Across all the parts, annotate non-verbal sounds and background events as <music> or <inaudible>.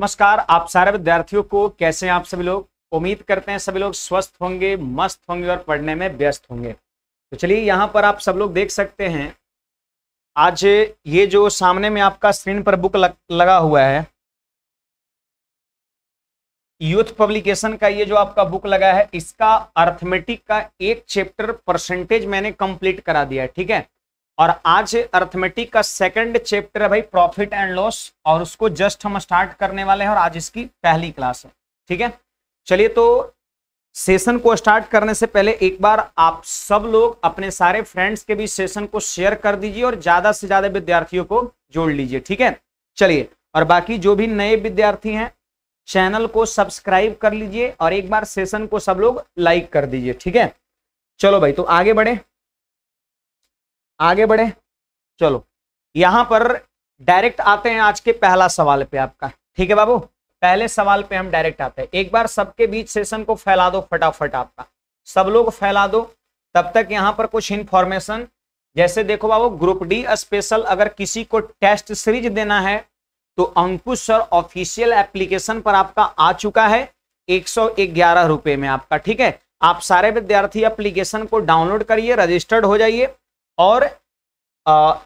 नमस्कार आप सारे विद्यार्थियों को कैसे हैं आप सभी लोग उम्मीद करते हैं सभी लोग स्वस्थ होंगे मस्त होंगे और पढ़ने में व्यस्त होंगे तो चलिए यहाँ पर आप सब लोग देख सकते हैं आज ये जो सामने में आपका स्क्रीन पर बुक लग, लगा हुआ है यूथ पब्लिकेशन का ये जो आपका बुक लगा है इसका अर्थमेटिक का एक चैप्टर परसेंटेज मैंने कंप्लीट करा दिया है ठीक है और आज अर्थमेटिक का सेकंड चैप्टर है भाई प्रॉफिट एंड लॉस और उसको जस्ट हम स्टार्ट करने वाले हैं और आज इसकी पहली क्लास है ठीक है चलिए तो सेशन को स्टार्ट करने से पहले एक बार आप सब लोग अपने सारे फ्रेंड्स के बीच सेशन को शेयर कर दीजिए और ज्यादा से ज्यादा विद्यार्थियों को जोड़ लीजिए ठीक है चलिए और बाकी जो भी नए विद्यार्थी हैं चैनल को सब्सक्राइब कर लीजिए और एक बार सेशन को सब लोग लाइक कर दीजिए ठीक है चलो भाई तो आगे बढ़े आगे बढ़े चलो यहां पर डायरेक्ट आते हैं आज के पहला सवाल पे आपका ठीक है बाबू पहले सवाल पे हम डायरेक्ट आते हैं एक बार सबके बीच सेशन को फैला दो फटाफट आपका सब लोग फैला दो तब तक यहां पर कुछ इंफॉर्मेशन जैसे देखो बाबू ग्रुप डी स्पेशल अगर किसी को टेस्ट सीरीज देना है तो अंकुश सर ऑफिशियल एप्लीकेशन पर आपका आ चुका है एक सौ ग्यारह रुपए में आपका ठीक है आप सारे विद्यार्थी एप्लीकेशन को डाउनलोड करिए रजिस्टर्ड हो जाइए और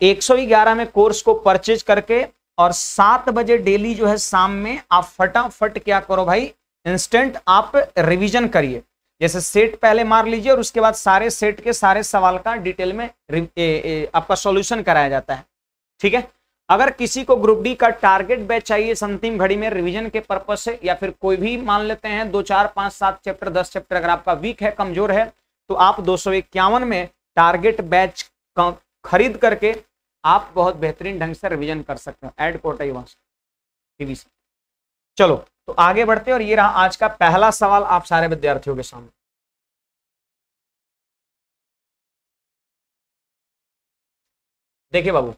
एक सौ ग्यारह में कोर्स को परचेज करके और सात बजे डेली जो है शाम में आप फटाफट क्या करो भाई इंस्टेंट आप रिवीजन करिए जैसे सेट पहले मार लीजिए और उसके बाद सारे सेट के सारे सवाल का डिटेल में ए, ए, आपका सॉल्यूशन कराया जाता है ठीक है अगर किसी को ग्रुप डी का टारगेट बैच चाहिए अंतिम घड़ी में रिवीजन के पर्पज से या फिर कोई भी मान लेते हैं दो चार पांच सात चैप्टर दस चैप्टर अगर आपका वीक है कमजोर है तो आप दो में टारगेट बैच खरीद करके आप बहुत बेहतरीन ढंग से रिविजन कर सकते हो एड कोटा यूनिवर्सिटी चलो तो आगे बढ़ते हैं और ये रहा आज का पहला सवाल आप सारे विद्यार्थियों के सामने देखिए बाबू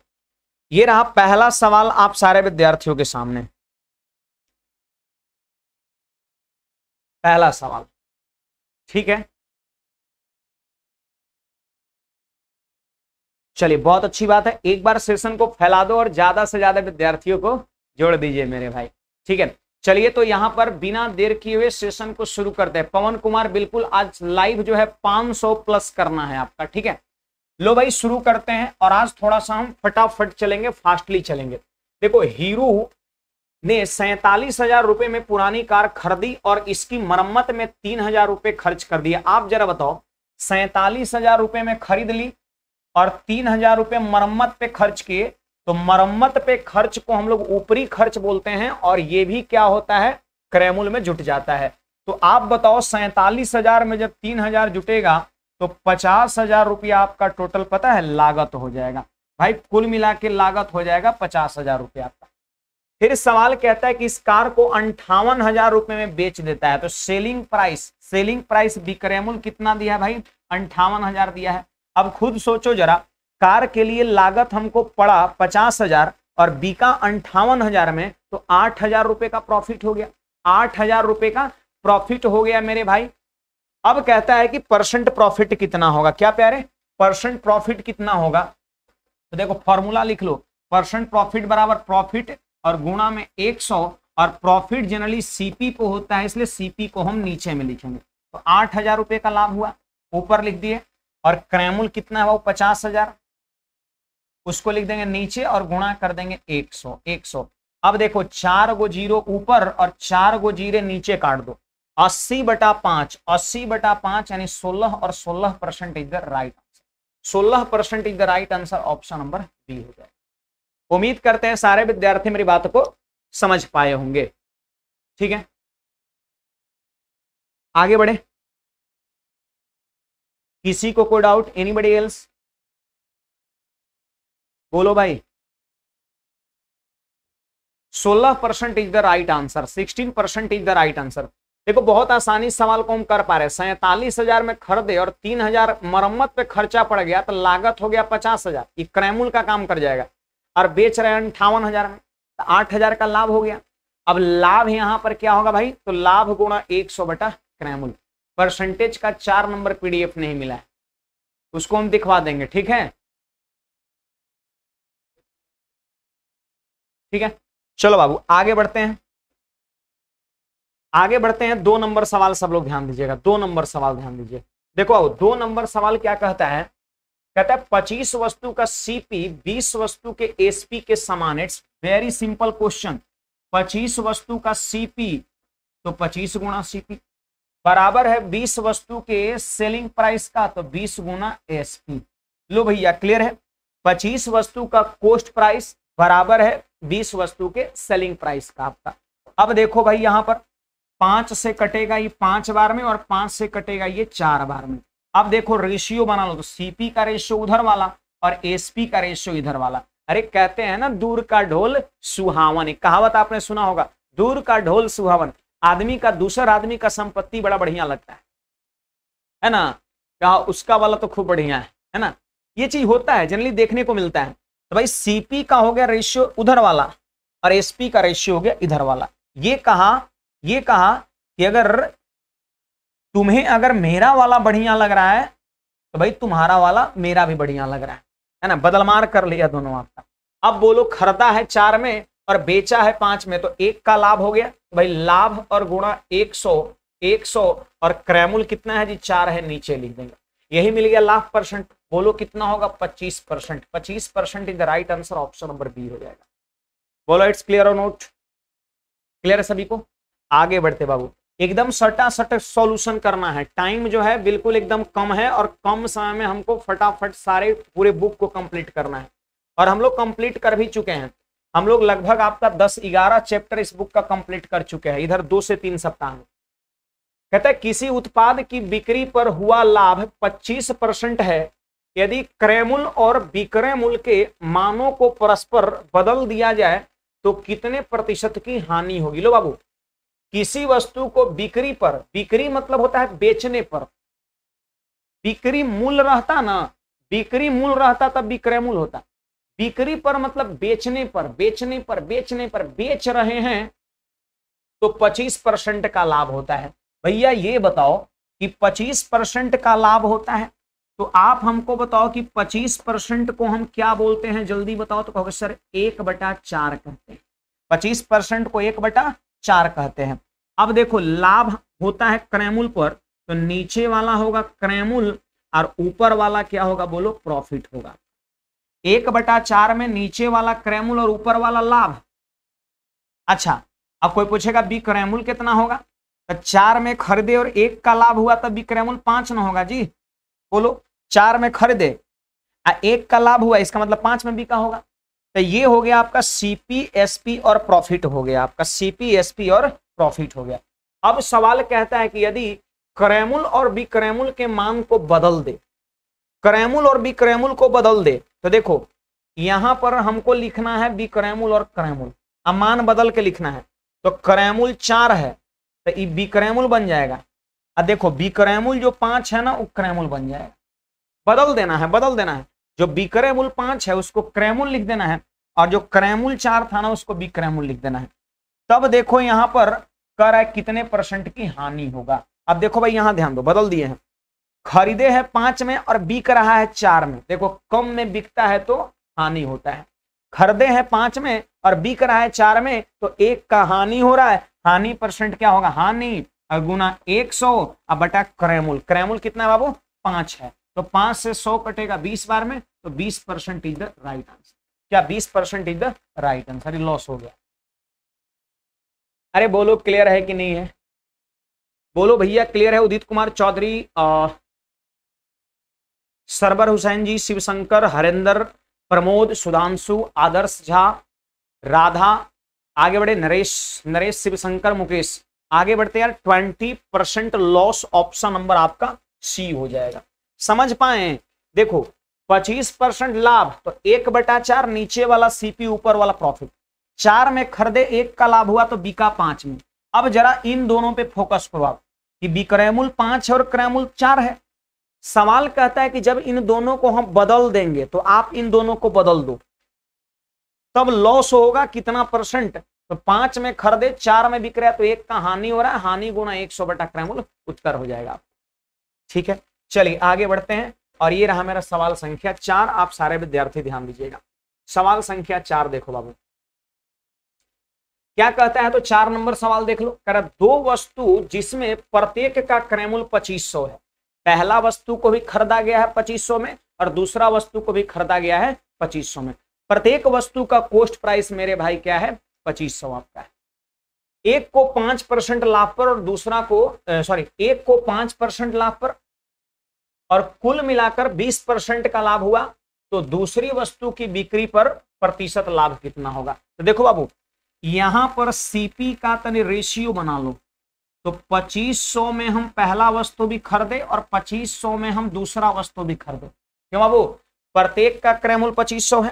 ये रहा पहला सवाल आप सारे विद्यार्थियों के सामने पहला सवाल ठीक है चलिए बहुत अच्छी बात है एक बार सेशन को फैला दो और ज्यादा से ज्यादा विद्यार्थियों को जोड़ दीजिए मेरे भाई ठीक है चलिए तो यहाँ पर बिना देर किए हुए सेशन को शुरू करते हैं पवन कुमार बिल्कुल आज लाइव जो है 500 प्लस करना है आपका ठीक है लो भाई शुरू करते हैं और आज थोड़ा सा हम फटाफट चलेंगे फास्टली चलेंगे देखो हीरो ने सैतालीस हजार रुपये में पुरानी कार खरीदी और इसकी मरम्मत में तीन हजार रुपये खर्च कर दिया आप जरा बताओ सैतालीस हजार रुपये में खरीद ली और तीन हजार रुपये मरम्मत पे खर्च किए तो मरम्मत पे खर्च को हम लोग ऊपरी खर्च बोलते हैं और ये भी क्या होता है क्रैमुल में जुट जाता है तो आप बताओ सैतालीस हजार में जब तीन हजार जुटेगा तो पचास हजार रुपया आपका टोटल पता है लागत हो जाएगा भाई कुल मिला के लागत हो जाएगा पचास हजार रुपया आपका फिर सवाल कहता है कि इस कार को अंठावन हजार रुपये में बेच देता है तो सेलिंग प्राइस सेलिंग प्राइस बिक्रैमुल कितना दिया भाई अंठावन हजार दिया है अब खुद सोचो जरा कार के लिए लागत हमको पड़ा पचास हजार और बीका अंठावन हजार में तो आठ हजार रुपए का प्रॉफिट हो गया आठ हजार रुपये का प्रॉफिट हो गया मेरे भाई अब कहता है कि परसेंट प्रॉफिट कितना होगा क्या प्यारे परसेंट प्रॉफिट कितना होगा तो देखो फॉर्मूला लिख लो परसेंट प्रॉफिट बराबर प्रॉफिट और गुणा में सौ और प्रॉफिट जनरली सीपी को होता है इसलिए सीपी को हम नीचे में लिखेंगे तो आठ हजार रुपए का लाभ हुआ ऊपर लिख दिए और क्रैमुल कितना है वो पचास हजार उसको लिख देंगे नीचे और गुणा कर देंगे एक सौ एक सौ अब देखो चार गो जीरो ऊपर और चार गो जीरे नीचे काट दो अस्सी बटा पांच अस्सी बटा पांच यानी सोलह और सोलह percent is the right answer सोलह percent is the right answer option number B हो जाए उम्मीद करते हैं सारे विद्यार्थी मेरी बात को समझ पाए होंगे ठीक है आगे बढ़े किसी को कोई डाउट बडी एल्स बोलो भाई 16 percent is the right answer 16 percent is the right answer देखो बहुत आसानी सवाल को हम कर पा रहे सैतालीस हजार में खरीदे और तीन हजार मरम्मत पे खर्चा पड़ गया तो लागत हो गया पचास हजार ये क्रैमुल का काम कर जाएगा और बेच रहे अंठावन हजार में तो आठ हजार का लाभ हो गया अब लाभ यहां पर क्या होगा भाई तो लाभ गुणा एक सौ बटा क्रैमुल परसेंटेज का चार नंबर पीडीएफ नहीं मिला है उसको हम दिखवा देंगे ठीक है ठीक है चलो बाबू आगे बढ़ते हैं आगे बढ़ते हैं दो नंबर सवाल सब लोग ध्यान दीजिएगा दो नंबर सवाल ध्यान दीजिए देखो बाबू दो नंबर सवाल क्या कहता है कहता है पच्चीस वस्तु का सीपी बीस वस्तु के एसपी के समान इट्स वेरी सिंपल क्वेश्चन पच्चीस वस्तु का सीपी तो पच्चीस गुणा सीपी बराबर है बीस वस्तु के सेलिंग प्राइस का तो बीस गुना एस पी लो भैया क्लियर है पच्चीस वस्तु का कोस्ट प्राइस बराबर है बीस वस्तु के सेलिंग प्राइस का आपका अब देखो भाई यहाँ पर पांच से कटेगा ये पांच बार में और पांच से कटेगा ये चार बार में अब देखो रेशियो बना लो तो सीपी का रेशियो उधर वाला और एसपी का रेशियो इधर वाला अरे कहते हैं ना दूर का ढोल सुहावन कहावत आपने सुना होगा दूर का ढोल सुहावन आदमी का दूसर आदमी का संपत्ति बड़ा बढ़िया लगता है है ना कहा उसका वाला तो खूब बढ़िया है है ना ये चीज होता है जनरली देखने को मिलता है तो भाई सीपी का हो गया रेशियो उधर वाला और एसपी का रेशियो हो गया इधर वाला ये कहा ये कहा कि अगर तुम्हें अगर मेरा वाला बढ़िया लग रहा है तो भाई तुम्हारा वाला मेरा भी बढ़िया लग रहा है है ना बदलमार कर लिया दोनों आपका अब बोलो खरदा है चार में और बेचा है पांच में तो एक का लाभ हो गया भाई लाभ और गुणा एक सौ एक सौ और क्रैमुल कितना है जी चार है नीचे लिख देंगे यही मिल गया लाभ परसेंट बोलो कितना होगा पच्चीस परसेंट पच्चीस percent is the right answer option number B हो जाएगा बोलो इट्स क्लियर और नोट क्लियर है सभी को आगे बढ़ते बाबू एकदम सटा सट सोल्यूशन करना है टाइम जो है बिल्कुल एकदम कम है और कम समय में हमको फटाफट सारे पूरे बुक को कंप्लीट करना है और हम लोग कंप्लीट कर भी चुके हैं हम लोग लगभग आपका दस ग्यारह चैप्टर इस बुक का कंप्लीट कर चुके हैं इधर दो से तीन सप्ताह में कहते हैं किसी उत्पाद की बिक्री पर हुआ लाभ 25 परसेंट है यदि क्रय और विक्रय मूल्य के मानों को परस्पर बदल दिया जाए तो कितने प्रतिशत की हानि होगी लो बाबू किसी वस्तु को बिक्री पर बिक्री मतलब होता है बेचने पर बिक्री मूल्य रहता ना बिक्री मूल रहता तब विक्रय मूल होता बिक्री पर मतलब बेचने पर बेचने पर बेचने पर बेच रहे हैं तो 25 परसेंट का लाभ होता है भैया ये बताओ कि 25 परसेंट का लाभ होता है तो आप हमको बताओ कि 25 परसेंट को हम क्या बोलते हैं जल्दी बताओ तो कहोगे सर एक बटा चार कहते हैं पच्चीस परसेंट को एक बटा चार कहते हैं अब देखो लाभ होता है क्रैमुल पर तो नीचे वाला होगा क्रैमुल और ऊपर वाला क्या होगा बोलो प्रॉफिट होगा एक बटा चार में नीचे वाला क्रैमुल और ऊपर वाला लाभ अच्छा अब कोई पूछेगा बी क्रैमुल कितना होगा तो चार में खरीदे और एक का लाभ हुआ तो बी क्रैमुल पांच ना होगा जी बोलो चार में खरीदे आ एक का लाभ हुआ इसका मतलब पांच में बी का होगा तो ये हो गया आपका सीपीएसपी और प्रॉफिट हो गया आपका सीपीएसपी और प्रॉफिट हो गया अब सवाल कहता है कि यदि क्रैमुल और बी क्रैमुल के मान को बदल दे क्रैमुल और बी क्रैमुल को बदल दे तो देखो यहां पर हमको लिखना है बी क्रैमुल और क्रैमुल अमान बदल के लिखना है तो क्रैमुल चार है तो ये बी क्रैमुल बन जाएगा अब देखो बी क्रैमुल जो पांच है ना वो क्रैमुल बन जाएगा बदल देना है बदल देना है जो बी क्रैमुल पांच है उसको क्रैमुल लिख देना है और जो क्रैमुल चार था ना उसको बी क्रैमुल लिख देना है तब देखो यहां पर कर कितने परसेंट की हानि होगा अब देखो भाई यहां ध्यान दो बदल दिए हैं खरीदे है पांच में और बिक रहा है चार में देखो कम में बिकता है तो हानि होता है खरीदे हैं पांच में और बिक रहा है चार में तो एक का हानि हो रहा है हानि परसेंट क्या होगा हानि और गुना एक सौ अब बटा क्रैमुल क्रैमुल कितना बाबू पांच है तो पांच से सौ कटेगा बीस बार में तो बीस percent is the right answer क्या बीस percent is the right answer loss हो गया अरे बोलो क्लियर है कि नहीं है बोलो भैया क्लियर है उदित कुमार चौधरी सरबर हुसैन जी शिवशंकर हरेंद्र प्रमोद सुधांशु आदर्श झा राधा आगे बढ़े नरेश नरेश शिवशंकर मुकेश आगे बढ़ते यार twenty percent loss option number आपका सी हो जाएगा समझ पाए देखो पच्चीस परसेंट लाभ तो एक बटा चार नीचे वाला सीपी ऊपर वाला प्रॉफिट चार में खरीदे एक का लाभ हुआ तो बीका पांच में अब जरा इन दोनों पे फोकस करो आप कि बिक्रयमूल पांच है और क्रयमूल चार है सवाल कहता है कि जब इन दोनों को हम बदल देंगे तो आप इन दोनों को बदल दो तब लॉस होगा कितना परसेंट तो पांच में खरीदे चार में बिक रहा है तो एक का हानि हो रहा है हानि गुना एक सौ बटा क्रैमूल मतलब उत्तर हो जाएगा ठीक है चलिए आगे बढ़ते हैं और ये रहा मेरा सवाल संख्या चार आप सारे विद्यार्थी ध्यान दीजिएगा सवाल संख्या चार देखो बाबू क्या कहता है तो चार नंबर सवाल देख लो कह रहा दो वस्तु जिसमें प्रत्येक का क्रैमूल पच्चीस सौ है पहला वस्तु को भी खरीदा गया है पच्चीस में और दूसरा वस्तु को भी खरीदा गया है पच्चीस में प्रत्येक वस्तु का कोस्ट प्राइस मेरे भाई क्या है पच्चीस आपका है एक को पांच परसेंट लाभ पर और दूसरा को सॉरी एक को पांच परसेंट लाभ पर और कुल मिलाकर बीस परसेंट का लाभ हुआ तो दूसरी वस्तु की बिक्री पर प्रतिशत लाभ कितना होगा तो देखो बाबू यहां पर सीपी का तनि रेशियो बना लो तो 2500 में हम पहला वस्तु भी खरीदे और 2500 में हम दूसरा वस्तु भी खरीदे क्यों बाबू प्रत्येक का क्रय मूल्य 2500 है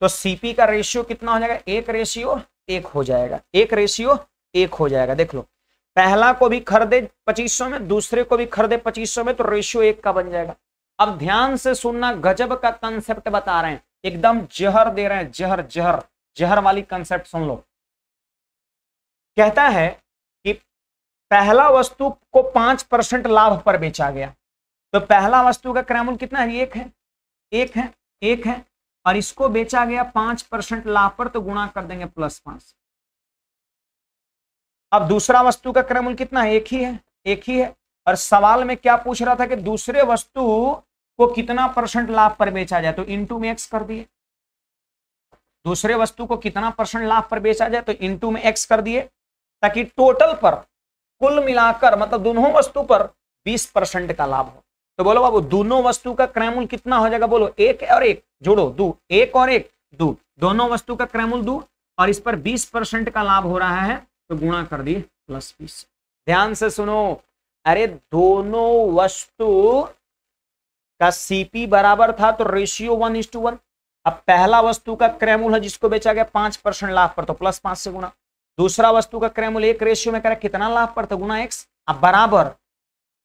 तो सीपी का रेशियो कितना हो जाएगा एक रेशियो एक हो जाएगा एक रेशियो एक हो जाएगा देख लो पहला को भी खरीदे 2500 में दूसरे को भी खरीदे 2500 में तो रेशियो एक का बन जाएगा अब ध्यान से सुनना गजब का कंसेप्ट बता रहे हैं एकदम जहर दे रहे हैं जहर जहर जहर वाली कंसेप्ट सुन लो कहता है पहला वस्तु को पांच परसेंट लाभ पर बेचा गया तो पहला वस्तु का क्रयमूल कितना है एक है एक है एक है और इसको बेचा गया पांच परसेंट लाभ पर तो गुणा कर देंगे प्लस पांच अब दूसरा वस्तु का क्रयमूल कितना है एक ही है एक ही है और सवाल में क्या पूछ रहा था कि दूसरे वस्तु को कितना परसेंट लाभ पर बेचा जाए तो इनटू में एक्स कर दिए दूसरे वस्तु को कितना परसेंट लाभ पर बेचा जाए तो इनटू में एक्स कर दिए ताकि टोटल पर कुल मिलाकर मतलब दोनों वस्तु पर 20 परसेंट का लाभ हो तो बोलो बाबू दोनों वस्तु का क्रयमूल कितना हो जाएगा बोलो एक और एक जोड़ो दो एक और एक दो दोनों वस्तु का क्रयमूल दो और इस पर बीस परसेंट का लाभ हो रहा है तो गुणा कर दिए प्लस बीस ध्यान से सुनो अरे दोनों वस्तु का सीपी बराबर था तो ratio one is to one अब पहला वस्तु का क्रयमूल है जिसको बेचा गया पांच परसेंट लाभ पर तो प्लस पांच से गुणा दूसरा वस्तु का क्रय मूल्य एक रेशियो में करें कितना लाभ पर था गुना एक्स अब बराबर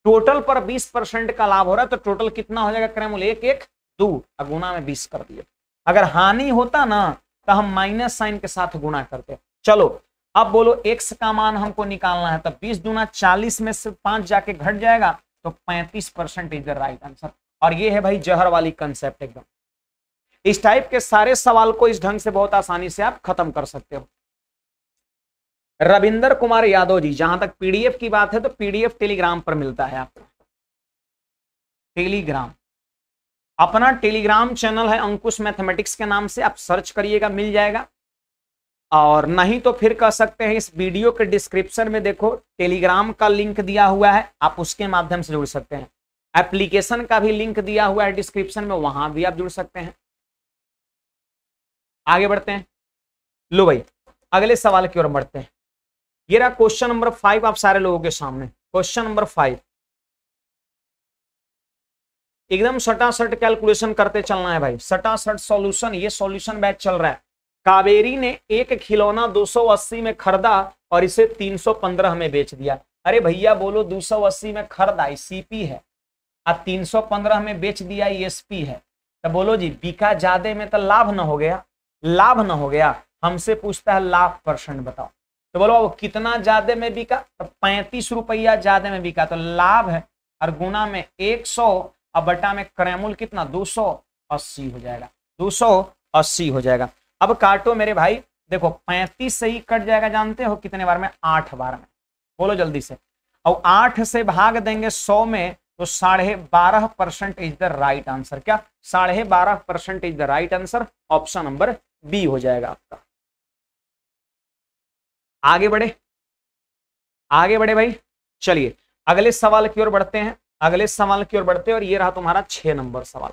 टोटल पर 20 परसेंट का लाभ हो रहा है तो टोटल कितना हो जाएगा क्रय मूल्य एक एक दो गुना में बीस कर दिए अगर हानि होता ना तो हम माइनस साइन के साथ गुना करते चलो अब बोलो एक्स का मान हमको निकालना है तो बीस गुना चालीस में से पांच जाके घट जाएगा तो पैंतीस percent is the right answer और ये है भाई जहर वाली कंसेप्ट एकदम इस टाइप के सारे सवाल को इस ढंग से बहुत आसानी से आप खत्म कर सकते हो रविंदर कुमार यादव जी जहां तक पीडीएफ की बात है तो पीडीएफ टेलीग्राम पर मिलता है आपको टेलीग्राम अपना टेलीग्राम चैनल है अंकुश मैथमेटिक्स के नाम से आप सर्च करिएगा मिल जाएगा और नहीं तो फिर कह सकते हैं इस वीडियो के डिस्क्रिप्शन में देखो टेलीग्राम का लिंक दिया हुआ है आप उसके माध्यम से जुड़ सकते हैं एप्लीकेशन का भी लिंक दिया हुआ है डिस्क्रिप्शन में वहां भी आप जुड़ सकते हैं आगे बढ़ते हैं लो भाई अगले सवाल की ओर बढ़ते हैं ये रहा क्वेश्चन नंबर फाइव आप सारे लोगों के सामने क्वेश्चन नंबर फाइव एकदम सटासट कैलकुलेशन करते चलना है भाई सटासट सॉल्यूशन ये सॉल्यूशन बैच चल रहा है कावेरी ने एक खिलौना 280 में खरीदा और इसे 315 में बेच दिया अरे भैया बोलो 280 में खरीदा सीपी है अब 315 में बेच दिया ईएसपी e है तो बोलो जी बीका ज्यादा में तो लाभ ना हो गया लाभ ना हो गया हमसे पूछता है लाभ परसेंट बताओ तो बोलो वो कितना ज्यादा में बिका तो पैंतीस रुपया ज्यादा में बिका तो लाभ है और गुना में एक सौ और बटा में क्रैमूल कितना दो सौ अस्सी हो जाएगा दो सौ अस्सी हो जाएगा अब काटो मेरे भाई देखो पैंतीस से ही कट जाएगा जानते हो कितने बार में आठ बार में बोलो जल्दी से और आठ से भाग देंगे सौ में तो साढ़े बारह percent is the right answer क्या साढ़े बारह percent is the right answer option number B हो जाएगा आपका आगे बढ़े आगे बढ़े भाई चलिए अगले सवाल की ओर बढ़ते हैं अगले सवाल की ओर बढ़ते हैं और ये रहा तुम्हारा छह नंबर सवाल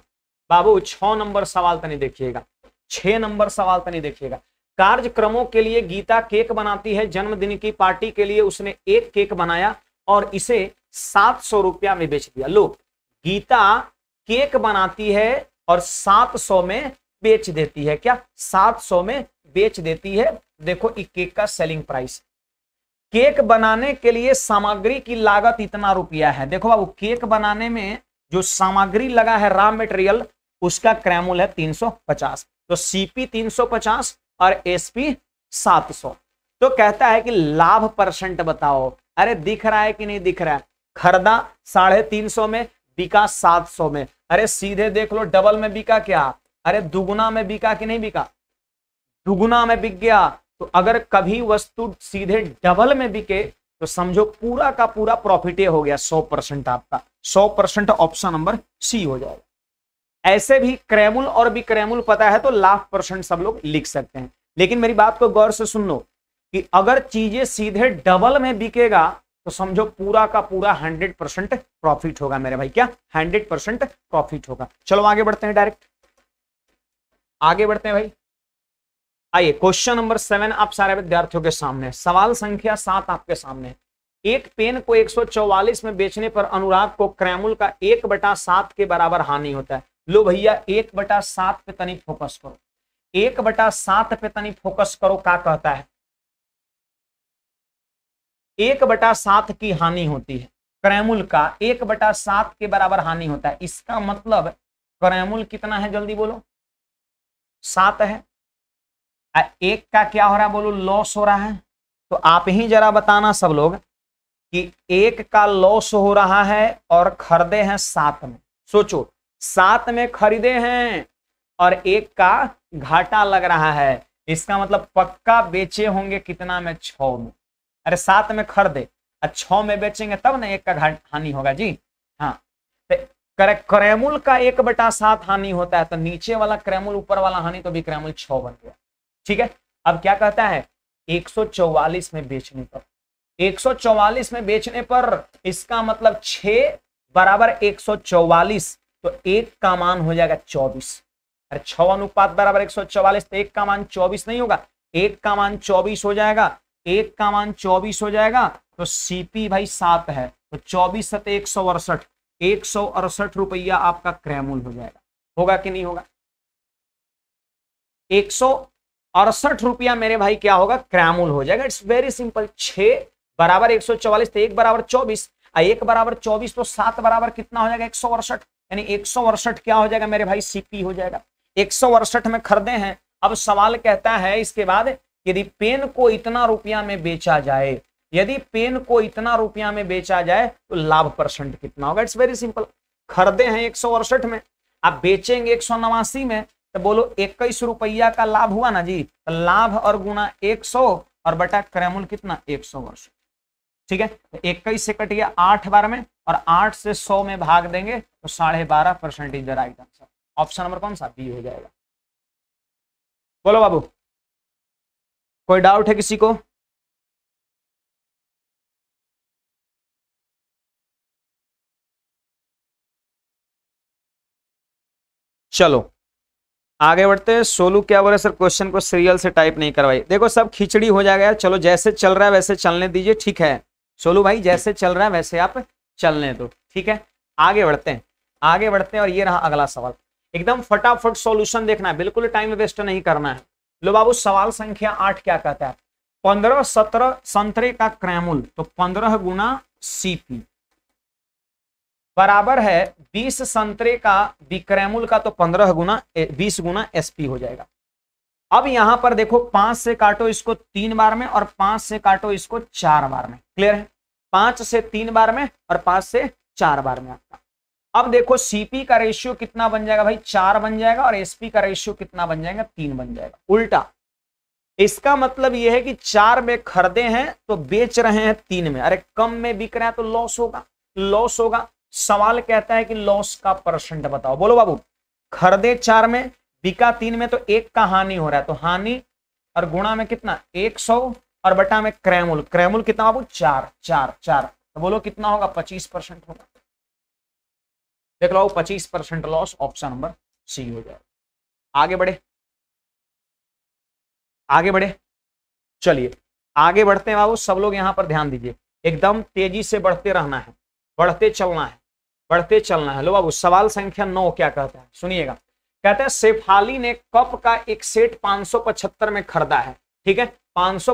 बाबू छ नंबर सवाल नहीं देखिएगा छह नंबर सवाल नहीं देखिएगा कार्यक्रमों के लिए गीता केक बनाती है जन्मदिन की पार्टी के लिए उसने एक केक बनाया और इसे सात सौ रुपया में बेच दिया लो गीता केक बनाती है और सात सौ में बेच देती है क्या सात सौ में बेच देती है देखो एक केक का सेलिंग प्राइस केक बनाने के लिए सामग्री की लागत इतना रुपया है देखो बाबू केक बनाने में जो सामग्री लगा है रॉ मेटेरियल उसका क्रैमोल है 350 तो सीपी 350 और एसपी 700 तो कहता है कि लाभ परसेंट बताओ अरे दिख रहा है कि नहीं दिख रहा है खरीदा साढ़े तीन सौ में बिका सात सौ में अरे सीधे देख लो डबल में बिका क्या अरे दुगुना में बिका कि नहीं बिका दुगुना में बिक गया तो अगर कभी वस्तु सीधे डबल में बिके तो समझो पूरा का पूरा प्रॉफिट हो गया सौ परसेंट आपका सौ परसेंट ऑप्शन नंबर सी हो जाएगा ऐसे भी क्रैमुल और बिक्रेमुल पता है तो लाख परसेंट सब लोग लिख सकते हैं लेकिन मेरी बात को गौर से सुन लो कि अगर चीजें सीधे डबल में बिकेगा तो समझो पूरा का पूरा हंड्रेड परसेंट प्रॉफिट होगा मेरे भाई क्या हंड्रेड परसेंट प्रॉफिट होगा चलो आगे बढ़ते हैं डायरेक्ट आगे बढ़ते हैं भाई आइए क्वेश्चन नंबर सेवन आप सारे विद्यार्थियों के सामने सवाल संख्या सात आपके सामने एक पेन को 144 में बेचने पर अनुराग को क्रैमुल का एक बटा सात के बराबर हानि होता है लो भैया एक बटा सात पे तनिक फोकस करो एक बटा सात पे तनिक फोकस करो क्या कहता है एक बटा सात की हानि होती है क्रैमुल का एक बटा सात के बराबर हानि होता है इसका मतलब क्रैमुल कितना है जल्दी बोलो सात है एक का क्या हो रहा है बोलो लॉस हो रहा है तो आप ही जरा बताना सब लोग कि एक का लॉस हो रहा है और खरीदे हैं सात में सोचो सात में खरीदे हैं और एक का घाटा लग रहा है इसका मतलब पक्का बेचे होंगे कितना में छ में अरे सात में खरीदे और छ में बेचेंगे तब ना एक का घाट हानि होगा जी हाँ तो क्रेमुल का एक बटा सात हानि होता है तो नीचे वाला क्रेमुल ऊपर वाला हानि तो भी क्रेमुल छ बन गया ठीक है अब क्या कहता है 144 में बेचने पर 144 में बेचने पर इसका मतलब 6 बराबर 144 तो एक का मान हो जाएगा 24 अरे छ अनुपात बराबर 144 तो एक का मान 24 नहीं होगा एक का मान 24 हो जाएगा एक का मान 24 हो जाएगा तो सीपी भाई सात है तो चौबीस सत तो एक सौ अड़सठ एक सौ अड़सठ रुपया आपका क्रय हो जाएगा होगा कि नहीं होगा एक सौ अड़सठ रुपया मेरे भाई क्या होगा क्रैमूल हो जाएगा इट्स वेरी सिंपल छह बराबर एक सौ चौवालीस तो एक बराबर चौबीस एक बराबर चौबीस तो सात बराबर कितना हो जाएगा एक सौ अड़सठ यानी एक सौ अड़सठ क्या हो जाएगा मेरे भाई सीपी हो जाएगा एक सौ अड़सठ में खरीदे हैं अब सवाल कहता है इसके बाद यदि पेन को इतना रुपया में बेचा जाए यदि पेन को इतना रुपया में बेचा जाए तो लाभ परसेंट कितना होगा इट्स वेरी सिंपल खरीदे हैं एक सौ अड़सठ में आप बेचेंगे एक सौ नवासी में तो बोलो इक्कीस रुपया का लाभ हुआ ना जी तो लाभ और गुणा एक सौ और बटा क्रयमूल कितना एक सौ वर्ष ठीक है तो इक्कीस से कट गया आठ बार में और आठ से सौ में भाग देंगे तो साढ़े बारह percent is answer option number कौन सा बी हो जाएगा बोलो बाबू कोई डाउट है किसी को चलो आगे बढ़ते हैं सोलू क्या रहे सर क्वेश्चन को सीरियल से टाइप नहीं करवाई देखो सब खिचड़ी हो जाएगा चलो जैसे चल रहा है वैसे चलने दीजिए ठीक है सोलू भाई जैसे चल रहा है वैसे आप चलने दो ठीक है आगे बढ़ते हैं आगे बढ़ते हैं और ये रहा अगला सवाल एकदम फटाफट सॉल्यूशन देखना है बिल्कुल टाइम वेस्ट नहीं करना है लो बाबू सवाल संख्या आठ क्या कहता है पंद्रह सत्रह संतरे का क्रैमुल तो पंद्रह गुना सीपी बराबर है बीस संतरे का विक्रयमूल का तो पंद्रह गुना बीस गुना एसपी हो जाएगा अब यहां पर देखो पांच से काटो इसको तीन बार में और पांच से काटो इसको चार बार में क्लियर है पांच से तीन बार में और पांच से चार बार में आपका अब देखो सीपी का रेशियो कितना बन जाएगा भाई चार बन जाएगा और एसपी का रेशियो कितना बन जाएगा तीन बन जाएगा उल्टा इसका मतलब यह है कि चार में खरीदे हैं तो बेच रहे हैं तीन में अरे कम में बिक रहे हैं तो लॉस होगा लॉस होगा सवाल कहता है कि लॉस का परसेंट बताओ बोलो बाबू खरीदे चार में बिका तीन में तो एक का हानि हो रहा है तो हानि और गुणा में कितना एक सौ और बटा में क्रैमुल क्रैमुल कितना बाबू चार चार चार तो बोलो कितना होगा पच्चीस परसेंट होगा देख लो पच्चीस percent loss option number C हो जाएगा आगे बढ़े आगे बढ़े चलिए आगे बढ़ते हैं बाबू सब लोग यहां पर ध्यान दीजिए एकदम तेजी से बढ़ते रहना है बढ़ते चलना है बढ़ते चलना है लो बाबू सवाल संख्या नौ क्या कहता है सुनिएगा कहते हैं सेफाली ने कप का एक सेट पांच में खरीदा है ठीक है पांच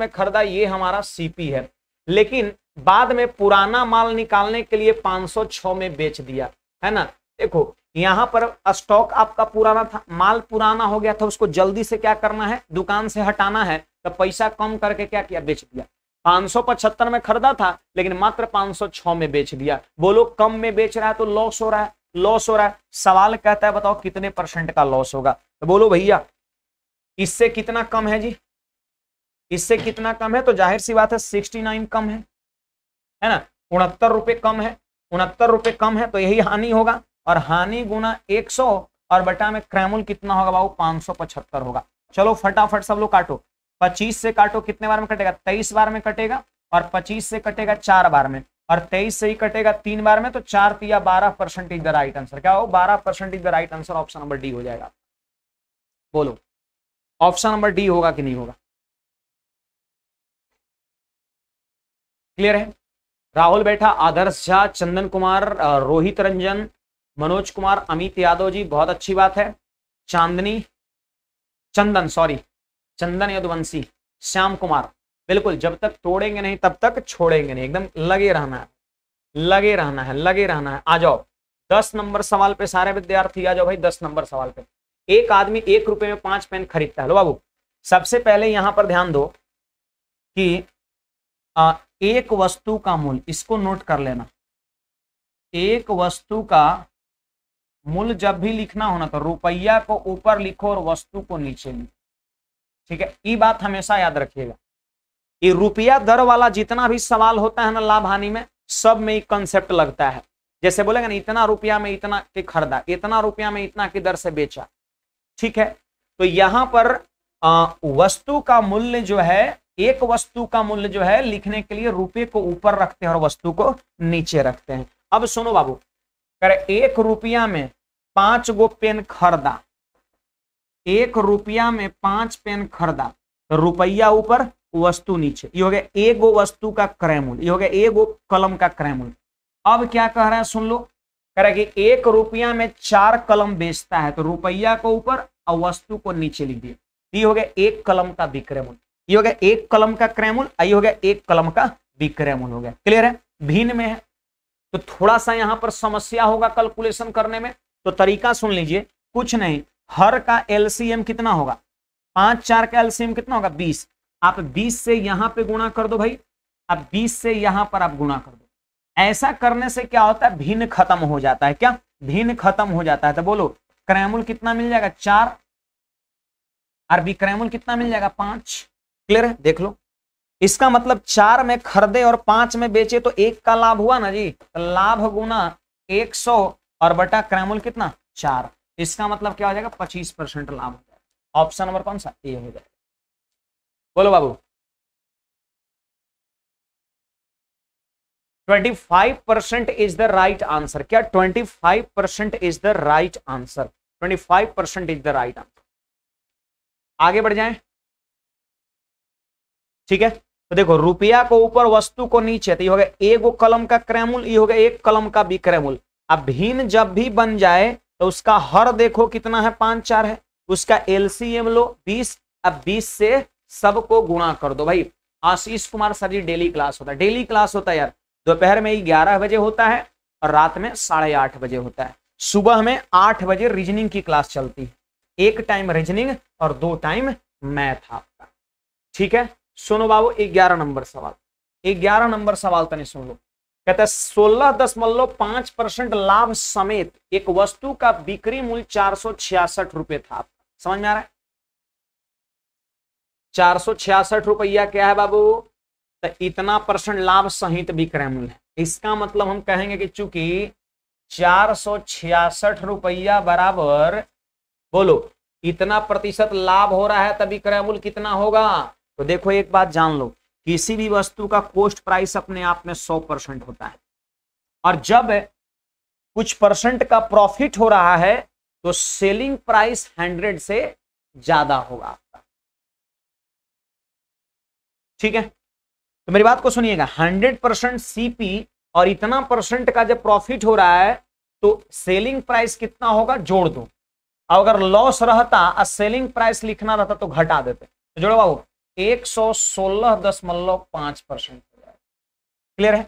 में खरीदा ये हमारा सीपी है लेकिन बाद में पुराना माल निकालने के लिए 506 में बेच दिया है ना देखो यहाँ पर स्टॉक आपका पुराना था माल पुराना हो गया था उसको जल्दी से क्या करना है दुकान से हटाना है तो पैसा कम करके क्या किया बेच दिया 575 में खरीदा था लेकिन मात्र 506 में बेच दिया बोलो कम में बेच रहा है तो लॉस हो रहा है लॉस हो रहा है सवाल कहता है बताओ कितने परसेंट का लॉस होगा तो बोलो भैया इससे कितना कम है जी इससे कितना कम है तो जाहिर सी बात है सिक्सटी नाइन कम है है ना उनहत्तर रुपये कम है उनहत्तर रुपये कम है तो यही हानि होगा और हानि गुना एक सौ और बटा में क्रैमुल कितना होगा बाबू पाँच सौ पचहत्तर होगा चलो फटाफट सब लोग काटो पच्चीस से काटो कितने बार में कटेगा तेईस बार में कटेगा और पच्चीस से कटेगा चार बार में और तेईस से ही कटेगा तीन बार में तो चार तिया बारह percent is the right answer क्या हो बारह percent is the right answer option number D हो जाएगा बोलो ऑप्शन नंबर डी होगा कि नहीं होगा क्लियर है राहुल बैठा आदर्श झा चंदन कुमार रोहित रंजन मनोज कुमार अमित यादव जी बहुत अच्छी बात है चांदनी चंदन सॉरी चंदन यदुवंशी श्याम कुमार बिल्कुल जब तक तोड़ेंगे नहीं तब तक छोड़ेंगे नहीं एकदम लगे रहना है लगे रहना है लगे रहना है आ जाओ दस नंबर सवाल पे सारे विद्यार्थी आ जाओ भाई दस नंबर सवाल पे एक आदमी एक रुपए में पांच पेन खरीदता है लो बाबू सबसे पहले यहां पर ध्यान दो कि आ, एक वस्तु का मूल इसको नोट कर लेना एक वस्तु का मूल जब भी लिखना होना तो रुपया को ऊपर लिखो और वस्तु को नीचे लिखो ठीक है ये बात हमेशा याद रखिएगा ये रुपया दर वाला जितना भी सवाल होता है ना लाभ हानि में सब में एक कंसेप्ट लगता है जैसे बोलेगा ना इतना रुपया में इतना के खरीदा इतना रुपया में इतना की दर से बेचा ठीक है तो यहां पर आ, वस्तु का मूल्य जो है एक वस्तु का मूल्य जो है लिखने के लिए रुपये को ऊपर रखते हैं और वस्तु को नीचे रखते हैं अब सुनो बाबू करे एक रुपया में पांच गो पेन खरीदा एक रुपया में पांच पेन खरीदा तो रुपया ऊपर वस्तु नीचे ये हो गया एक गो वस्तु का क्रय मूल्य ये हो गया एक गो कलम का क्रय मूल्य अब क्या कह रहा है सुन लो कह रहा है कि एक रुपया में चार कलम बेचता है तो रुपया को ऊपर और वस्तु को नीचे लिख दिया तो ये हो गया एक कलम का विक्रय मूल्य ये हो गया एक कलम का क्रय मूल्य ये हो गया एक कलम का विक्रय मूल्य हो गया क्लियर है भिन्न में है तो थोड़ा सा यहाँ पर समस्या होगा कैलकुलेशन करने में तो तरीका सुन लीजिए कुछ नहीं हर का एलसीएम कितना होगा पांच चार का एलसीएम कितना होगा बीस आप बीस से यहां पे गुणा कर दो भाई आप बीस से यहां पर आप गुणा कर दो ऐसा करने से क्या होता है भिन्न खत्म हो जाता है क्या भिन्न खत्म हो जाता है तो बोलो क्रैमुल कितना मिल जाएगा चार और विक्रैमुल कितना मिल जाएगा पांच क्लियर है देख लो इसका मतलब चार में खरीदे और पांच में बेचे तो एक का लाभ हुआ ना जी तो लाभ गुना एक सौ और बटा क्रैमुल कितना चार इसका मतलब क्या हो जाएगा पच्चीस परसेंट लाभ हो जाएगा ऑप्शन नंबर कौन सा ए हो जाएगा बोलो बाबू twenty five percent is the right answer क्या twenty five percent is the right answer twenty five percent is the right answer आगे बढ़ जाए ठीक है तो देखो रुपया को ऊपर वस्तु को नीचे तो ये हो गया ए वो कलम का क्रयमूल ये हो गया एक कलम का विक्रयमूल अब भिन्न जब भी बन जाए तो उसका हर देखो कितना है पांच चार है उसका एलसीएम लो बीस अब बीस से सबको गुणा कर दो भाई Ashish Kumar sir ji daily class होता है डेली क्लास होता है यार दोपहर में ही ग्यारह बजे होता है और रात में साढ़े आठ बजे होता है सुबह में आठ बजे रीजनिंग की क्लास चलती है एक टाइम रीजनिंग और दो टाइम मैथ आपका ठीक है सुनो बाबू ग्यारह नंबर सवाल ग्यारह नंबर सवाल तो नहीं सुन लो कहता है सोलह दशमलव पांच परसेंट लाभ समेत एक वस्तु का बिक्री मूल्य चार सौ छियासठ रुपए था समझ में आ रहा है चार सौ छियासठ रुपया क्या है बाबू तो इतना परसेंट लाभ सहित बिक्रय मूल्य है इसका मतलब हम कहेंगे कि चूंकि चार सौ छियासठ रुपया बराबर बोलो इतना प्रतिशत लाभ हो रहा है तभी क्रय मूल्य कितना होगा तो देखो एक बात जान लो किसी भी वस्तु का कोस्ट प्राइस अपने आप में सौ परसेंट होता है और जब कुछ परसेंट का प्रॉफिट हो रहा है तो सेलिंग प्राइस हंड्रेड से ज्यादा होगा आपका ठीक है तो मेरी बात को सुनिएगा हंड्रेड परसेंट सीपी और इतना परसेंट का जब प्रॉफिट हो रहा है तो सेलिंग प्राइस कितना होगा जोड़ दो अगर लॉस रहता और सेलिंग प्राइस लिखना रहता तो घटा देते तो जोड़वा होगा बाबू एक सौ सोलह दशमलव पांच परसेंट हो जाएगा क्लियर है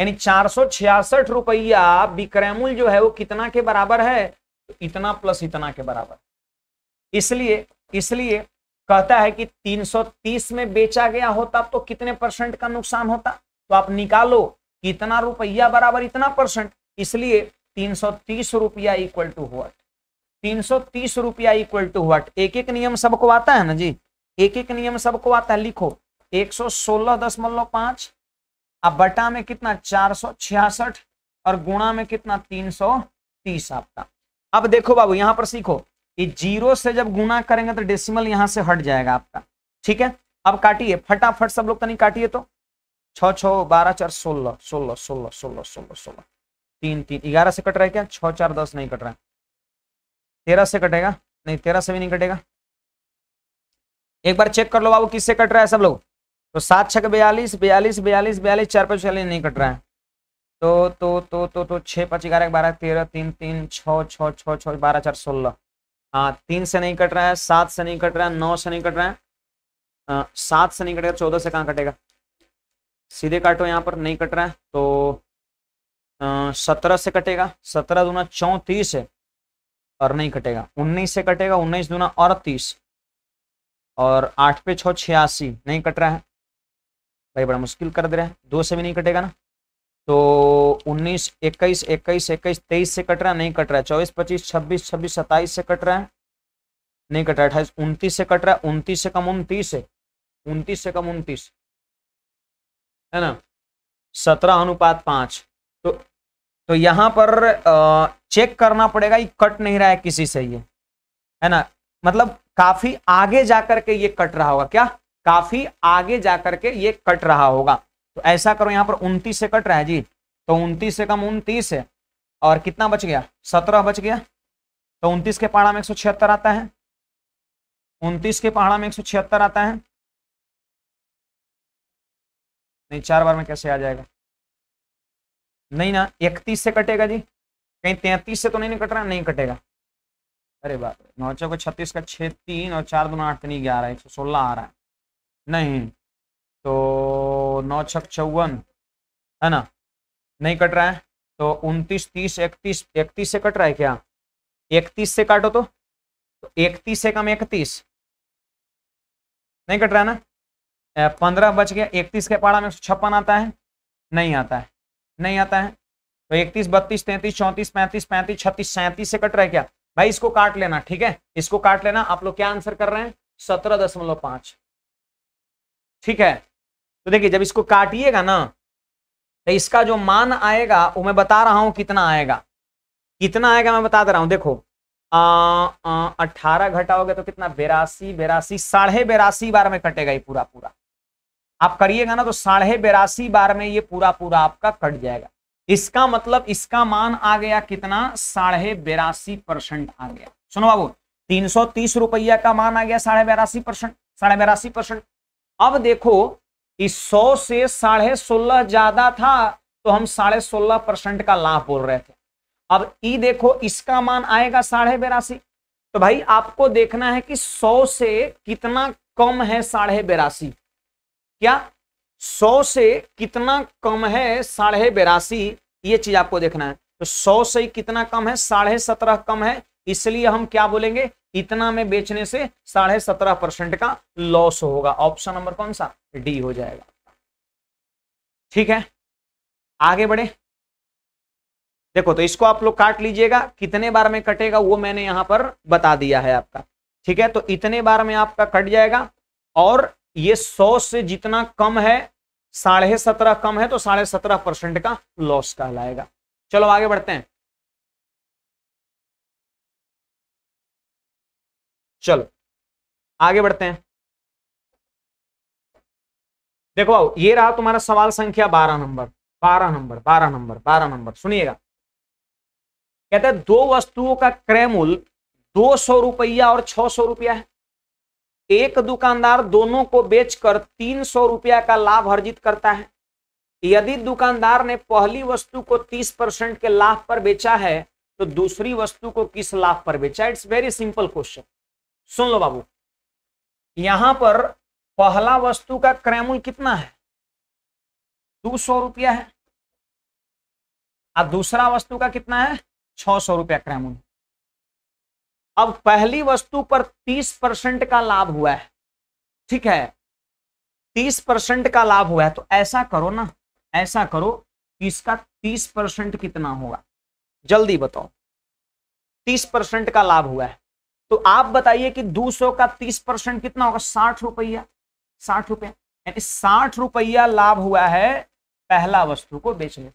यानी चार सौ छियासठ रुपया विक्रयमूल जो है वो कितना के बराबर है तो इतना प्लस इतना के बराबर इसलिए इसलिए कहता है कि 330 में बेचा गया होता तो कितने परसेंट का नुकसान होता तो आप निकालो इतना रुपया बराबर इतना परसेंट इसलिए 330 रुपया इक्वल टू सौ 330 रुपया इक्वल टू हुआ एक एक नियम सबको आता है ना जी एक एक नियम सबको आता है लिखो एक सौ सोलह दशमलव पांच अब बटा में कितना चार सौ छियासठ और गुणा में कितना तीन सौ तीस आपका अब देखो बाबू यहां पर सीखो ये जीरो से जब गुणा करेंगे तो डेसिमल यहां से हट जाएगा आपका ठीक है अब काटिए फटाफट सब लोग तो नहीं काटिए तो छ छ बारह चार सोलह सोलह सोलह सोलह सोलह सोलह तीन तीन ग्यारह से कट रहा है क्या छ चार दस नहीं कट रहा है तेरह से कटेगा नहीं तेरह से भी नहीं कटेगा एक बार चेक कर लो बाबू किससे कट रहा है सब लोग तो सात छक बयालीस बयालीस बयालीस बयालीस चार पाँच छियालीस नहीं कट रहा है तो तो तो तो तो छः पाँच ग्यारह बारह तेरह तीन तीन छः छः छः छः बारह चार सोलह हाँ तीन से नहीं कट रहा है सात से नहीं कट रहा है नौ से नहीं कट रहा है सात से नहीं कटेगा चौदह से कहाँ कटेगा सीधे काटो यहाँ पर नहीं कट रहा है तो सत्रह से कटेगा सत्रह दूना चौंतीस और नहीं कटेगा उन्नीस से कटेगा उन्नीस दूना अड़तीस और आठ पे छः छियासी नहीं कट रहा है भाई बड़ा मुश्किल कर दे रहा है दो से भी नहीं कटेगा ना तो उन्नीस इक्कीस इक्कीस इक्कीस तेईस से कट रहा है नहीं कट रहा है चौबीस पच्चीस छब्बीस छब्बीस सत्ताईस से कट रहा है नहीं कट रहा है अट्ठाईस उनतीस से कट रहा है उनतीस से कम उनतीस है उनतीस से कम उनतीस है ना सत्रह अनुपात पाँच तो तो यहाँ पर चेक करना पड़ेगा ये कट नहीं रहा है किसी से ये है ना मतलब काफी आगे जाकर के ये कट रहा होगा क्या काफी आगे जाकर के ये कट रहा होगा तो ऐसा करो यहाँ पर उन्तीस से कट रहा है जी तो उनतीस से कम उन्तीस है और कितना बच गया सत्रह बच गया तो उनतीस के पहाड़ा में एक सौ छिहत्तर आता है उनतीस के पहाड़ा में एक सौ छिहत्तर आता है नहीं चार बार में कैसे आ जाएगा नहीं ना इकतीस से कटेगा जी कहीं तैतीस से तो नहीं, नहीं कट रहा नहीं कटेगा अरे बात नौ चौक छत्तीस का छः तीन और चार दोनों आठ तीन ग्यारह एक सौ सोलह आ रहा है नहीं तो नौ छक चौवन है ना नहीं कट रहा है तो उनतीस तीस इकतीस इकतीस से कट रहा है क्या इकतीस से काटो तो, तो इकतीस से कम इकतीस नहीं कट रहा है ना पंद्रह बच गया इकतीस के पाड़ा में छप्पन आता है नहीं आता है नहीं आता है तो इकतीस बत्तीस तैंतीस चौंतीस पैंतीस पैंतीस छत्तीस सैंतीस से कट रहा है क्या भाई इसको काट लेना ठीक है इसको काट लेना आप लोग क्या आंसर कर रहे हैं सत्रह दशमलव पांच ठीक है तो देखिए जब इसको काटिएगा ना तो इसका जो मान आएगा वो मैं बता रहा हूं कितना आएगा कितना आएगा मैं बता दे रहा हूं देखो अठारह घटाओगे तो कितना बेरासी बेरासी साढ़े बेरासी बार में कटेगा ये पूरा पूरा आप करिएगा ना तो साढ़े बेरासी बार में ये पूरा पूरा आपका कट जाएगा इसका मतलब इसका मान आ गया कितना साढ़े बेरासी परसेंट आ गया सुनो बाबू तीन सौ तीस रुपया का मान आ गया साढ़े बेरासी परसेंट साढ़े बेरासी परसेंट अब देखो इस सौ से साढ़े सोलह ज्यादा था तो हम साढ़े सोलह परसेंट का लाभ बोल रहे थे अब ई देखो इसका मान आएगा साढ़े बेरासी तो भाई आपको देखना है कि सौ से कितना कम है साढ़े बेरासी क्या सौ से कितना कम है साढ़े बेरासी ये चीज आपको देखना है तो सौ से कितना कम है साढ़े सत्रह कम है इसलिए हम क्या बोलेंगे इतना में बेचने से साढ़े सत्रह परसेंट का लॉस होगा ऑप्शन नंबर कौन सा डी हो जाएगा ठीक है आगे बढ़े देखो तो इसको आप लोग काट लीजिएगा कितने बार में कटेगा वो मैंने यहां पर बता दिया है आपका ठीक है तो इतने बार में आपका कट जाएगा और ये सौ से जितना कम है साढ़े सत्रह कम है तो साढ़े सत्रह परसेंट का लॉस कहलाएगा चलो आगे बढ़ते हैं चलो आगे बढ़ते हैं देखो आओ ये रहा तुम्हारा सवाल संख्या बारह नंबर बारह नंबर बारह नंबर बारह नंबर सुनिएगा कहते हैं दो वस्तुओं का क्रय मूल्य दो सौ रुपया और छह सौ रुपया है एक दुकानदार दोनों को बेचकर तीन सौ रुपया का लाभ अर्जित करता है यदि दुकानदार ने पहली वस्तु को तीस परसेंट के लाभ पर बेचा है तो दूसरी वस्तु को किस लाभ पर बेचा इट्स वेरी सिंपल क्वेश्चन सुन लो बाबू यहां पर पहला वस्तु का क्रयमूल कितना है दो सौ रुपया है और दूसरा वस्तु का कितना है छह सौ रुपया क्रयमूल अब पहली वस्तु पर 30 परसेंट का लाभ हुआ है ठीक है 30 परसेंट का लाभ हुआ है तो ऐसा करो ना ऐसा करो इसका 30 परसेंट कितना होगा जल्दी बताओ 30 परसेंट का लाभ हुआ है तो आप बताइए कि 200 का 30 परसेंट कितना होगा साठ रुपया साठ रुपया यानी साठ रुपया लाभ हुआ है पहला वस्तु को बेचने से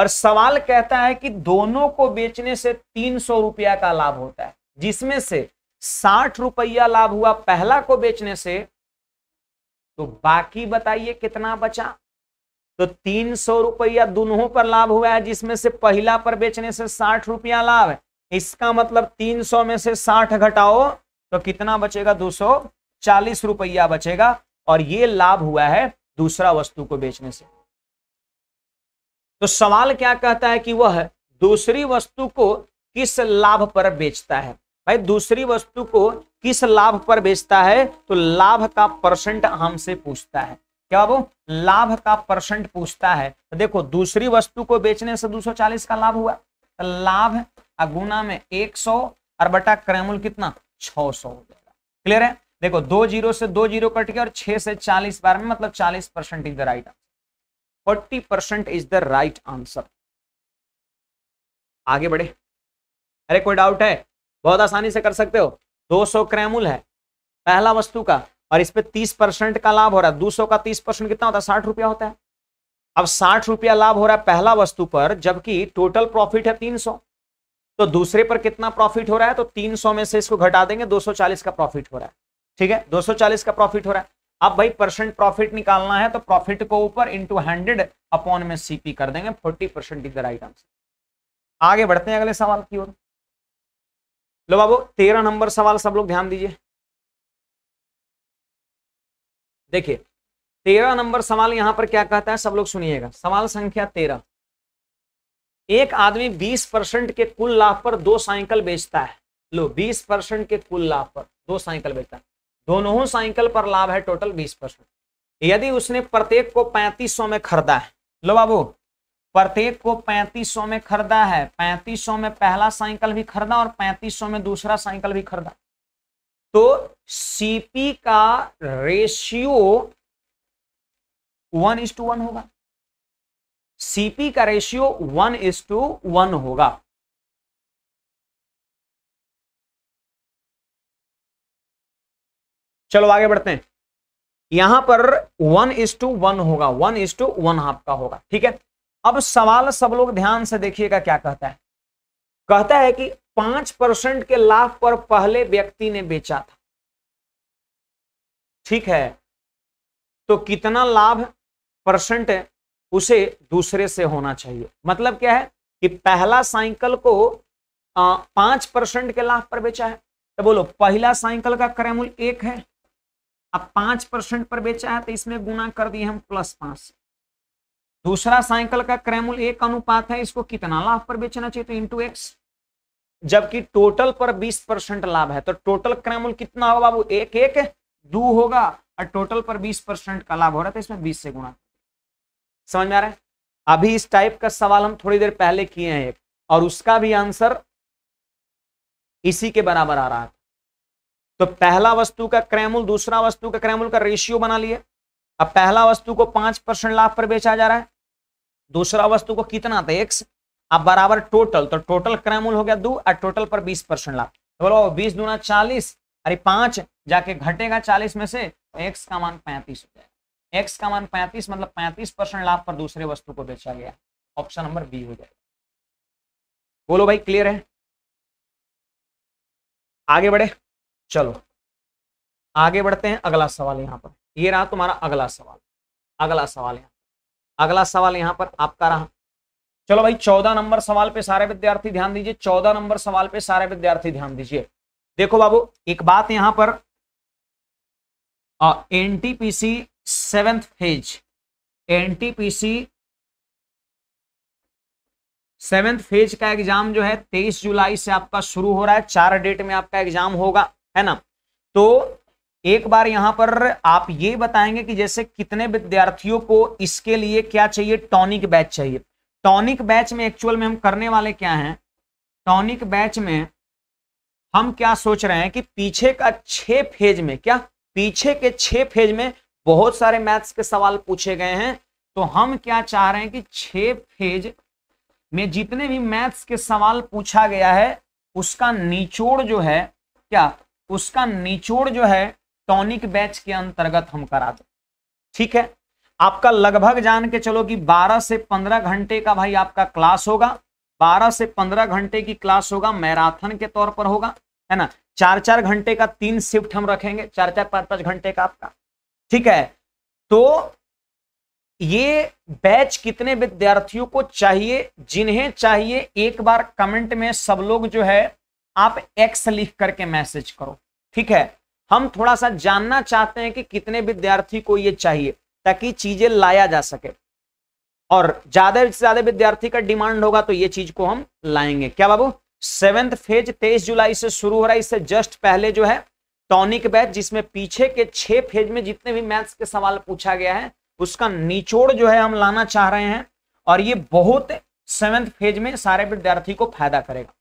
और सवाल कहता है कि दोनों को बेचने से तीन सौ रुपया का लाभ होता है जिसमें से साठ रुपया लाभ हुआ पहला को बेचने से तो बाकी बताइए कितना बचा तो तीन सौ रुपया दोनों पर लाभ हुआ है जिसमें से पहला पर बेचने से साठ रुपया लाभ है इसका मतलब तीन सौ में से साठ घटाओ तो कितना बचेगा दो सौ चालीस रुपया बचेगा और ये लाभ हुआ है दूसरा वस्तु को बेचने से तो सवाल क्या कहता है कि वह दूसरी वस्तु को किस लाभ पर बेचता है भाई दूसरी वस्तु को किस लाभ पर बेचता है तो लाभ का परसेंट हमसे पूछता है क्या बाबू लाभ का परसेंट पूछता है तो देखो दूसरी वस्तु को बेचने से 240 का लाभ हुआ तो लाभ अगुना में 100 और बटा क्रैमुल कितना 600 हो जाएगा क्लियर है देखो दो जीरो से दो जीरो कट गया और छह से चालीस बार में मतलब चालीस percent is the right answer forty percent is the right answer आगे बढ़े अरे कोई डाउट है बहुत आसानी से कर सकते हो 200 सौ क्रैमुल है पहला वस्तु का और इस पर तीस परसेंट का लाभ हो रहा है दो का तीस परसेंट कितना होता है साठ रुपया होता है अब साठ रुपया लाभ हो रहा है पहला वस्तु पर जबकि टोटल प्रॉफिट है तीन सौ तो दूसरे पर कितना प्रॉफिट हो रहा है तो तीन सौ में से इसको घटा देंगे दो सौ चालीस का प्रॉफिट हो रहा है ठीक है दो सौ चालीस का प्रॉफिट हो रहा है अब भाई परसेंट प्रॉफिट निकालना है तो प्रॉफिट को ऊपर इंटू हंड्रेड अपॉन में सीपी कर देंगे forty percent is the right answer आगे बढ़ते हैं अगले सवाल की ओर लो बाबू तेरह नंबर सवाल सब लोग ध्यान दीजिए देखिए तेरह नंबर सवाल यहां पर क्या कहता है सब लोग सुनिएगा सवाल संख्या तेरह एक आदमी बीस परसेंट के कुल लाभ पर दो साइकिल बेचता है लो बीस परसेंट के कुल लाभ पर दो साइकिल बेचता है दोनों साइकिल पर लाभ है टोटल बीस परसेंट यदि उसने प्रत्येक को पैंतीस सौ में खरीदा है लो बाबू प्रत्येक को 3500 में खरीदा है 3500 में पहला साइकिल भी खरीदा और 3500 में दूसरा साइकिल भी खरीदा तो सीपी का ratio one is to one होगा सीपी का ratio one is to one होगा चलो आगे बढ़ते हैं यहां पर वन इज टू वन होगा one is to one half का होगा ठीक है अब सवाल सब लोग ध्यान से देखिएगा क्या कहता है कहता है कि पांच परसेंट के लाभ पर पहले व्यक्ति ने बेचा था ठीक है तो कितना लाभ परसेंट उसे दूसरे से होना चाहिए मतलब क्या है कि पहला साइकिल को पांच परसेंट के लाभ पर बेचा है तो बोलो पहला साइकिल का क्रय मूल्य एक है अब पांच परसेंट पर बेचा है तो इसमें गुना कर दिए हम प्लस पांच दूसरा साइकिल का क्रैमूल एक अनुपात है इसको कितना लाभ पर बेचना चाहिए तो इंटू एक्स जबकि टोटल पर 20 परसेंट लाभ है तो टोटल क्रैमूल कितना होगा बाबू एक एक दो होगा और टोटल पर 20 परसेंट का लाभ हो रहा था तो इसमें 20 से गुणा समझ में आ रहा है अभी इस टाइप का सवाल हम थोड़ी देर पहले किए हैं एक और उसका भी आंसर इसी के बराबर आ रहा था तो पहला वस्तु का क्रैमूल दूसरा वस्तु का क्रैमूल का रेशियो बना लिया अब पहला वस्तु को पांच परसेंट लाभ पर बेचा जा रहा है दूसरा वस्तु को कितना था एक्स अब बराबर टोटल तो टोटल क्रैमूल हो गया दो और टोटल पर बीस परसेंट लाभ तो बोलो बीस दूना चालीस अरे पांच जाके घटेगा चालीस में से तो एक्स का मान पैंतीस हो जाएगा एक्स का मान पैंतीस मतलब पैंतीस परसेंट लाभ पर दूसरे वस्तु को बेचा गया ऑप्शन नंबर बी हो जाएगा बोलो भाई क्लियर है आगे बढ़े चलो आगे बढ़ते हैं अगला सवाल यहां पर ये रहा तुम्हारा अगला सवाल अगला सवाल यहाँ अगला सवाल यहाँ पर आपका रहा चलो भाई चौदह नंबर सवाल पे सारे विद्यार्थी ध्यान दीजिए चौदह नंबर सवाल पे सारे विद्यार्थी ध्यान दीजिए देखो बाबू एक बात यहाँ पर N T P C seventh phase N T P C seventh phase का एग्जाम जो है तेईस जुलाई से आपका शुरू हो रहा है चार डेट में आपका एग्जाम होगा है ना तो एक बार यहां पर आप ये बताएंगे कि जैसे कितने विद्यार्थियों को इसके लिए क्या चाहिए टॉनिक बैच चाहिए टॉनिक बैच में एक्चुअल में हम करने वाले क्या हैं टॉनिक बैच में हम क्या सोच रहे हैं कि पीछे का छह फेज में क्या पीछे के छह फेज में बहुत सारे मैथ्स के सवाल पूछे गए हैं तो हम क्या चाह रहे हैं कि छह फेज में जितने भी मैथ्स के सवाल पूछा गया है उसका निचोड़ जो है क्या उसका निचोड़ जो है टॉनिक बैच के अंतर्गत हम करा दें ठीक है आपका लगभग जान के चलो कि 12 से 15 घंटे का भाई आपका क्लास होगा 12 से 15 घंटे की क्लास होगा मैराथन के तौर पर होगा है ना चार चार घंटे का तीन शिफ्ट हम रखेंगे चार चार पांच पांच घंटे का आपका ठीक है तो ये बैच कितने विद्यार्थियों को चाहिए जिन्हें चाहिए एक बार कमेंट में सब लोग जो है आप एक्स लिख करके मैसेज करो ठीक है हम थोड़ा सा जानना चाहते हैं कि कितने विद्यार्थी को ये चाहिए ताकि चीजें लाया जा सके और ज्यादा से ज्यादा विद्यार्थी का डिमांड होगा तो ये चीज को हम लाएंगे क्या बाबू सेवेंथ फेज तेईस जुलाई से शुरू हो रहा है इससे जस्ट पहले जो है टॉनिक बैच जिसमें पीछे के छह फेज में जितने भी मैथ्स के सवाल पूछा गया है उसका निचोड़ जो है हम लाना चाह रहे हैं और ये बहुत सेवेंथ फेज में सारे विद्यार्थी को फायदा करेगा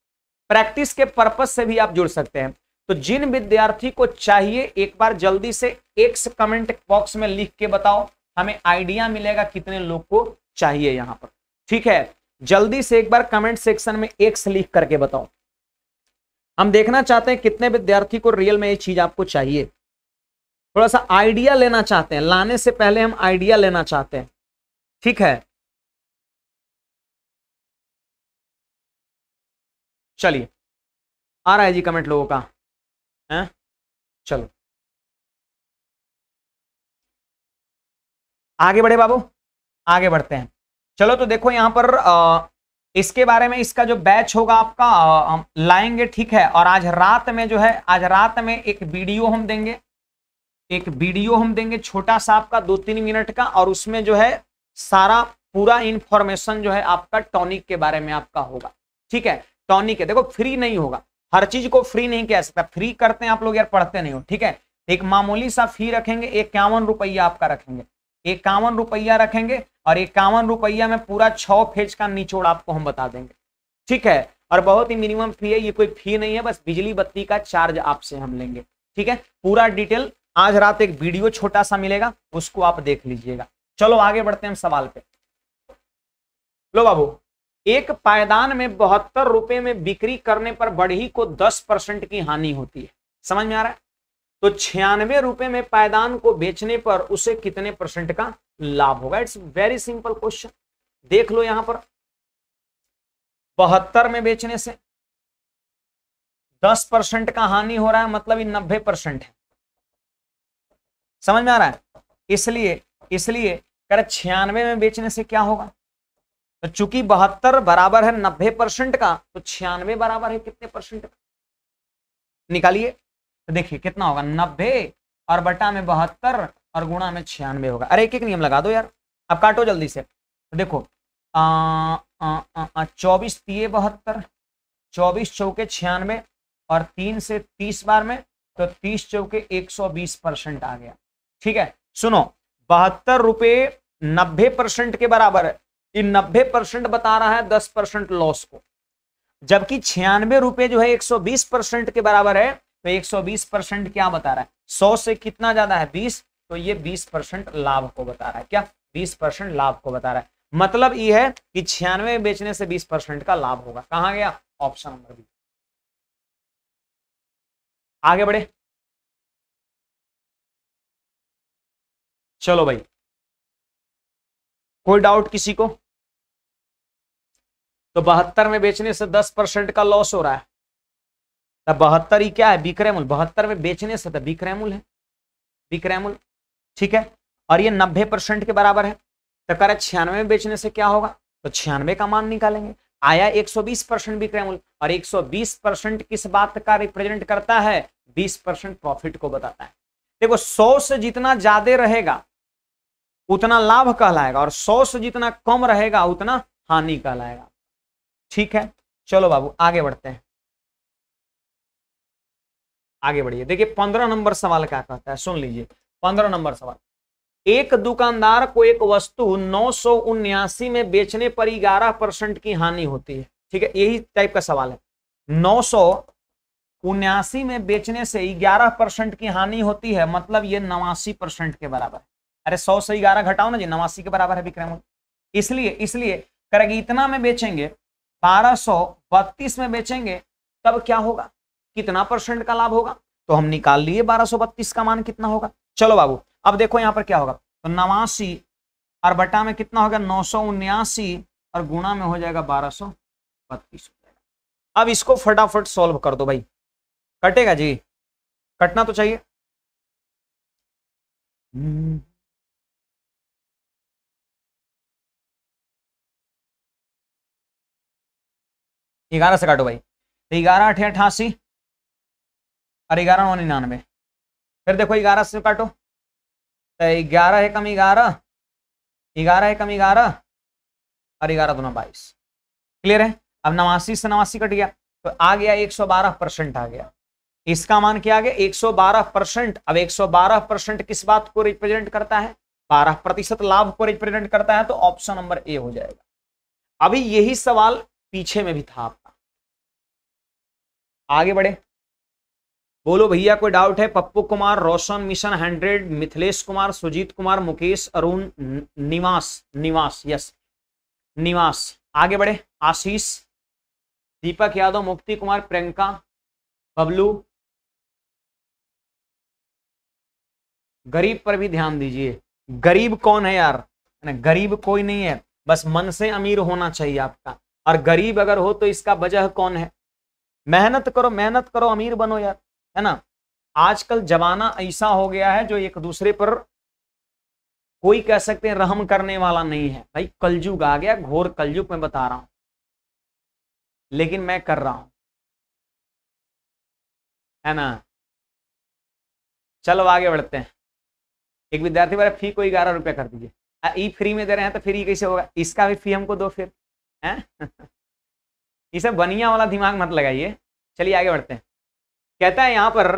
प्रैक्टिस के पर्पज से भी आप जुड़ सकते हैं तो जिन विद्यार्थी को चाहिए एक बार जल्दी से एक्स कमेंट बॉक्स में लिख के बताओ हमें आइडिया मिलेगा कितने लोग को चाहिए यहां पर ठीक है जल्दी से एक बार कमेंट सेक्शन में एक्स लिख करके बताओ हम देखना चाहते हैं कितने विद्यार्थी को रियल में ये चीज आपको चाहिए थोड़ा सा आइडिया लेना चाहते हैं लाने से पहले हम आइडिया लेना चाहते हैं ठीक है चलिए आ रहा है जी कमेंट लोगों का हैं चलो आगे बढ़े बाबू आगे बढ़ते हैं चलो तो देखो यहां पर आ, इसके बारे में इसका जो बैच होगा आपका आ, हम लाएंगे ठीक है और आज रात में जो है आज रात में एक वीडियो हम देंगे एक वीडियो हम देंगे छोटा सा आपका दो तीन मिनट का और उसमें जो है सारा पूरा इंफॉर्मेशन जो है आपका टॉनिक के बारे में आपका होगा ठीक है टॉनिक है देखो फ्री नहीं होगा हर चीज को फ्री नहीं कह सकता फ्री करते हैं आप लोग यार पढ़ते नहीं हो ठीक है एक मामूली सा फी रखेंगे इक्यावन रुपया आपका रखेंगे इक्यावन रुपया रखेंगे और इक्यावन रुपया में पूरा छ फेज का निचोड़ आपको हम बता देंगे ठीक है और बहुत ही मिनिमम फी है ये कोई फी नहीं है बस बिजली बत्ती का चार्ज आपसे हम लेंगे ठीक है पूरा डिटेल आज रात एक वीडियो छोटा सा मिलेगा उसको आप देख लीजिएगा चलो आगे बढ़ते हैं हम सवाल पे लो बाबू एक पायदान में बहत्तर रुपए में बिक्री करने पर बढ़ी को दस परसेंट की हानि होती है समझ में आ रहा है तो छियानवे रुपए में पायदान को बेचने पर उसे कितने परसेंट का लाभ होगा इट्स वेरी सिंपल क्वेश्चन देख लो यहां पर बहत्तर में बेचने से दस परसेंट का हानि हो रहा है मतलब नब्बे परसेंट है समझ में आ रहा है इसलिए इसलिए कर छियानवे में बेचने से क्या होगा तो चूंकि बहत्तर बराबर है नब्बे परसेंट का तो छियानवे बराबर है कितने परसेंट का निकालिए तो देखिए कितना होगा नब्बे और बटा में बहत्तर और गुणा में छियानवे होगा अरे एक एक नियम लगा दो यार अब काटो जल्दी से तो देखो चौबीस तीय बहत्तर चौबीस चौके छियानवे और तीन से तीस बार में तो तीस चौके एक सौ बीस परसेंट आ गया ठीक है सुनो बहत्तर रुपये नब्बे परसेंट के बराबर है ये नब्बे परसेंट बता रहा है दस परसेंट लॉस को जबकि छियानवे रुपए जो है एक सौ बीस परसेंट के बराबर है तो एक सौ बीस परसेंट क्या बता रहा है सौ से कितना ज्यादा है बीस तो ये बीस परसेंट लाभ को बता रहा है क्या बीस परसेंट लाभ को बता रहा है मतलब ये है कि छियानवे बेचने से बीस परसेंट का लाभ होगा कहा गया ऑप्शन नंबर बी आगे बढ़े चलो भाई कोई डाउट किसी को तो बहत्तर में बेचने से दस परसेंट का लॉस हो रहा है तब बहत्तर ही क्या है विक्रय मूल्य बहत्तर में बेचने से तो विक्रय मूल्य है विक्रय मूल्य ठीक है और ये नब्बे परसेंट के बराबर है तो कह रहे छियानवे में बेचने से क्या होगा तो छियानवे का मान निकालेंगे आया 120 परसेंट विक्रय मूल्य और 120 परसेंट किस बात का रिप्रेजेंट करता है 20 परसेंट प्रॉफिट को बताता है देखो 100 से जितना ज्यादा रहेगा उतना लाभ कहलाएगा और सौ से जितना कम रहेगा उतना हानि कहलाएगा ठीक है चलो बाबू आगे बढ़ते हैं आगे बढ़िए देखिए पंद्रह नंबर सवाल क्या कहता है सुन लीजिए पंद्रह नंबर सवाल एक दुकानदार को एक वस्तु नौ में बेचने पर ग्यारह परसेंट की हानि होती है ठीक है यही टाइप का सवाल है नौ उन्यासी में बेचने से ग्यारह परसेंट की हानि होती है मतलब ये नवासी परसेंट के बराबर अरे सौ से ग्यारह घटाओ ना जी नवासी के बराबर है विक्रय मूल्य इसलिए इसलिए करेगी इतना में बेचेंगे बारह सौ बत्तीस में बेचेंगे तब क्या होगा कितना परसेंट का लाभ होगा तो हम निकाल लिए बारह सौ बत्तीस का मान कितना होगा चलो बाबू अब देखो यहाँ पर क्या होगा तो नवासी और बटा में कितना होगा नौ सौ उन्यासी और गुणा में हो जाएगा बारह सौ बत्तीस अब इसको फटाफट सॉल्व कर दो भाई कटेगा जी कटना तो चाहिए ग्यारह से काटो भाई तो ग्यारह अठे अठासी और ग्यारह नौ निन्यानवे फिर देखो ग्यारह से काटो तो ग्यारह है कम ग्यारह ग्यारह है कम ग्यारह और ग्यारह दोनों बाईस क्लियर है अब नवासी से नवासी कट गया तो आ गया एक सौ बारह परसेंट आ गया इसका मान क्या आ गया एक सौ बारह परसेंट अब एक सौ बारह परसेंट किस बात को रिप्रेजेंट करता है बारह प्रतिशत लाभ को रिप्रेजेंट करता है तो ऑप्शन नंबर ए हो जाएगा अभी यही सवाल पीछे में भी था आप आगे बढ़े बोलो भैया कोई डाउट है Pappu Kumar Roshan mission hundred Mithilesh Kumar Sujit Kumar Mukesh Arun Niwas Niwas yes निवास आगे बढ़े आशीष दीपक यादव मुक्ति कुमार प्रियंका बबलू गरीब पर भी ध्यान दीजिए गरीब कौन है यार ना गरीब कोई नहीं है बस मन से अमीर होना चाहिए आपका और गरीब अगर हो तो इसका वजह कौन है मेहनत करो मेहनत करो अमीर बनो यार है ना आजकल जमाना ऐसा हो गया है जो एक दूसरे पर कोई कह सकते हैं रहम करने वाला नहीं है भाई कलयुग आ गया घोर कलयुग में बता रहा हूं लेकिन मैं कर रहा हूं है ना चलो आगे बढ़ते हैं एक विद्यार्थी बारे फी को ग्यारह रुपया कर दीजिए ई फ्री में दे रहे हैं तो फ्री कैसे होगा इसका भी फी हमको दो फिर है <laughs> ये सब बनिया वाला दिमाग मत लगाइए चलिए आगे बढ़ते हैं कहता है यहाँ पर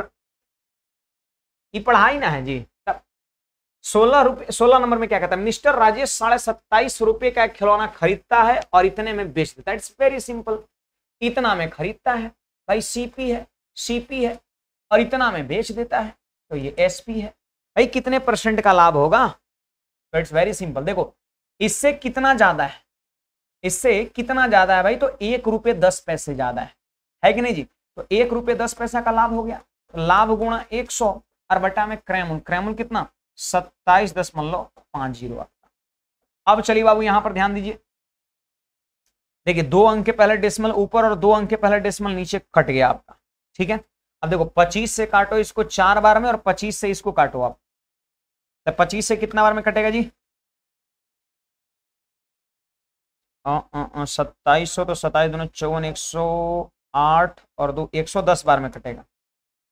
कि पढ़ाई ना है जी तब सोलह रुपये सोलह नंबर में क्या कहता है मिस्टर राजेश साढ़े सत्ताईस रुपये का खिलौना खरीदता है और इतने में बेच देता है इट्स वेरी सिंपल इतना में खरीदता है भाई सीपी है सीपी है और इतना में बेच देता है तो ये एसपी है भाई कितने परसेंट का लाभ होगा तो इट्स वेरी सिंपल देखो इससे कितना ज्यादा है इससे कितना ज्यादा है भाई तो एक रुपये दस पैसे ज्यादा है है कि नहीं जी तो एक रुपये दस पैसा का लाभ हो गया तो लाभ गुणा एक सौ और बटा में क्रैमुल क्रैमुल कितना सत्ताईस दशमलव पांच जीरो अब चलिए बाबू यहां पर ध्यान दीजिए देखिए दो अंक के पहले डेसिमल ऊपर और दो अंक के पहले डेसिमल नीचे कट गया आपका ठीक है अब देखो पच्चीस से काटो इसको चार बार में और पच्चीस से इसको काटो आप तो पच्चीस से कितना बार में कटेगा जी सत्ताईस सौ तो सत्ताईस दोनों चौवन एक सौ आठ और दो एक सौ दस बार में कटेगा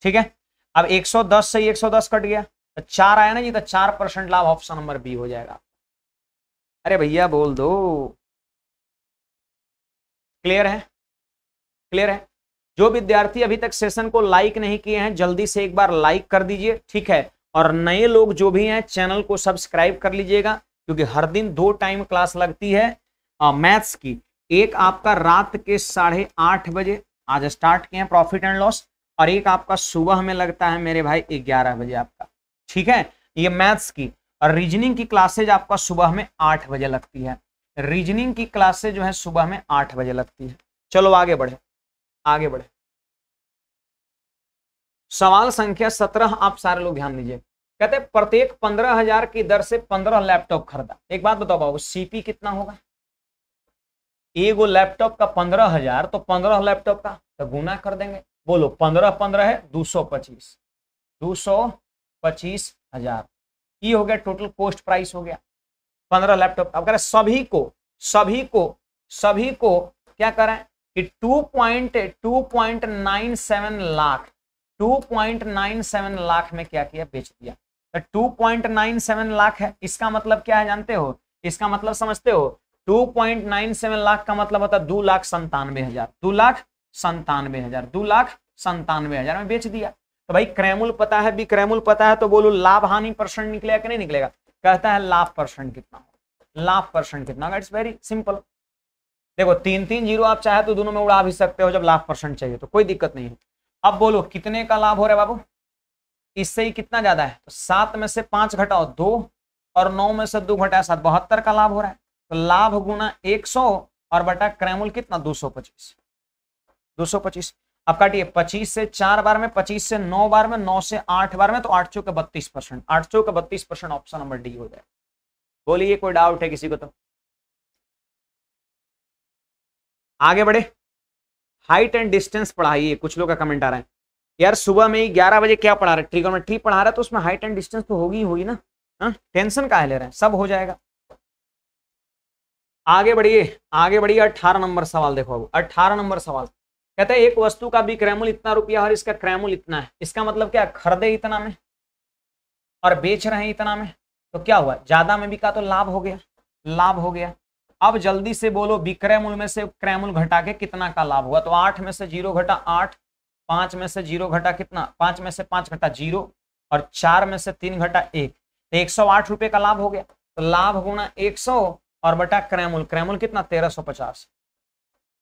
ठीक है अब एक सौ दस से एक सौ दस कट गया तो चार आया ना जी तो चार परसेंट लाभ ऑप्शन नंबर बी हो जाएगा अरे भैया बोल दो क्लियर है क्लियर है जो विद्यार्थी अभी तक सेशन को लाइक नहीं किए हैं जल्दी से एक बार लाइक कर दीजिए ठीक है और नए लोग जो भी हैं चैनल को सब्सक्राइब कर लीजिएगा क्योंकि हर दिन दो टाइम क्लास लगती है मैथ्स की एक आपका रात के साढ़े आठ बजे आज स्टार्ट किए हैं प्रॉफिट एंड लॉस और एक आपका सुबह में लगता है मेरे भाई ग्यारह बजे आपका ठीक है ये मैथ्स की और रीजनिंग की क्लासेज आपका सुबह में आठ बजे लगती है रीजनिंग की क्लासेज जो है सुबह में आठ बजे लगती है चलो आगे बढ़े आगे बढ़े सवाल संख्या सत्रह आप सारे लोग ध्यान दीजिए कहते प्रत्येक पंद्रह हजार की दर से पंद्रह लैपटॉप खरीदा एक बात बताओ बाबू सीपी कितना होगा एगो लैपटॉप का पंद्रह हजार तो पंद्रह लैपटॉप का तो गुना कर देंगे बोलो पंद्रह पंद्रह है दो सौ पच्चीस दो सौ पच्चीस हजार ये हो गया टोटल कोस्ट प्राइस हो गया पंद्रह लैपटॉप अब कह रहे सभी को सभी को सभी को क्या करें कि two point two point nine seven lakh two point nine seven lakh में क्या किया बेच दिया तो two point nine seven lakh है इसका मतलब क्या है जानते हो इसका मतलब समझते हो 2.97 लाख का मतलब होता है दो लाख संतानवे हजार दो लाख संतानवे हजार दो लाख संतानवे हजार में बेच दिया तो भाई क्रैमुल पता है विक्रैमुल पता है तो बोलो लाभ हानि परसेंट निकलेगा कि नहीं निकलेगा कहता है लाभ परसेंट कितना लाभ परसेंट कितना इट्स वेरी सिंपल देखो तीन तीन जीरो आप चाहे तो दोनों में उड़ा भी सकते हो जब लाभ परसेंट चाहिए तो कोई दिक्कत नहीं है अब बोलो कितने का लाभ हो रहा है बाबू इससे ही कितना ज्यादा है तो सात में से पांच घटाओ दो और नौ में से दो घटाया सात बहत्तर का लाभ हो रहा है तो लाभ गुना एक सौ और बटा क्रैमुल कितना दो सौ पच्चीस दो सौ पच्चीस अब काटिए पच्चीस से चार बार में पच्चीस से नौ बार में नौ से आठ बार में तो आठ सौ का बत्तीस परसेंट आठ सौ का बत्तीस परसेंट ऑप्शन नंबर डी हो जाए बोलिए कोई डाउट है किसी को तो आगे बढ़े हाइट एंड डिस्टेंस पढ़ाइए कुछ लोग का कमेंट आ रहा है यार सुबह में ही ग्यारह बजे क्या पढ़ा रहे है ट्रिगोमेट्री पढ़ा रहा है तो उसमें हाइट एंड डिस्टेंस तो होगी ही होगी ना हाँ? टेंशन का है ले रहे हैं सब हो जाएगा आगे बढ़िए आगे बढ़िए अठारह नंबर सवाल देखो अब अठारह नंबर सवाल कहते हैं एक वस्तु का भी मूल्य इतना रुपया और इसका क्रय इतना है इसका मतलब क्या खरीदे इतना में और बेच रहे हैं इतना में तो क्या हुआ ज्यादा में बिका तो लाभ हो गया लाभ हो गया अब जल्दी से बोलो विक्रय मूल्य में से क्रय मूल्य घटा के कितना का लाभ हुआ तो आठ में से जीरो घटा आठ पांच में से जीरो घटा कितना पांच में से पांच घटा जीरो और चार में से तीन घटा एक तो एक सौ आठ रुपये का लाभ हो गया तो लाभ गुणा एक सौ और बटा क्रैमुल क्रैमुल कितना तेरह सौ पचास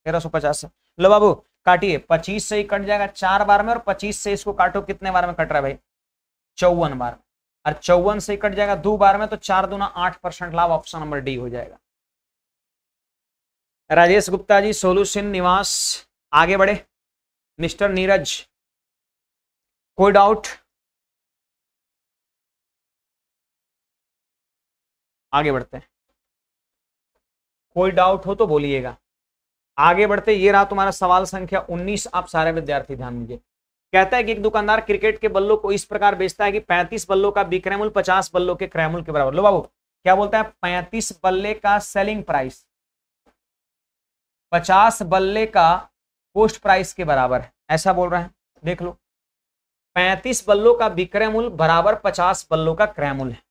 तेरह सौ पचास लो बाबू काटिए पच्चीस से ही कट जाएगा चार बार में और पच्चीस से इसको काटो कितने बार में कट रहा है भाई चौवन बार और चौवन से ही कट जाएगा दो बार में तो चार दूना आठ परसेंट लाभ ऑप्शन नंबर डी हो जाएगा राजेश गुप्ता जी सोलू सिंह निवास आगे बढ़े मिस्टर नीरज कोई डाउट आगे बढ़ते हैं कोई डाउट हो तो बोलिएगा आगे बढ़ते ये रहा तुम्हारा सवाल संख्या 19 आप सारे विद्यार्थी ध्यान दीजिए कहता है कि एक दुकानदार क्रिकेट के बल्लों को इस प्रकार बेचता है कि 35 बल्लों का विक्रय पचास 50 बल्लों के क्रैमुल के बराबर लो बाबू क्या बोलता है 35 बल्ले का सेलिंग प्राइस 50 बल्ले का कोस्ट प्राइस के बराबर है ऐसा बोल रहे हैं देख लो पैंतीस बल्लों का विक्रय मूल्य बराबर पचास बल्लों का क्रय मूल्य है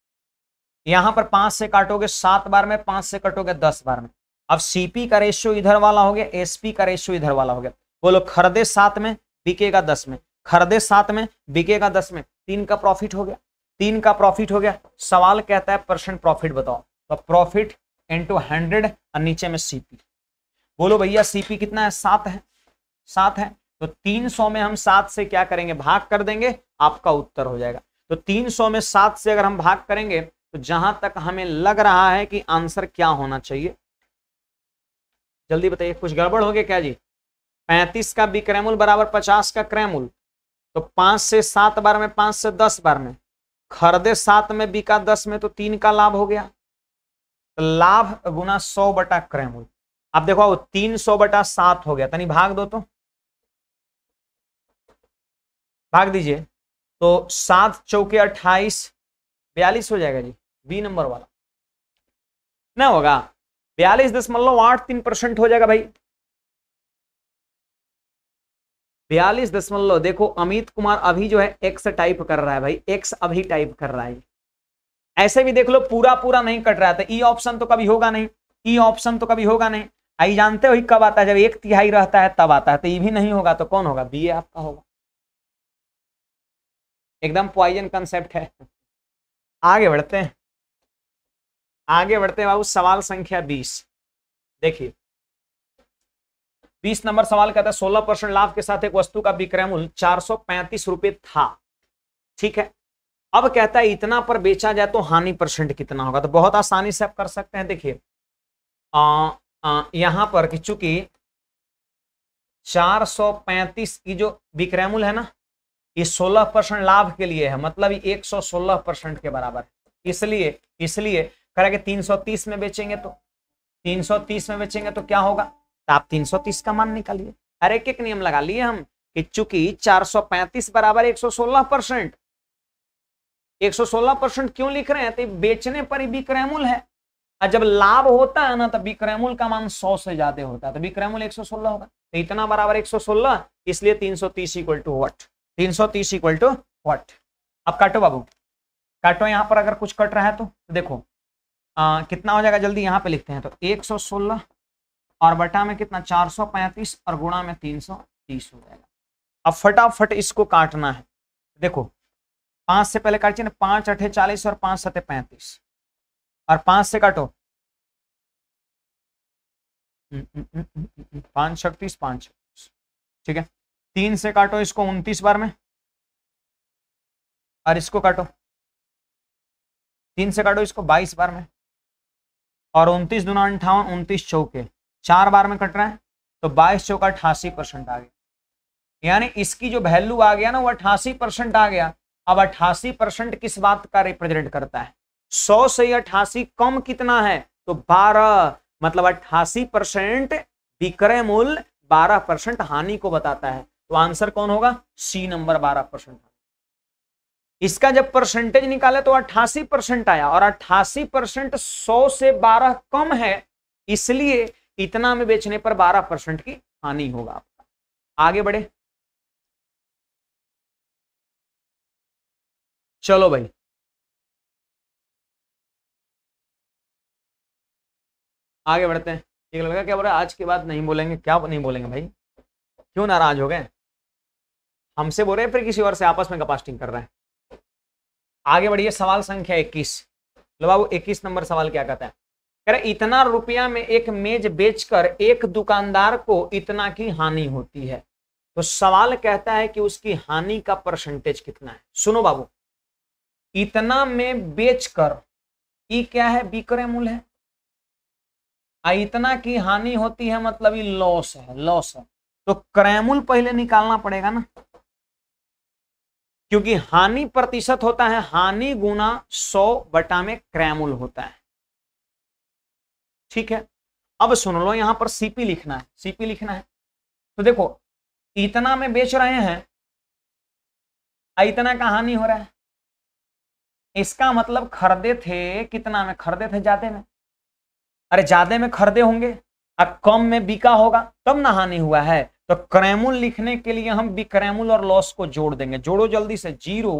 यहां पर पांच से काटोगे सात बार में पांच से कटोगे दस बार में अब सीपी का रेशियो इधर वाला हो गया एसपी का रेशियो इधर वाला हो गया बोलो खरदे सात में बिकेगा दस में खरदे सात में बिकेगा दस में तीन का प्रॉफिट हो गया तीन का प्रॉफिट हो गया सवाल कहता है परसेंट प्रॉफिट बताओ तो प्रॉफिट इंटू हंड्रेड और नीचे में सीपी बोलो भैया सीपी कितना है सात है सात है तो तीन सौ में हम सात से क्या करेंगे भाग कर देंगे आपका उत्तर हो जाएगा तो तीन सौ में सात से अगर हम भाग करेंगे तो जहां तक हमें लग रहा है कि आंसर क्या होना चाहिए जल्दी बताइए कुछ गड़बड़ हो गया क्या जी पैंतीस का बिक्रैमुल बराबर पचास का क्रैमूल तो पांच से सात बार में पांच से दस बार में खरदे सात में बिका दस में तो तीन का लाभ हो गया तो लाभ गुना सौ बटा क्रैमूल आप देखो तीन सौ बटा सात हो गया तनी भाग दो तो भाग दीजिए तो सात चौके अट्ठाईस बयालीस हो जाएगा जी बी नंबर वाला ना होगा बयालीस दशमलव आठ तीन परसेंट हो जाएगा भाई बयालीस दशमलव देखो अमित कुमार अभी जो है एक्स टाइप कर रहा है भाई एक्स अभी टाइप कर रहा है ऐसे भी देख लो पूरा पूरा नहीं कट रहा था ई ऑप्शन तो कभी होगा नहीं ई e ऑप्शन तो कभी होगा नहीं आई जानते हो ही e कब आता है जब एक तिहाई रहता है तब आता है तो ये e भी नहीं होगा तो कौन होगा बी आपका होगा एकदम पॉइजन कंसेप्ट है आगे बढ़ते हैं आगे बढ़ते हैं बाबू सवाल संख्या बीस देखिए बीस नंबर सवाल कहता है सोलह परसेंट लाभ के साथ एक वस्तु का विक्रय मूल्य चार सौ पैंतीस रुपए था ठीक है अब कहता है इतना पर बेचा जाए तो हानि परसेंट कितना होगा तो बहुत आसानी से आप कर सकते हैं देखिए यहां पर कि चूंकि पैंतीस की जो विक्रय मूल्य है ना ये 16 परसेंट लाभ के लिए है मतलब 116 परसेंट के बराबर है इसलिए इसलिए करा कि 330 में बेचेंगे तो 330 में बेचेंगे तो क्या होगा तो आप 330 का मान निकालिए हर एक एक नियम लगा लिए हम कि चूंकि 435 बराबर 116 परसेंट 116 परसेंट क्यों लिख रहे हैं तो बेचने पर ही विक्रयमूल है और जब लाभ होता है ना तो विक्रयमूल का मान 100 से ज्यादा होता है तो विक्रय सौ सोलह होगा तो इतना बराबर सोलह इसलिए तीस इक्वल टू वट तीस इक्वल टू वट अब काटो बाबू काटो यहां पर अगर कुछ कट रहा है तो देखो आ, कितना हो जाएगा जल्दी यहाँ पे लिखते हैं तो 116 और बटा में कितना 435 और गुणा में 330 हो जाएगा अब फटाफट इसको काटना है देखो पाँच से पहले काटिए ना पाँच अठे चालीस और पाँच सते पैंतीस और पाँच से काटो हम्म, हम्म, हम्म, पाँच छत्तीस पाँच छत्तीस ठीक है तीन से काटो इसको उनतीस बार में और इसको काटो तीन से काटो इसको बाईस बार में और उनतीस दूना अंठावन उनतीस चौके चार बार में कट रहा है तो बाईस चौका अठासी परसेंट आ गया यानी इसकी जो वैल्यू आ गया ना वो अठासी परसेंट आ गया अब अठासी परसेंट किस बात का रिप्रेजेंट करता है सौ से अठासी कम कितना है तो बारह मतलब अट्ठासी परसेंट विक्रय मूल्य बारह परसेंट हानि को बताता है तो आंसर कौन होगा सी नंबर बारह परसेंट इसका जब परसेंटेज निकाला तो अट्ठासी परसेंट आया और अट्ठासी परसेंट सौ से बारह कम है इसलिए इतना में बेचने पर बारह परसेंट की हानि होगा आपका आगे बढ़े चलो भाई आगे बढ़ते हैं एक लड़का क्या बोल रहा है आज के बाद नहीं बोलेंगे क्या नहीं बोलेंगे भाई क्यों नाराज हो गए हमसे बोल रहे हैं फिर किसी और से आपस में कपास्टिंग कर रहे हैं आगे बढ़िए सवाल संख्या इक्कीस लो बाबू इक्कीस नंबर सवाल क्या कहता है कह रहे इतना रुपया में एक मेज बेचकर एक दुकानदार को इतना की हानि होती है तो सवाल कहता है कि उसकी हानि का परसेंटेज कितना है सुनो बाबू इतना में बेचकर ई क्या है बिक्रय मूल्य है आ इतना की हानि होती है मतलब ये लॉस है लॉस है तो क्रयमूल पहले निकालना पड़ेगा ना क्योंकि हानि प्रतिशत होता है हानि गुना सौ बटा में क्रैमुल होता है ठीक है अब सुन लो यहां पर सीपी लिखना है सीपी लिखना है तो देखो इतना में बेच रहे हैं इतना का हानि हो रहा है इसका मतलब खरीदे थे कितना में खरीदे थे ज्यादा में अरे ज्यादा में खरीदे होंगे अब कम में बिका होगा तब ना हानि हुआ है तो क्रैमुल लिखने के लिए हम विक्रैमुल और लॉस को जोड़ देंगे जोड़ो जल्दी से जीरो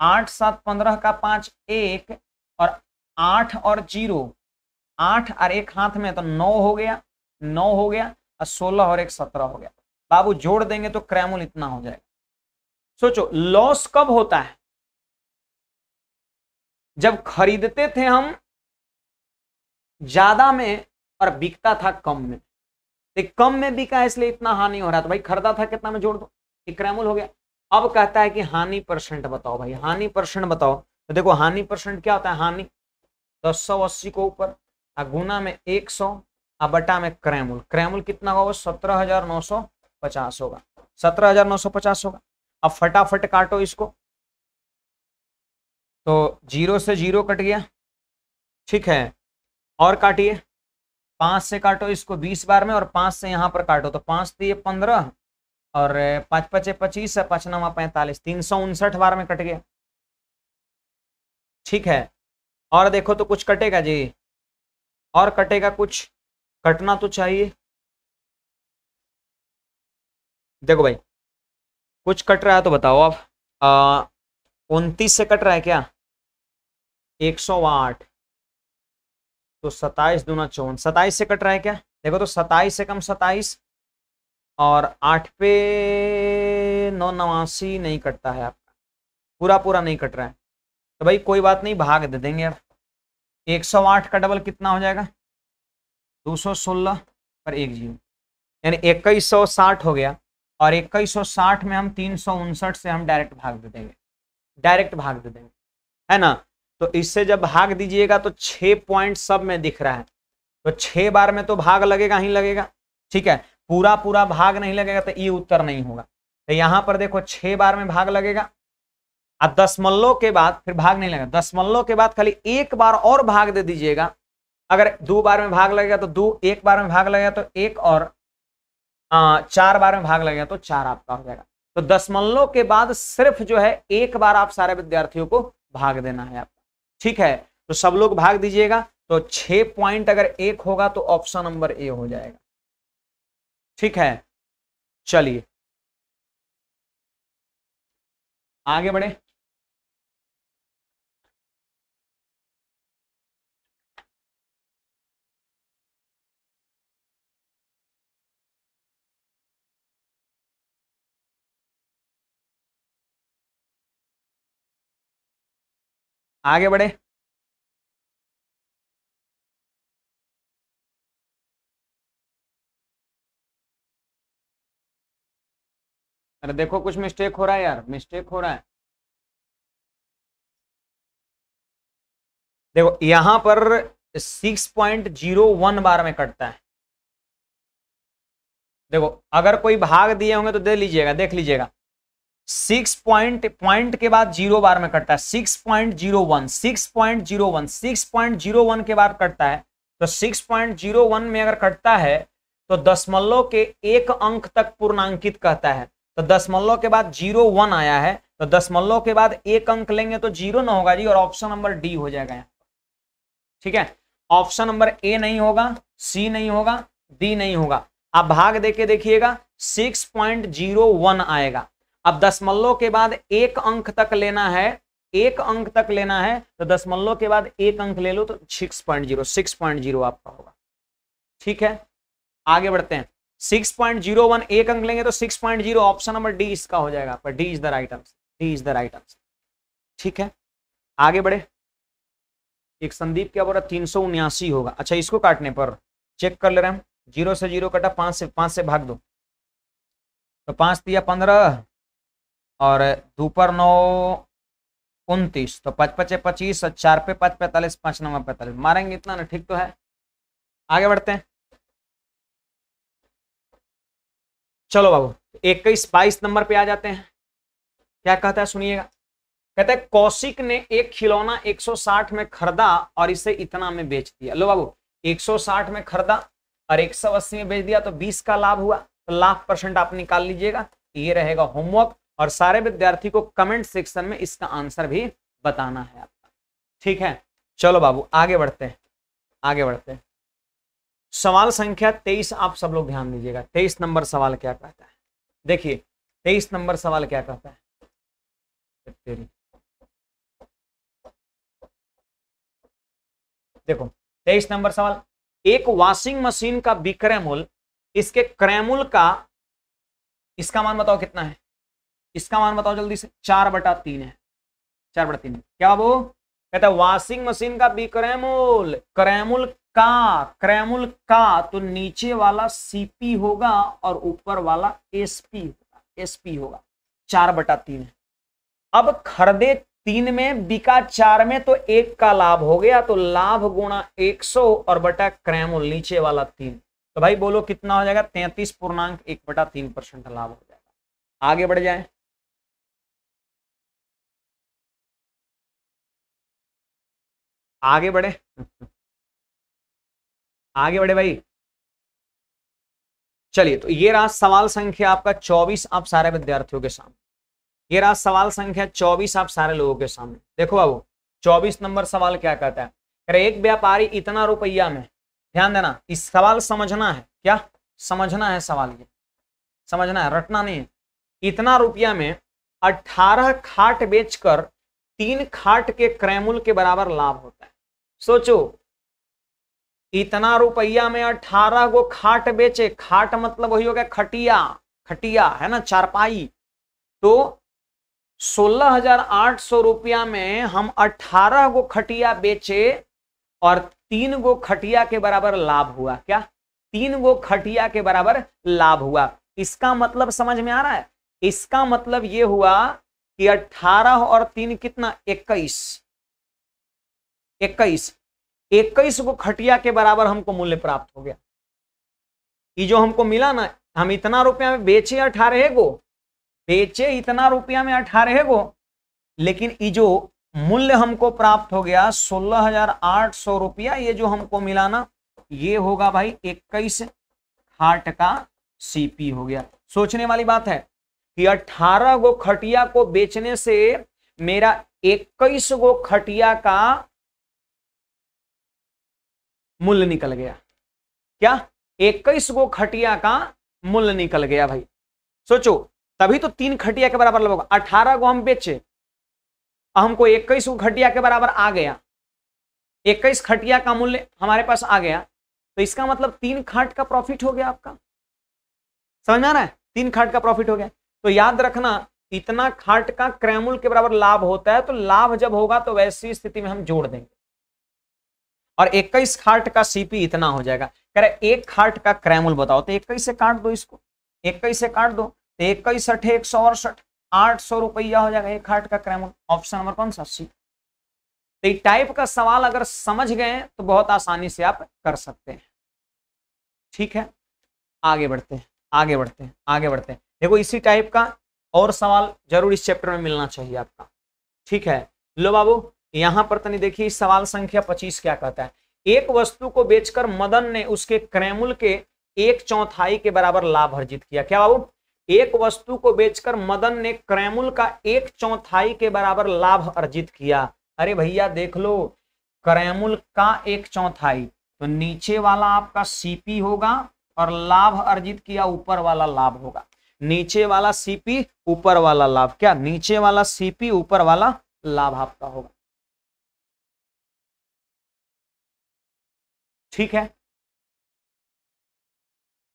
आठ सात पंद्रह का पांच एक और आठ और जीरो आठ और एक हाथ में तो नौ हो गया नौ हो गया और सोलह और एक सत्रह हो गया बाबू जोड़ देंगे तो क्रैमुल इतना हो जाएगा सोचो लॉस कब होता है जब खरीदते थे हम ज्यादा में और बिकता था कम में तो कम में बिका है इसलिए इतना हानि हो रहा है तो भाई खरीदा था कितना में जोड़ दो क्रैमुल हो गया अब कहता है कि हानि परसेंट बताओ भाई हानि परसेंट बताओ तो देखो हानि परसेंट क्या होता है हानि दस सौ अस्सी को ऊपर आ गुना में एक सौ आ बटा में क्रैमुल क्रैमुल कितना होगा सत्रह हजार नौ सौ पचास होगा सत्रह हजार नौ सौ पचास होगा अब फटाफट काटो इसको तो जीरो से जीरो कट गया ठीक है और काटिए पांच से काटो इसको बीस बार में और पांच से यहाँ पर काटो तो पांच दिए तो पंद्रह और पाँच पचे पच्चीस है पचनावा नवा पैंतालीस तीन सौ उनसठ बार में कट गया ठीक है और देखो तो कुछ कटेगा जी और कटेगा कुछ कटना तो चाहिए देखो भाई कुछ कट रहा है तो बताओ आप उनतीस से कट रहा है क्या एक सौ आठ तो सताइस दूना चौवन सताइस से कट रहा है क्या देखो तो सताइस से कम सताइस और आठ पे नौ नवासी नहीं कटता है आपका पूरा पूरा नहीं कट रहा है तो भाई कोई बात नहीं भाग दे देंगे अब एक सौ आठ का डबल कितना हो जाएगा दो सौ सोलह पर एक जीरो यानी इक्कीस सौ साठ हो गया और इक्कीस सौ साठ में हम तीन सौ उनसठ से हम डायरेक्ट भाग दे देंगे डायरेक्ट भाग दे देंगे है ना तो इससे जब भाग दीजिएगा तो छह पॉइंट सब में दिख रहा है तो छह बार में तो भाग लगेगा ही लगेगा ठीक है पूरा पूरा भाग नहीं लगेगा तो ये उत्तर नहीं होगा तो यहां पर देखो छह बार में भाग लगेगा और दशमलव के बाद फिर भाग नहीं लगेगा दशमलव के बाद खाली एक बार और भाग दे दीजिएगा अगर दो बार में भाग लगेगा तो दो एक बार में भाग लगेगा तो एक और आ, चार बार में भाग लगेगा तो चार आपका हो जाएगा तो दशमलव के बाद सिर्फ जो है एक बार आप सारे विद्यार्थियों को भाग देना है आपको ठीक है तो सब लोग भाग दीजिएगा तो छह पॉइंट अगर एक होगा तो ऑप्शन नंबर ए हो जाएगा ठीक है चलिए आगे बढ़े आगे बढ़े अरे देखो कुछ मिस्टेक हो रहा है यार मिस्टेक हो रहा है देखो यहां पर 6.01 बार में कटता है देखो अगर कोई भाग दिए होंगे तो दे लीजिएगा देख लीजिएगा सिक्स पॉइंट पॉइंट के बाद जीरो बार में कटता है six point zero one six point zero one six point zero one के बाद कटता है तो सिक्स पॉइंट जीरो वन में अगर कटता है तो दशमलव के एक अंक तक पूर्णांकित कहता है तो दशमलव के बाद जीरो वन आया है तो दशमलव के बाद एक अंक लेंगे तो जीरो ना होगा जी और ऑप्शन नंबर डी हो जाएगा ठीक है ऑप्शन नंबर ए नहीं होगा सी नहीं होगा डी नहीं होगा आप भाग दे देखिएगा सिक्स पॉइंट जीरो वन आएगा अब दशमलव के बाद एक अंक तक लेना है एक अंक तक लेना है तो दशमलव के बाद एक अंक ले लो तो six point zero six point zero आपका होगा ठीक है आगे बढ़ते हैं सिक्स पॉइंट जीरो वन एक अंक लेंगे तो six point zero option number D इसका हो जाएगा आपका D is the right answer D is the right answer ठीक है आगे बढ़े एक संदीप क्या बोल रहा तीन सौ उन्यासी होगा अच्छा इसको काटने पर चेक कर ले रहे हैं जीरो से जीरो कटा पांच से पांच से भाग दो तो पांच दिया पंद्रह और दोपहर नौ उनतीस तो पच पचे पच्चीस और चार पे पाँच पैंतालीस पाँच नौ पैंतालीस मारेंगे इतना ना ठीक तो है आगे बढ़ते हैं चलो बाबू इक्कीस बाईस नंबर पे आ जाते हैं क्या कहता है सुनिएगा कहते हैं कौशिक ने एक खिलौना 160 में खरीदा और इसे इतना में बेच दिया लो बाबू 160 में खरीदा और 180 में बेच दिया तो 20 का लाभ हुआ तो लाभ परसेंट आप निकाल लीजिएगा ये रहेगा होमवर्क और सारे विद्यार्थी को कमेंट सेक्शन में इसका आंसर भी बताना है आपका ठीक है चलो बाबू आगे बढ़ते हैं आगे बढ़ते हैं सवाल संख्या तेईस आप सब लोग ध्यान दीजिएगा तेईस नंबर सवाल क्या कहता है देखिए तेईस नंबर सवाल क्या कहता है देखो तेईस नंबर सवाल एक वॉशिंग मशीन का विक्रय मूल्य इसके क्रयमूल का इसका मान बताओ कितना है इसका मान बताओ जल्दी से चार बटा तीन है चार बटा तीन क्या वो कहता है वॉशिंग मशीन का बी क्रैमुल क्रैमुल का क्रैमुल का तो नीचे वाला सीपी होगा और ऊपर वाला एसपी होगा एसपी होगा चार बटा तीन है अब खरदे तीन में बिका चार में तो एक का लाभ हो गया तो लाभ गुणा एक सौ और बटा क्रैमुल नीचे वाला तीन तो भाई बोलो कितना हो जाएगा तैतीस पूर्णांक एक बटा तीन परसेंट लाभ हो जाएगा आगे बढ़ जाए आगे बढ़े आगे बढ़े भाई चलिए तो ये रहा सवाल संख्या आपका चौबीस आप सारे विद्यार्थियों के सामने ये रहा सवाल संख्या चौबीस आप सारे लोगों के सामने देखो बाबू चौबीस नंबर सवाल क्या कहता है अरे एक व्यापारी इतना रुपया में ध्यान देना इस सवाल समझना है क्या समझना है सवाल ये समझना है रटना नहीं है इतना रुपया में अठारह खाट बेचकर तीन खाट के क्रैमुल के बराबर लाभ होता सोचो इतना रुपया में अठारह गो खाट बेचे खाट मतलब वही हो गया खटिया खटिया है ना चारपाई तो सोलह हजार आठ सौ रुपया में हम अठारह गो खटिया बेचे और तीन गो खटिया के बराबर लाभ हुआ क्या तीन गो खटिया के बराबर लाभ हुआ इसका मतलब समझ में आ रहा है इसका मतलब ये हुआ कि अठारह और तीन कितना इक्कीस इक्कीस इक्कीस को खटिया के बराबर हमको मूल्य प्राप्त हो गया ये जो हमको मिला ना हम इतना रुपया में बेचे अठारह गो बेचे इतना रुपया में अठारह गो लेकिन ये जो मूल्य हमको प्राप्त हो गया सोलह हजार आठ सौ रुपया ये जो हमको मिला ना ये होगा भाई इक्कीस खाट का सीपी हो गया सोचने वाली बात है कि अठारह गो खटिया को बेचने से मेरा इक्कीस गो खटिया का मूल्य निकल गया क्या इक्कीस गो खटिया का मूल्य निकल गया भाई सोचो तभी तो तीन खटिया के बराबर लगोगा अठारह गो हम बेचे हमको इक्कीस गो खटिया के बराबर आ गया इक्कीस खटिया का मूल्य हमारे पास आ गया तो इसका मतलब तीन खाट का प्रॉफिट हो गया आपका समझ में आ रहा है तीन खाट का प्रॉफिट हो गया तो याद रखना इतना खाट का क्रैमूल के बराबर लाभ होता है तो लाभ जब होगा तो वैसी स्थिति में हम जोड़ देंगे और इक्कीस खाट का सीपी इतना हो जाएगा कह रहे एक खाट का क्रैमुल बताओ तो इक्कीस से काट दो इसको इक्कीस से काट दो तो इक्कीस अठे एक सौ अड़सठ आठ सौ रुपया हो जाएगा एक खाट का क्रैमुल ऑप्शन नंबर कौन सा सी तो टाइप का सवाल अगर समझ गए तो बहुत आसानी से आप कर सकते हैं ठीक है आगे बढ़ते हैं आगे बढ़ते हैं आगे बढ़ते हैं देखो इसी टाइप का और सवाल जरूर इस चैप्टर में मिलना चाहिए आपका ठीक है लो बाबू यहां पर तनी तो देखिए सवाल संख्या पच्चीस क्या कहता है एक वस्तु को बेचकर मदन ने उसके क्रैमुल के एक चौथाई के बराबर लाभ अर्जित किया क्या बाबू एक वस्तु को बेचकर मदन ने क्रैमुल का एक चौथाई के बराबर लाभ अर्जित किया अरे भैया देख लो क्रैमुल का एक चौथाई तो नीचे वाला आपका सीपी होगा और लाभ अर्जित किया ऊपर वाला लाभ होगा नीचे वाला सीपी ऊपर वाला लाभ क्या नीचे वाला सीपी ऊपर वाला लाभ आपका होगा ठीक है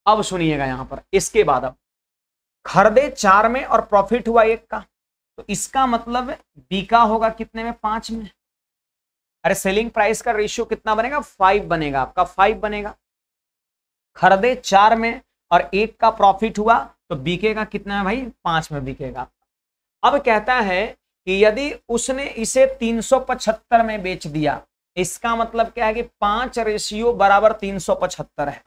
अब सुनिएगा यहां पर इसके बाद अब खरीदे चार में और प्रॉफिट हुआ एक का तो इसका मतलब बीका होगा कितने में पांच में अरे सेलिंग प्राइस का रेशियो कितना बनेगा फाइव बनेगा आपका फाइव बनेगा खरीदे चार में और एक का प्रॉफिट हुआ तो का कितना है भाई पांच में बिकेगा अब कहता है कि यदि उसने इसे 375 में बेच दिया इसका मतलब क्या है कि पांच रेशियो बराबर तीन सौ पचहत्तर है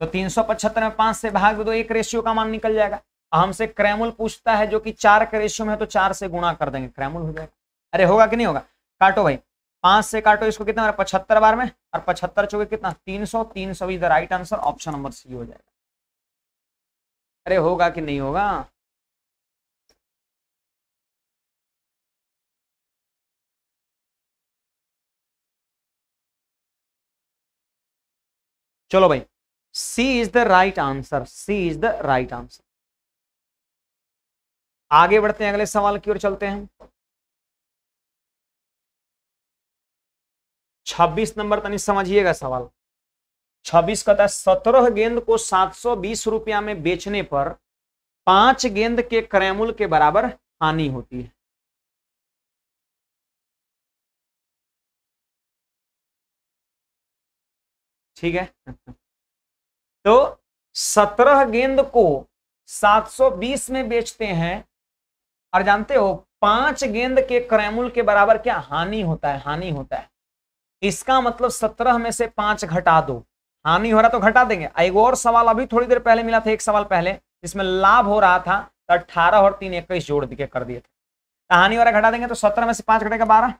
तो तीन सौ पचहत्तर में पांच से भाग दो तो एक रेशियो का मान निकल जाएगा हमसे क्रैमुल पूछता है जो कि चार के रेशियो में है तो चार से गुणा कर देंगे क्रैमुल हो जाएगा अरे होगा कि नहीं होगा काटो भाई पांच से काटो इसको कितना पचहत्तर बार में और पचहत्तर चौके कितना तीन सौ तीन सौ is the right answer option number C हो जाएगा अरे होगा कि नहीं होगा चलो भाई C is the right answer C is the right answer आगे बढ़ते हैं अगले सवाल की ओर चलते हैं 26 नंबर तनिक समझिएगा सवाल 26 कहता है सत्रह गेंद को 720 रुपया में बेचने पर पांच गेंद के क्रैमुल के बराबर हानि होती है ठीक है <laughs> तो सत्रह गेंद को 720 में बेचते हैं और जानते हो पांच गेंद के क्रैमुल के बराबर क्या हानि होता है हानि होता है इसका मतलब सत्रह में से पांच घटा दो हानि हो रहा तो घटा देंगे एक और सवाल अभी थोड़ी देर पहले मिला था एक सवाल पहले जिसमें लाभ हो रहा था तो अट्ठारह और तीन इक्कीस जोड़ दिए कर दिए थे तो हानि हो रहा घटा देंगे तो सत्रह में से पांच घटेगा बारह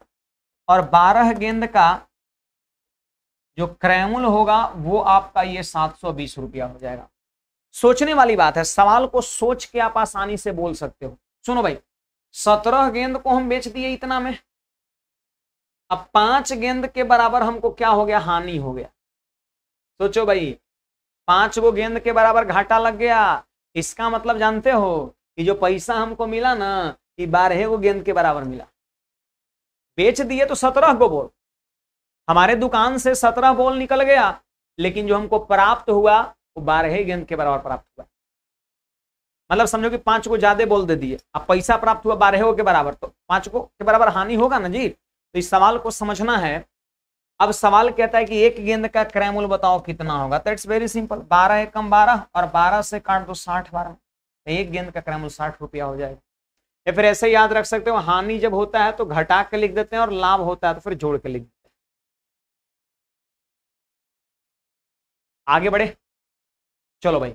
और बारह गेंद का जो क्रैमुल होगा वो आपका ये सात सौ बीस रुपया हो जाएगा सोचने वाली बात है सवाल को सोच के आप आसानी से बोल सकते हो सुनो भाई सत्रह गेंद को हम बेच दिए इतना में अब पांच गेंद के बराबर हमको क्या हो गया हानि हो गया सोचो भाई पांच गो गेंद के बराबर घाटा लग गया इसका मतलब जानते हो कि जो पैसा हमको मिला ना ये बारह गो गेंद के बराबर मिला बेच दिए तो सत्रह गो बोल हमारे दुकान से सत्रह बॉल निकल गया लेकिन जो हमको प्राप्त हुआ वो बारह गेंद के बराबर प्राप्त हुआ मतलब समझो कि पांच को ज्यादा बोल दे दिए अब पैसा प्राप्त हुआ बारह के बराबर तो पांच को के बराबर हानि होगा ना जी तो इस सवाल को समझना है अब सवाल कहता है कि एक गेंद का क्रैमूल बताओ कितना होगा तो इट्स वेरी सिंपल बारह कम बारह और बारह से काट दो साठ बारह तो एक गेंद का क्रैमुल साठ रुपया हो जाएगा या फिर ऐसे याद रख सकते हो हानि जब होता है तो घटा के लिख देते हैं और लाभ होता है तो फिर जोड़ के लिख देते हैं आगे बढ़े चलो भाई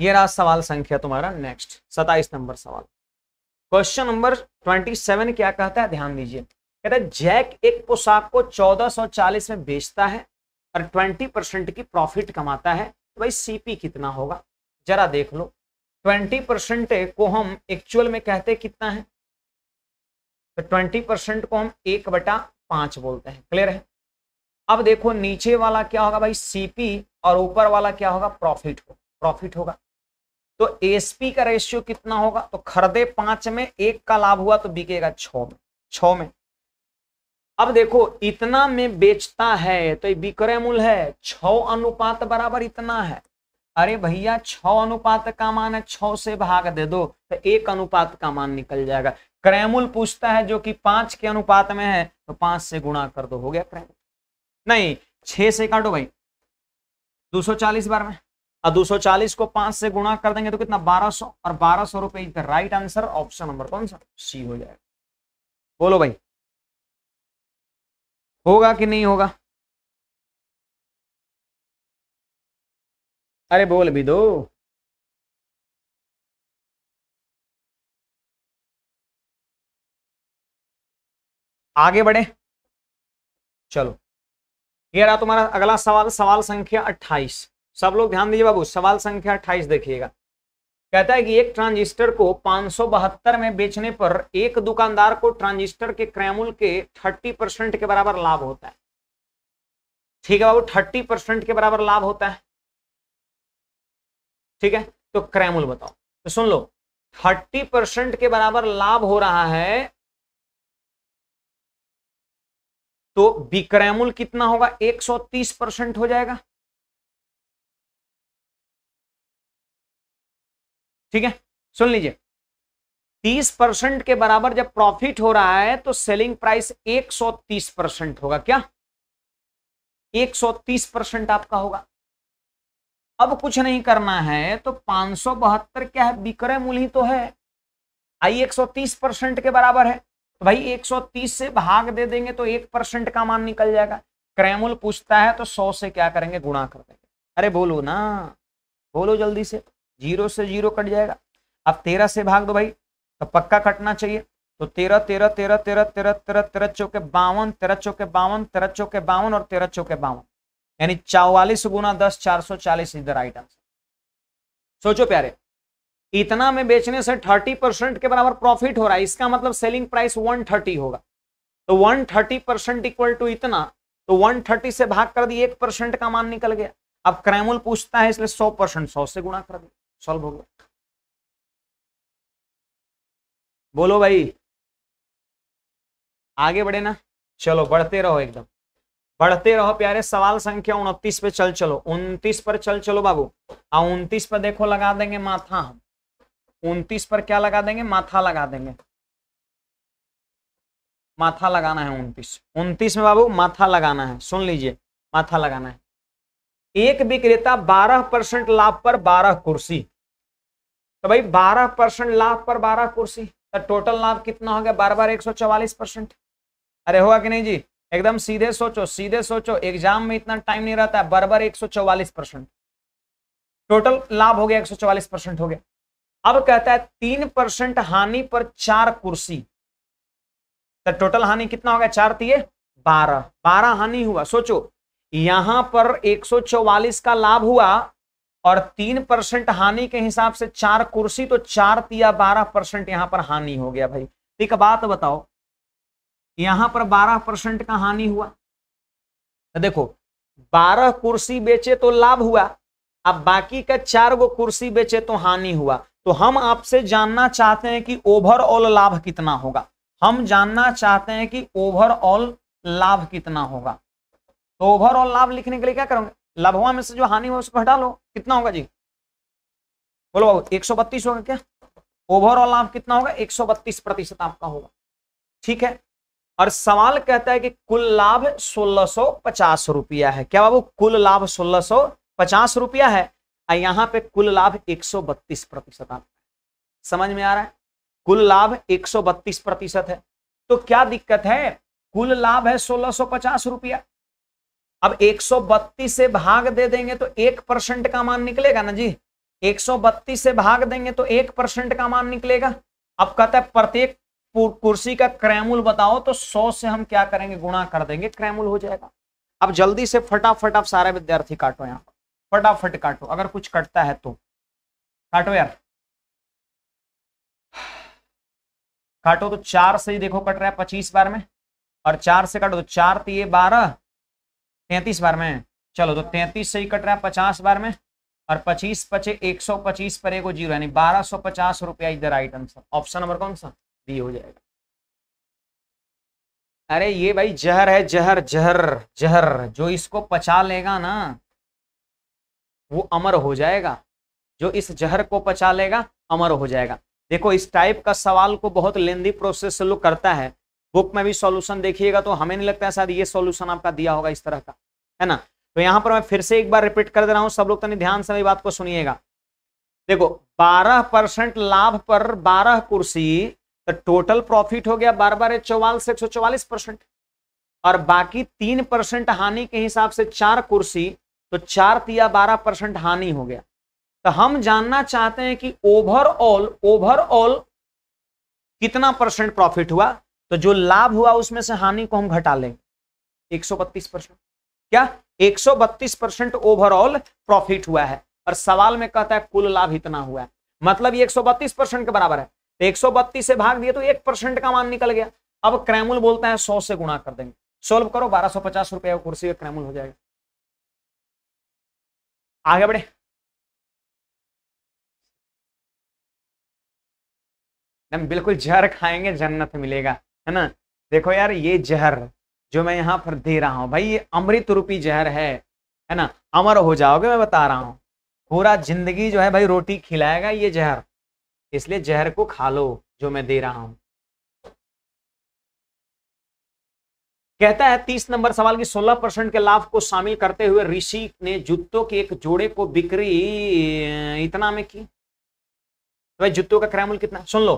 ये रहा सवाल संख्या तुम्हारा नेक्स्ट सताइस नंबर सवाल क्वेश्चन नंबर ट्वेंटी सेवन क्या कहता है ध्यान दीजिए कहता है जैक एक पोशाक को चौदह सौ चालीस में बेचता है और ट्वेंटी परसेंट की प्रॉफिट कमाता है तो भाई सीपी कितना होगा जरा देख लो ट्वेंटी परसेंट को हम एक्चुअल में कहते कितना है तो ट्वेंटी परसेंट को हम एक बटा पांच बोलते हैं क्लियर है अब देखो नीचे वाला क्या होगा भाई सीपी और ऊपर वाला क्या होगा प्रॉफिट हो प्रॉफिट होगा तो एसपी का रेशियो कितना होगा तो खरीदे पांच में एक का लाभ हुआ तो बिकेगा छ में छ में अब देखो इतना में बेचता है तो विक्रय मूल है छ अनुपात बराबर इतना है अरे भैया छ अनुपात का मान है छ से भाग दे दो तो एक अनुपात का मान निकल जाएगा क्रयमूल पूछता है जो कि पांच के अनुपात में है तो पांच से गुणा कर दो हो गया क्रयमूल नहीं छह से काटो भाई 240 बार में और 240 को पांच से गुणा कर देंगे तो कितना 1200 और 1200 सौ रुपए राइट आंसर ऑप्शन नंबर कौन सा सी हो जाएगा बोलो भाई होगा कि नहीं होगा अरे बोल भी दो आगे बढ़े चलो ये रहा तुम्हारा अगला सवाल सवाल संख्या अट्ठाईस सब लोग ध्यान दीजिए बाबू सवाल संख्या अट्ठाईस देखिएगा कहता है कि एक ट्रांजिस्टर को पांच में बेचने पर एक दुकानदार को ट्रांजिस्टर के क्रैमुल के 30 परसेंट के बराबर लाभ होता है ठीक है बाबू 30 परसेंट के बराबर लाभ होता है ठीक है तो क्रैमुल बताओ तो सुन लो 30 परसेंट के बराबर लाभ हो रहा है तो बिक्रयमूल कितना होगा 130 परसेंट हो जाएगा ठीक है सुन लीजिए 30 परसेंट के बराबर जब प्रॉफिट हो रहा है तो सेलिंग प्राइस 130 परसेंट होगा क्या 130 परसेंट आपका होगा अब कुछ नहीं करना है तो पांच क्या है विक्रय मूल्य ही तो है आई 130 परसेंट के बराबर है भाई 130 से भाग दे देंगे तो एक परसेंट का मान निकल जाएगा क्रैमुल पूछता है तो 100 से क्या करेंगे गुणा कर देंगे अरे बोलो ना बोलो जल्दी से जीरो से जीरो कट जाएगा अब तेरह से भाग दो भाई तो पक्का कटना चाहिए तो तेरह तेरह तेरह तेरह तेरह तेरह तेरह चौके बावन तेरह चौके बावन तेरह चौके बावन और तेरह चौके बावन यानी चौवालीस गुना दस चार सौ चालीस इधर द राइट आंसर सोचो प्यारे इतना में बेचने से 30 परसेंट के बराबर प्रॉफिट हो रहा है इसका मतलब सेलिंग प्राइस 130 होगा तो 130 परसेंट इक्वल टू इतना तो 130 से भाग कर दिए एक परसेंट का मान निकल गया अब क्रैमुल पूछता है इसलिए 100 परसेंट सौ से गुणा कर दिया सॉल्व हो गया बोलो भाई आगे बढ़े ना चलो बढ़ते रहो एकदम बढ़ते रहो प्यारे सवाल संख्या उनतीस पे चल चलो उनतीस पर चल चलो बाबू और उनतीस पर देखो लगा देंगे माथा हम उनतीस पर क्या लगा देंगे माथा लगा देंगे माथा लगाना है उनतीस उनतीस में बाबू माथा लगाना है सुन लीजिए माथा लगाना है एक विक्रेता बारह परसेंट लाभ पर बारह कुर्सी तो भाई बारह परसेंट लाभ पर बारह कुर्सी तो टोटल लाभ कितना हो गया बार बार एक सौ चवालीस परसेंट अरे होगा कि नहीं जी एकदम सीधे सोचो सीधे सोचो एग्जाम में इतना टाइम नहीं रहता है बार बार एक टोटल लाभ हो गया एक हो गया अब कहता है तीन परसेंट हानि पर चार कुर्सी तो टोटल हानि कितना हो गया चार तीय बारह बारह हानि हुआ सोचो यहां पर 144 का लाभ हुआ और तीन परसेंट हानि के हिसाब से चार कुर्सी तो चार तिया बारह परसेंट यहां पर हानि हो गया भाई एक बात बताओ यहां पर बारह परसेंट का हानि हुआ तो देखो बारह कुर्सी बेचे तो लाभ हुआ अब बाकी का चार गो कुर्सी बेचे तो हानि हुआ तो हम आपसे जानना चाहते हैं कि ओवरऑल लाभ कितना होगा हम जानना चाहते हैं कि ओवरऑल लाभ कितना होगा तो ओवरऑल लाभ लिखने के लिए क्या करोगे लाभवा में से जो हानि हो उसको हटा लो कितना होगा जी बोलो बाबू एक होगा क्या ओवरऑल लाभ कितना होगा एक प्रतिशत आपका होगा ठीक है और सवाल कहता है कि कुल लाभ सोलह सो पचास रुपया है क्या बाबू कुल लाभ सोलह सो पचास रुपया है यहाँ पे कुल लाभ 132 प्रतिशत आता है समझ में आ रहा है कुल लाभ 132 प्रतिशत है तो क्या दिक्कत है कुल लाभ है सोलह रुपया अब 132 से भाग दे देंगे तो एक परसेंट का मान निकलेगा ना जी 132 से भाग देंगे तो एक परसेंट का मान निकलेगा अब कहता है प्रत्येक कुर्सी का क्रैमुल बताओ तो 100 से हम क्या करेंगे गुणा कर देंगे क्रैमुल हो जाएगा अब जल्दी से फटाफट आप सारे विद्यार्थी काटो यहाँ पर फटाफट काटो अगर कुछ कटता है तो काटो यार काटो तो चार से ही देखो कट रहा है पच्चीस बार में और चार से काटो तो चार तो बारह तैतीस बार में चलो तो तैतीस से ही कट रहा है पचास बार में और पच्चीस पचे एक सौ पच्चीस पर एक जीरो यानी बारह सौ पचास रुपया इधर आइटम सर ऑप्शन नंबर कौन सा बी हो जाएगा अरे ये भाई जहर है जहर जहर जहर जो इसको पचा लेगा ना वो अमर हो जाएगा जो इस जहर को पचा लेगा अमर हो जाएगा देखो इस टाइप का सवाल को बहुत लेंदी प्रोसेस लोग करता है बुक में भी सॉल्यूशन देखिएगा तो हमें नहीं लगता है शायद ये सॉल्यूशन आपका दिया होगा इस तरह का है ना तो यहाँ पर मैं फिर से एक बार रिपीट कर दे रहा हूँ सब लोग तनी तो ध्यान से मेरी बात को सुनिएगा देखो 12 परसेंट लाभ पर 12 कुर्सी तो टोटल प्रॉफिट हो गया बार बार चौवालीस एक सौ चौवालीस परसेंट और बाकी तीन परसेंट हानि के हिसाब से चार कुर्सी तो चार तिया बारह परसेंट हानि हो गया तो हम जानना चाहते हैं कि ओवरऑल ओवरऑल कितना परसेंट प्रॉफिट हुआ तो जो लाभ हुआ उसमें से हानि को हम घटा लेंगे 132 परसेंट क्या 132 परसेंट ओवरऑल प्रॉफिट हुआ है और सवाल में कहता है कुल लाभ इतना हुआ है मतलब ये 132 परसेंट के बराबर है तो 132 से भाग दिए तो एक परसेंट का मान निकल गया अब क्रैमुल बोलता है सौ से गुणा कर देंगे सोल्व करो बारह सौ पचास रुपये कुर्सी का क्रैमुल हो जाएगा आगे बढ़े हम बिल्कुल जहर खाएंगे जन्नत मिलेगा है ना देखो यार ये जहर जो मैं यहाँ पर दे रहा हूँ भाई ये अमृत रूपी जहर है है ना अमर हो जाओगे मैं बता रहा हूँ पूरा जिंदगी जो है भाई रोटी खिलाएगा ये जहर इसलिए जहर को खा लो जो मैं दे रहा हूँ कहता है तीस नंबर सवाल की सोलह परसेंट के लाभ को शामिल करते हुए ऋषि ने जूतों के एक जोड़े को बिक्री इतना में की तो भाई जूतों का क्रय कितना सुन लो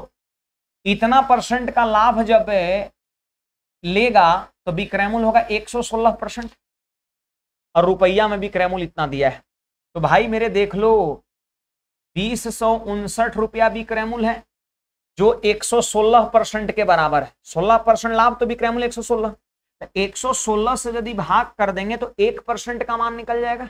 इतना परसेंट का लाभ जब लेगा तो होगा एक होगा सोलह परसेंट और रुपया में भी मूल्य इतना दिया है तो भाई मेरे देख लो बीस सौ उनसठ रुपया भी मूल्य है जो एक सौ सोलह परसेंट के बराबर है सोलह परसेंट लाभ तो एक सौ सोलह 116 से यदि भाग कर देंगे तो एक परसेंट का मान निकल जाएगा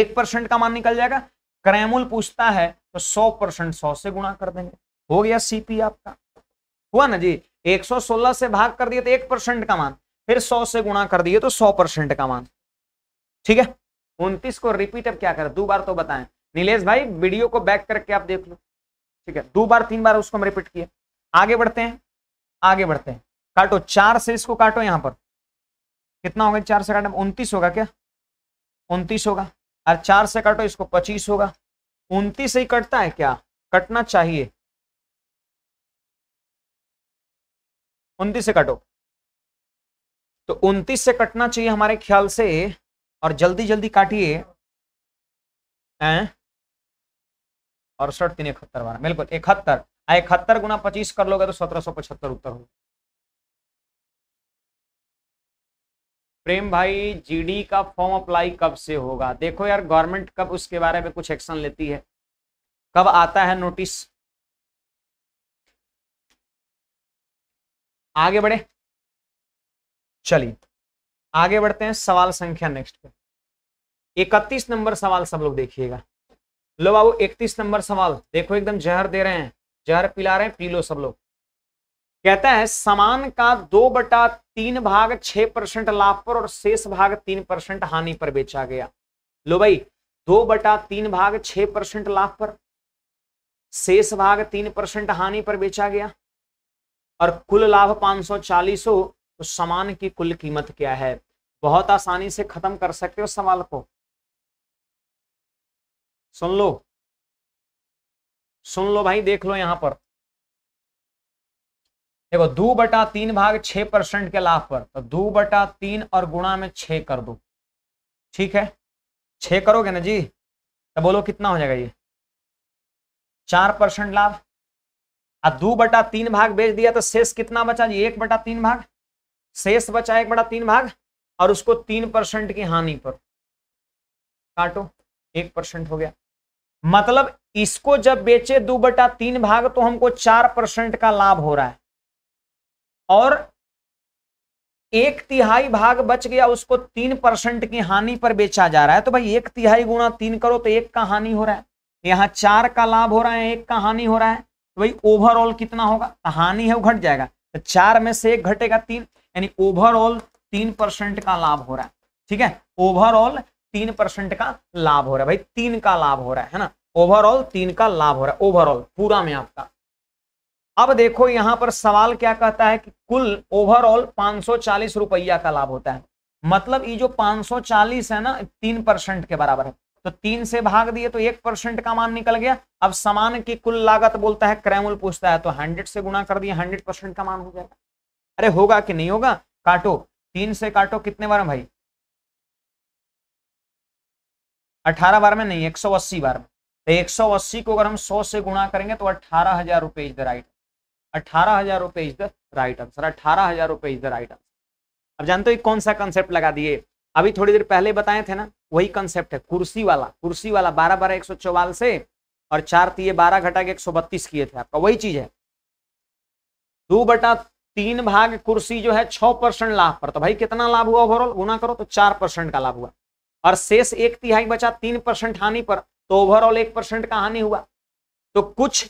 एक परसेंट का मान निकल जाएगा क्रैमुल पूछता है तो सौ परसेंट सौ से गुणा कर देंगे हो गया सीपी आपका हुआ ना जी 116 से भाग कर दिए तो एक परसेंट का मान फिर 100 से गुणा कर दिए तो 100 परसेंट का मान ठीक है उनतीस को रिपीट अब क्या करें दो बार तो बताएं नीलेष भाई वीडियो को बैक करके आप देख लो ठीक है दो बार तीन बार उसको हम रिपीट किया आगे बढ़ते हैं आगे बढ़ते हैं काटो चार से इसको काटो यहां पर कितना होगा चार से काटो उनतीस होगा क्या उनतीस होगा और चार से काटो इसको पच्चीस होगा उनतीस से ही कटता है क्या कटना चाहिए उनतीस से काटो तो उनतीस से कटना चाहिए हमारे ख्याल से और जल्दी जल्दी काटिए अड़सठ तीन इकहत्तर बारह बिल्कुल इकहत्तर इकहत्तर गुना पच्चीस कर लोगे तो सत्रह सौ पचहत्तर उत्तर होगा प्रेम भाई जीडी का फॉर्म अप्लाई कब से होगा देखो यार गवर्नमेंट कब उसके बारे में कुछ एक्शन लेती है कब आता है नोटिस आगे बढ़े चलिए आगे बढ़ते हैं सवाल संख्या नेक्स्ट पे इकतीस नंबर सवाल सब लोग देखिएगा लो बाबू इकतीस नंबर सवाल देखो एकदम जहर दे रहे हैं जहर पिला रहे हैं पी लो सब लोग कहता है सामान का दो बटा तीन भाग छह परसेंट लाभ पर और शेष भाग तीन परसेंट हानि पर बेचा गया लो भाई दो बटा तीन भाग छह परसेंट लाभ पर शेष भाग तीन परसेंट हानि पर बेचा गया और कुल लाभ पांच सौ चालीस हो तो सामान की कुल कीमत क्या है बहुत आसानी से खत्म कर सकते हो सवाल को सुन लो सुन लो भाई देख लो यहां पर देखो दो बटा तीन भाग छह परसेंट के लाभ पर तो दो बटा तीन और गुणा में छ कर दो ठीक है छ करोगे ना जी तो बोलो कितना हो जाएगा ये चार परसेंट लाभ अब दो बटा तीन भाग बेच दिया तो शेष कितना बचा जी एक बटा तीन भाग शेष बचा एक बटा तीन भाग और उसको तीन परसेंट की हानि पर काटो एक परसेंट हो गया मतलब इसको जब बेचे दो बटा तीन भाग तो हमको चार परसेंट का लाभ हो रहा है और एक तिहाई भाग बच गया उसको तीन परसेंट की हानि पर बेचा जा रहा है तो भाई एक तिहाई गुणा तीन करो तो एक का हानि हो रहा है यहां चार का लाभ हो रहा है एक का हानि हो रहा है तो भाई ओवरऑल कितना होगा तो हानि है वो घट जाएगा तो चार में से एक घटेगा तीन यानी ओवरऑल तीन परसेंट का लाभ हो रहा है ठीक है ओवरऑल तीन परसेंट का लाभ हो रहा है भाई तीन का लाभ हो रहा है ना ओवरऑल तीन का लाभ हो रहा है ओवरऑल पूरा में आपका अब देखो यहां पर सवाल क्या कहता है कि कुल ओवरऑल पांच सौ चालीस रुपया का लाभ होता है मतलब ये जो पांच सौ चालीस है ना तीन परसेंट के बराबर है तो तीन से भाग दिए तो एक परसेंट का मान निकल गया अब सामान की कुल लागत बोलता है क्रैमुल पूछता है तो हंड्रेड से गुणा कर दिया हंड्रेड परसेंट का मान हो जाएगा अरे होगा कि नहीं होगा काटो तीन से काटो कितने बार भाई अठारह बार में नहीं एक सौ अस्सी बार में तो एक सौ अस्सी को अगर हम सौ से गुणा करेंगे तो अठारह हजार रुपये इज द राइट अठारह हजार रुपए इज द राइट आंसर अठारह हजार रुपए इज द राइट आंसर अब जानते हो कौन सा कंसेप्ट लगा दिए अभी थोड़ी देर पहले बताए थे ना वही कंसेप्ट है कुर्सी वाला कुर्सी वाला बारह बारह एक सौ चौवालीस और चार तीय बारह घटा के एक सौ बत्तीस किए थे आपका वही चीज है दो बटा तीन भाग कुर्सी जो है छह परसेंट लाभ पर तो भाई कितना लाभ हुआ ओवरऑल गुना करो तो चार परसेंट का लाभ हुआ और शेष एक तिहाई बचा तीन परसेंट हानि पर तो ओवरऑल एक परसेंट का हानि हुआ तो कुछ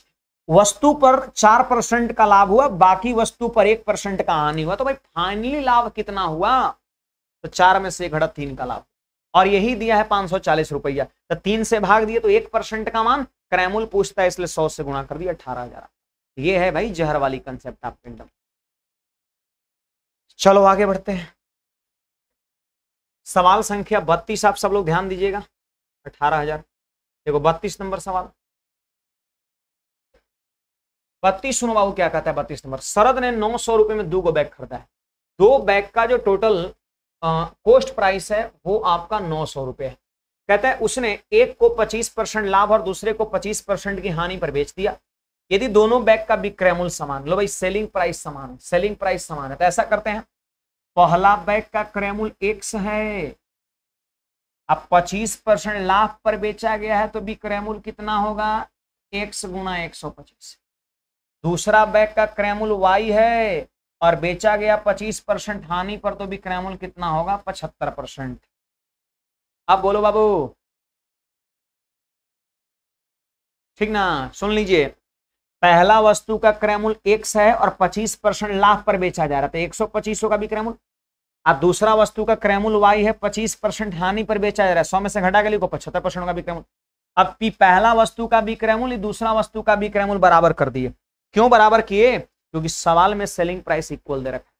वस्तु पर चार परसेंट का लाभ हुआ बाकी वस्तु पर एक परसेंट का हानि हुआ तो भाई फाइनली लाभ कितना हुआ तो चार में से घटा तीन का लाभ और यही दिया है पांच सौ चालीस रुपया तो तीन से भाग दिए तो एक परसेंट का मान क्रैमुल पूछता है इसलिए सौ से गुणा कर दिया अठारह हजार ये है भाई जहर वाली कंसेप्ट आप एकदम चलो आगे बढ़ते हैं सवाल संख्या बत्तीस आप सब लोग ध्यान दीजिएगा अठारह हजार देखो बत्तीस नंबर सवाल बत्तीस सुनो बाबू क्या कहता है बत्तीस नंबर शरद ने नौ सौ रुपए में दो गो बैग खरीदा है दो बैग का जो टोटल कोस्ट प्राइस है वो आपका नौ सौ रुपए है कहता है उसने एक को पच्चीस परसेंट लाभ और दूसरे को पच्चीस परसेंट की हानि पर बेच दिया यदि दोनों बैग का विक्रय समान लो भाई सेलिंग प्राइस समान है सेलिंग प्राइस समान है तो ऐसा करते हैं पहला बैग का क्रय एक्स है अब पच्चीस परसेंट लाभ पर बेचा गया है तो विक्रय कितना होगा एक्स गुणा एक सौ पच्चीस दूसरा बैग का क्रैमुल वाई है और बेचा गया 25 परसेंट हानि पर तो भी क्रैमुल कितना होगा 75 परसेंट अब बोलो बाबू ठीक ना सुन लीजिए पहला वस्तु का क्रैमुल एक्स है और 25 परसेंट लाभ पर बेचा जा रहा था तो एक सौ पच्चीस का भी क्रैमुल अब दूसरा वस्तु का क्रैमुल वाई है 25 परसेंट हानि पर बेचा जा रहा है सौ में से घटा के लिए पचहत्तर परसेंट का भी क्रैमुल अब पहला वस्तु का भी क्रैमुल दूसरा वस्तु का भी क्रैमुल बराबर कर दिए क्यों बराबर किए क्योंकि सवाल में सेलिंग प्राइस इक्वल दे रखा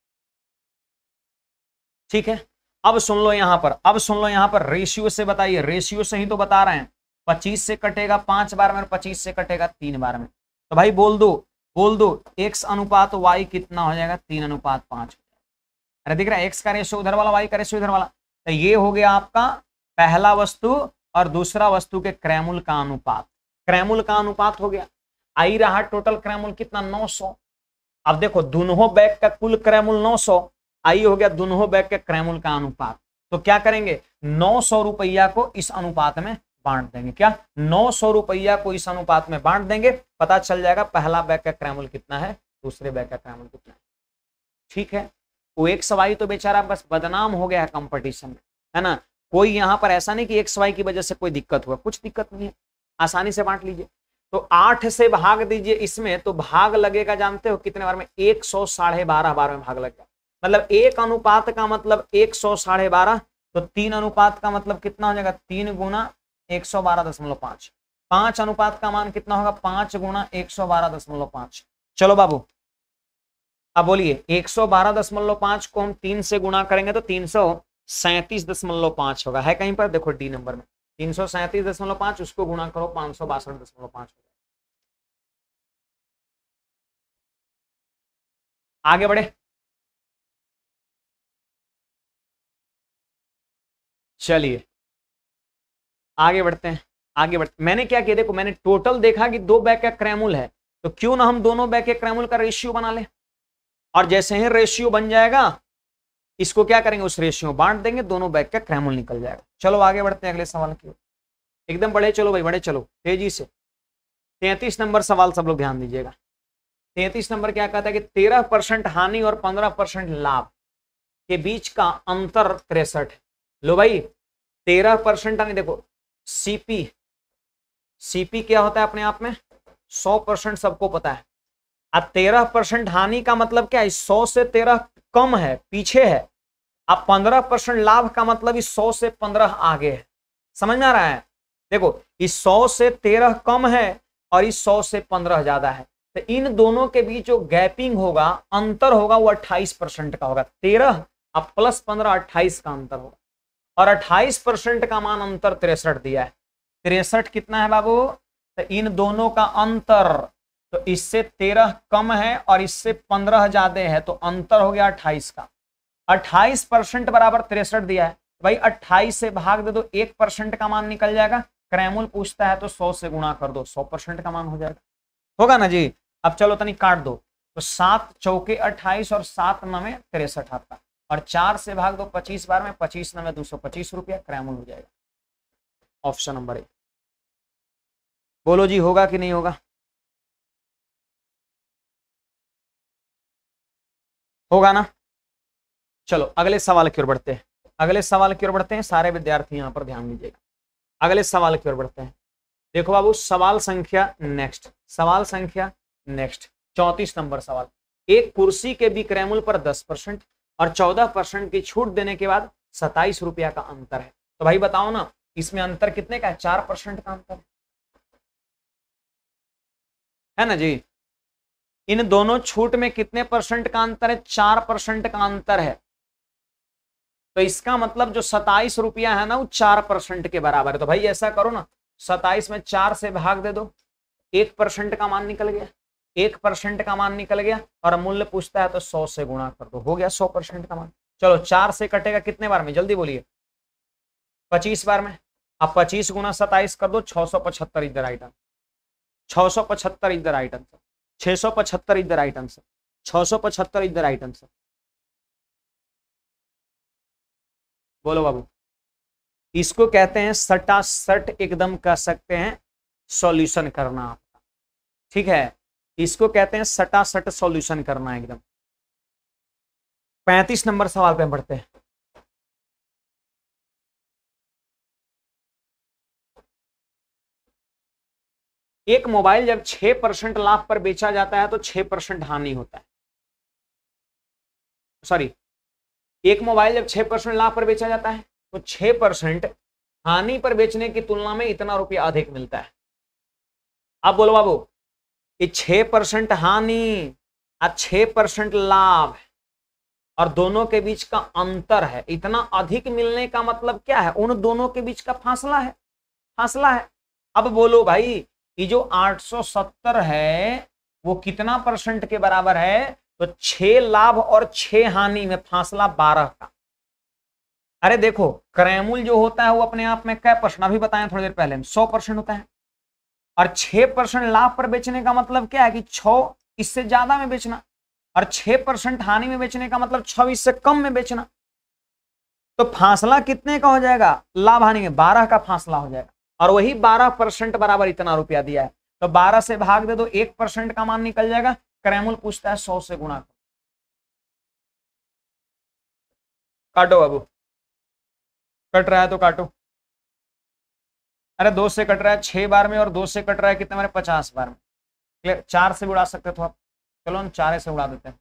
ठीक है अब सुन लो यहां पर अब सुन लो यहां पर रेशियो से बताइए रेशियो से ही तो बता रहे हैं पच्चीस से कटेगा पांच बार में और पच्चीस से कटेगा तीन बार में तो भाई बोल दो बोल दो एक्स अनुपात वाई कितना हो जाएगा तीन अनुपात पांच अरे दिख रहा है एक्स का रेशियो उधर वाला वाई का रेशियो इधर वाला तो ये हो गया आपका पहला वस्तु और दूसरा वस्तु के क्रैमुल का अनुपात क्रैमुल का अनुपात हो गया आई रहा टोटल क्रैमुल कितना 900 अब देखो दोनों बैग का कुल क्रैमुल 900 आई हो गया दोनों बैग के क्रैमुल का अनुपात तो क्या करेंगे नौ सौ रुपया को इस अनुपात में बांट देंगे क्या नौ सौ रुपया को इस अनुपात में बांट देंगे पता चल जाएगा पहला बैग का क्रैमुल कितना है दूसरे बैग का क्रैमुल कितना है ठीक है वो एक सवाई तो बेचारा बस बदनाम हो गया है कंपटीशन में है ना कोई यहाँ पर ऐसा नहीं कि एक सवाई की वजह से कोई दिक्कत हुआ कुछ दिक्कत नहीं है आसानी से बांट लीजिए तो आठ से भाग दीजिए इसमें तो भाग लगेगा जानते हो कितने बार में एक सौ साढ़े बारह बार में भाग लगेगा मतलब एक अनुपात का मतलब एक सौ साढ़े बारह तो तीन अनुपात का मतलब कितना हो जाएगा तीन गुना एक सौ बारह दशमलव पांच पांच अनुपात का मान कितना होगा पांच गुना एक सौ बारह दशमलव पांच चलो बाबू अब बोलिए एक सौ बारह दशमलव पांच को हम तीन से गुणा करेंगे तो तीन सौ सैंतीस दशमलव पांच होगा है कहीं पर देखो डी नंबर में तीन सौ सैंतीस दशमलव पांच उसको गुणा करो पांच सौ बासठ दशमलव पांच आगे बढ़े चलिए आगे बढ़ते हैं आगे बढ़ते मैंने क्या किया देखो मैंने टोटल देखा कि दो बैक का क्रैमुल है तो क्यों ना हम दोनों बैक के क्रैमुल का रेशियो बना ले और जैसे ही रेशियो बन जाएगा इसको क्या करेंगे उस रेशियो बांट देंगे दोनों बैग का क्रैमुल निकल जाएगा चलो आगे बढ़ते हैं अगले सवाल की एकदम बड़े चलो भाई बड़े चलो तेजी से तैतीस नंबर सवाल सब लोग ध्यान दीजिएगा तैतीस नंबर क्या कहता है कि तेरह परसेंट हानि और पंद्रह परसेंट लाभ के बीच का अंतर तिरसठ लो भाई तेरह परसेंट हानि देखो सीपी सीपी क्या होता है अपने आप में सौ परसेंट सबको पता है अब तेरह परसेंट हानि का मतलब क्या है सौ से तेरह कम है पीछे है अब पंद्रह परसेंट लाभ का मतलब इस सौ से पंद्रह आगे है समझ में आ रहा है देखो इस सौ से तेरह कम है और इस सौ से पंद्रह ज्यादा है तो इन दोनों के बीच जो गैपिंग होगा अंतर होगा वो अट्ठाईस परसेंट का होगा तेरह अब प्लस पंद्रह अट्ठाईस का अंतर होगा और अट्ठाईस परसेंट का मान अंतर तिरसठ दिया है तिरसठ कितना है बाबू तो इन दोनों का अंतर तो इससे तेरह कम है और इससे पंद्रह ज्यादा है तो अंतर हो गया अट्ठाईस का अट्ठाईस परसेंट बराबर तिरसठ दिया है तो भाई अट्ठाईस से भाग दे दो एक परसेंट का मान निकल जाएगा क्रैमुल पूछता है तो सौ से गुणा कर दो सौ परसेंट का मान हो जाएगा होगा ना जी अब चलो तनिक काट दो तो सात चौके अट्ठाईस और सात नवे तिरसठ आपका और चार से भाग दो पच्चीस बार में पच्चीस नवे दो सौ पच्चीस रुपया क्रैमुल हो जाएगा ऑप्शन नंबर एक बोलो जी होगा कि नहीं होगा होगा ना चलो अगले सवाल की ओर बढ़ते हैं अगले सवाल की ओर बढ़ते हैं सारे विद्यार्थी यहां पर ध्यान दीजिएगा अगले सवाल की ओर बढ़ते हैं देखो बाबू सवाल संख्या नेक्स्ट सवाल संख्या नेक्स्ट चौंतीस नंबर सवाल एक कुर्सी के विक्रय मूल्य पर दस परसेंट और चौदह परसेंट की छूट देने के बाद सताइस रुपया का अंतर है तो भाई बताओ ना इसमें अंतर कितने का है चार परसेंट का अंतर है ना जी इन दोनों छूट में कितने परसेंट का अंतर है चार परसेंट का अंतर है तो इसका मतलब जो सताइस रुपया है ना वो चार परसेंट के बराबर है तो भाई ऐसा करो ना सताइस में चार से भाग दे दो एक परसेंट का मान निकल गया एक परसेंट का मान निकल गया और मूल्य पूछता है तो सौ से गुणा कर दो हो गया सौ परसेंट का मान चलो चार से कटेगा कितने बार में जल्दी बोलिए पच्चीस बार में अब पच्चीस गुना सताइस कर दो छह सौ पचहत्तर इधर आइटम छह सौ पचहत्तर इधर आइटम छह सौ पचहत्तर इज द राइट आंसर छह सौ पचहत्तर इज द राइट आंसर बोलो बाबू इसको कहते हैं सटासट एकदम कह सकते हैं सॉल्यूशन करना आपका ठीक है इसको कहते हैं सटासट सॉल्यूशन करना एकदम पैंतीस नंबर सवाल पे बढ़ते हैं एक मोबाइल जब छह परसेंट लाभ पर बेचा जाता है तो छह परसेंट हानि होता है सॉरी एक मोबाइल जब छह परसेंट लाभ पर बेचा जाता है तो छह परसेंट हानि पर बेचने की तुलना में इतना रुपया अधिक मिलता है आप बोलो बाबू ये छह परसेंट हानि और छह परसेंट लाभ और दोनों के बीच का अंतर है इतना अधिक मिलने का मतलब क्या है उन दोनों के बीच का फासला है फासला है अब बोलो भाई कि जो 870 है वो कितना परसेंट के बराबर है तो छह लाभ और छह हानि में फासला बारह का अरे देखो क्रैमुल जो होता है वो अपने आप में क्या परसेंट अभी बताएं थोड़ी देर पहले सौ परसेंट होता है और छह परसेंट लाभ पर बेचने का मतलब क्या है कि छ इससे ज्यादा में बेचना और छह परसेंट हानि में बेचने का मतलब छ इससे कम में बेचना तो फासला कितने का हो जाएगा लाभ हानि में बारह का फासला हो जाएगा और वही बारह परसेंट बराबर इतना रुपया दिया है तो बारह से भाग दे दो एक परसेंट का मान निकल जाएगा क्रैमुल पूछता है सौ से गुणा काटो बाबू कट रहा है तो काटो अरे दो से कट रहा है छह बार में और दो से कट रहा है कितने मेरे पचास बार में क्लियर चार से उड़ा सकते थो तो आप चलो हम चार से उड़ा देते हैं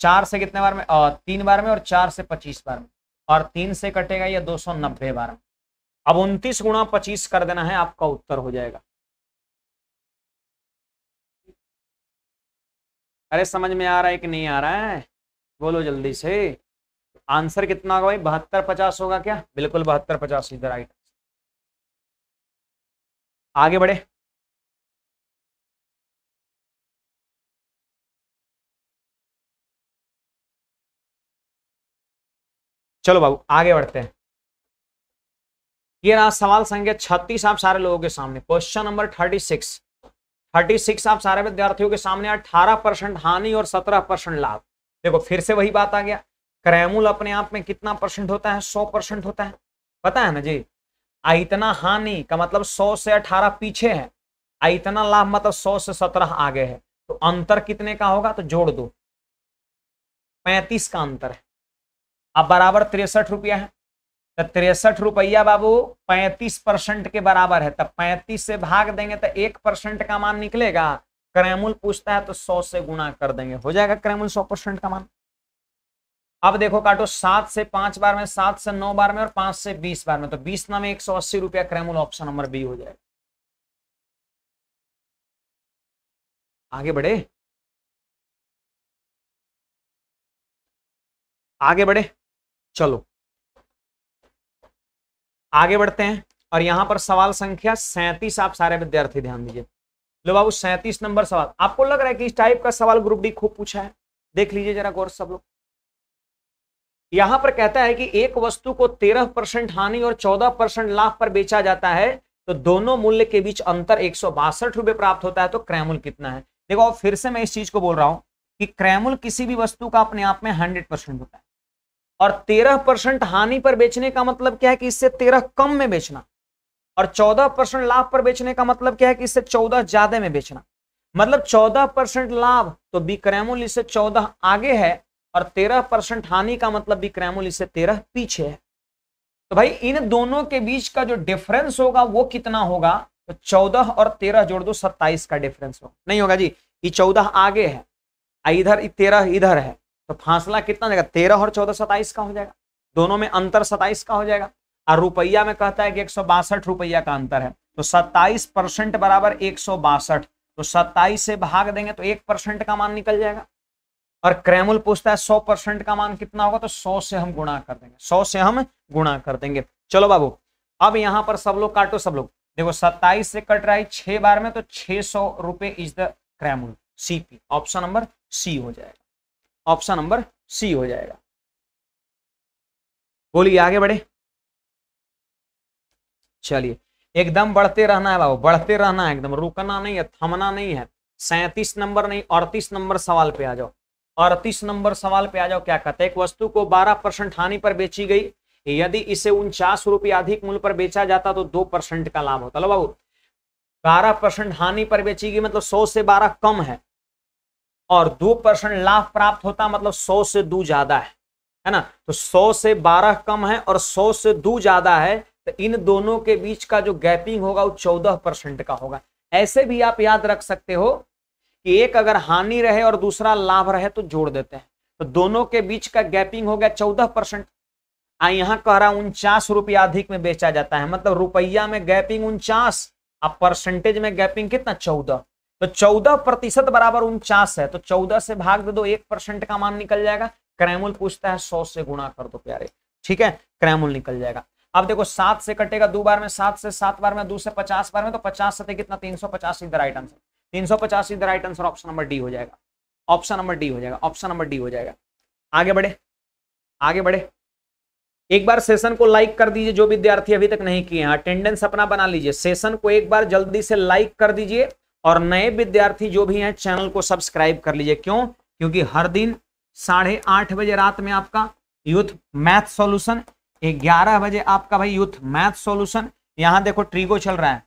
चार से कितने बार में आ, तीन बार में और चार से पच्चीस बार में और तीन से कटेगा ये दो सौ नब्बे बार में अब उनतीस गुणा पच्चीस कर देना है आपका उत्तर हो जाएगा अरे समझ में आ रहा है कि नहीं आ रहा है बोलो जल्दी से आंसर कितना होगा भाई बहत्तर पचास होगा क्या बिल्कुल बहत्तर पचास इधर राइट आगे बढ़े चलो बाबू आगे बढ़ते हैं ये रहा सवाल संख्या छत्तीस आप सारे लोगों के सामने question number thirty six thirty six आप सारे विद्यार्थियों के सामने अठारह परसेंट हानि और सत्रह परसेंट लाभ देखो फिर से वही बात आ गया क्रैमूल अपने आप में कितना परसेंट होता है सौ परसेंट होता है पता है ना जी आ इतना हानि का मतलब सौ से अठारह पीछे है आ इतना लाभ मतलब सौ से सत्रह आगे है तो अंतर कितने का होगा तो जोड़ दो पैंतीस का अंतर है अब बराबर तिरसठ रुपया है तो तिरसठ रुपया बाबू 35 परसेंट के बराबर है तब 35 से भाग देंगे तो एक परसेंट का मान निकलेगा क्रैमुल पूछता है तो 100 से गुणा कर देंगे हो जाएगा क्रैमुल 100 परसेंट का मान अब देखो काटो सात से पांच बार में सात से नौ बार में और पांच से बीस बार में तो बीस में एक सौ अस्सी रुपया क्रैमुल ऑप्शन नंबर बी हो जाएगा आगे बढ़े आगे बढ़े चलो आगे बढ़ते हैं और यहां पर सवाल संख्या सैंतीस आप सारे विद्यार्थी ध्यान दीजिए लो बाबू सैंतीस नंबर सवाल आपको लग रहा है कि इस टाइप का सवाल ग्रुप डी खूब पूछा है देख लीजिए जरा गौर सब लोग यहां पर कहता है कि एक वस्तु को तेरह परसेंट हानि और चौदह परसेंट लाभ पर बेचा जाता है तो दोनों मूल्य के बीच अंतर एक रुपए प्राप्त होता है तो क्रैमुल कितना है देखो फिर से मैं इस चीज को बोल रहा हूं कि क्रैमुल किसी भी वस्तु का अपने आप में हंड्रेड परसेंट होता है और 13 परसेंट हानि पर बेचने का मतलब क्या है कि इससे 13 कम में बेचना और 14 परसेंट लाभ पर बेचने का मतलब क्या है कि इससे 14 ज्यादा में बेचना मतलब 14 परसेंट लाभ तो बिक्रैमुल इससे 14 आगे है और 13 परसेंट हानि का मतलब बिक्रैमुल इससे 13 पीछे है तो भाई इन दोनों के बीच का जो डिफरेंस होगा वो कितना होगा तो चौदह और तेरह जोड़ दो सत्ताईस का डिफरेंस होगा नहीं होगा जी ये चौदह आगे है इधर तेरह इधर है तो फासला कितना जाएगा तेरह और चौदह सताइस का हो जाएगा दोनों में अंतर सताइस का हो जाएगा और रुपया में कहता है कि एक रुपया का अंतर है तो सत्ताईस परसेंट बराबर एक तो सत्ताईस से भाग देंगे तो एक परसेंट का मान निकल जाएगा और क्रेमुल पूछता है सौ परसेंट का मान कितना होगा तो सौ से हम गुणा कर देंगे सौ से हम गुणा कर देंगे चलो बाबू अब यहां पर सब लोग काटो सब लोग देखो सत्ताईस से कट रहा है छह बार में तो छह सौ रुपए इज द क्रेमुल सीपी ऑप्शन नंबर सी हो जाएगा ऑप्शन नंबर सी हो जाएगा बोलिए आगे बढ़े चलिए एकदम बढ़ते रहना है बाबू बढ़ते रहना है एकदम रुकना नहीं है थमना नहीं है सैंतीस नंबर नहीं अड़तीस नंबर सवाल पे आ जाओ अड़तीस नंबर सवाल पे आ जाओ क्या कहते हैं एक वस्तु को बारह परसेंट हानि पर बेची गई यदि इसे उनचास रुपये अधिक मूल्य पर बेचा जाता तो दो परसेंट का लाभ होता लो बाबू बारह परसेंट हानि पर बेची गई मतलब सौ से बारह कम है और दो परसेंट लाभ प्राप्त होता मतलब सौ से दो ज्यादा है है ना तो सौ से बारह कम है और सौ से दो ज्यादा है तो इन दोनों के बीच का जो गैपिंग होगा वो चौदह परसेंट का होगा ऐसे भी आप याद रख सकते हो कि एक अगर हानि रहे और दूसरा लाभ रहे तो जोड़ देते हैं तो दोनों के बीच का गैपिंग हो गया चौदह परसेंट यहां कह रहा उनचास रुपया अधिक में बेचा जाता है मतलब रुपया में गैपिंग उनचास परसेंटेज में गैपिंग कितना चौदह तो चौदह प्रतिशत बराबर उनचास है तो चौदह से भाग दे दो एक परसेंट का मान निकल जाएगा क्रैमुल पूछता है सौ से गुणा कर दो प्यारे ठीक है क्रैमुल निकल जाएगा अब देखो सात से कटेगा दो बार में सात से सात बार में दो से पचास बार में तो पचास से तो कितना तीन सौ पचास इधर राइट आंसर तीन सौ पचास इधर right answer option number D हो जाएगा ऑप्शन नंबर डी हो जाएगा ऑप्शन नंबर डी हो जाएगा आगे बढ़े आगे बढ़े एक बार सेशन को लाइक कर दीजिए जो विद्यार्थी अभी तक नहीं किए हैं अटेंडेंस अपना बना लीजिए सेशन को एक बार जल्दी से लाइक कर दीजिए और नए विद्यार्थी जो भी हैं चैनल को सब्सक्राइब कर लीजिए क्यों क्योंकि हर दिन साढ़े आठ बजे रात में आपका यूथ मैथ सॉल्यूशन ग्यारह बजे आपका भाई यूथ मैथ सॉल्यूशन यहां देखो ट्रीगो चल रहा है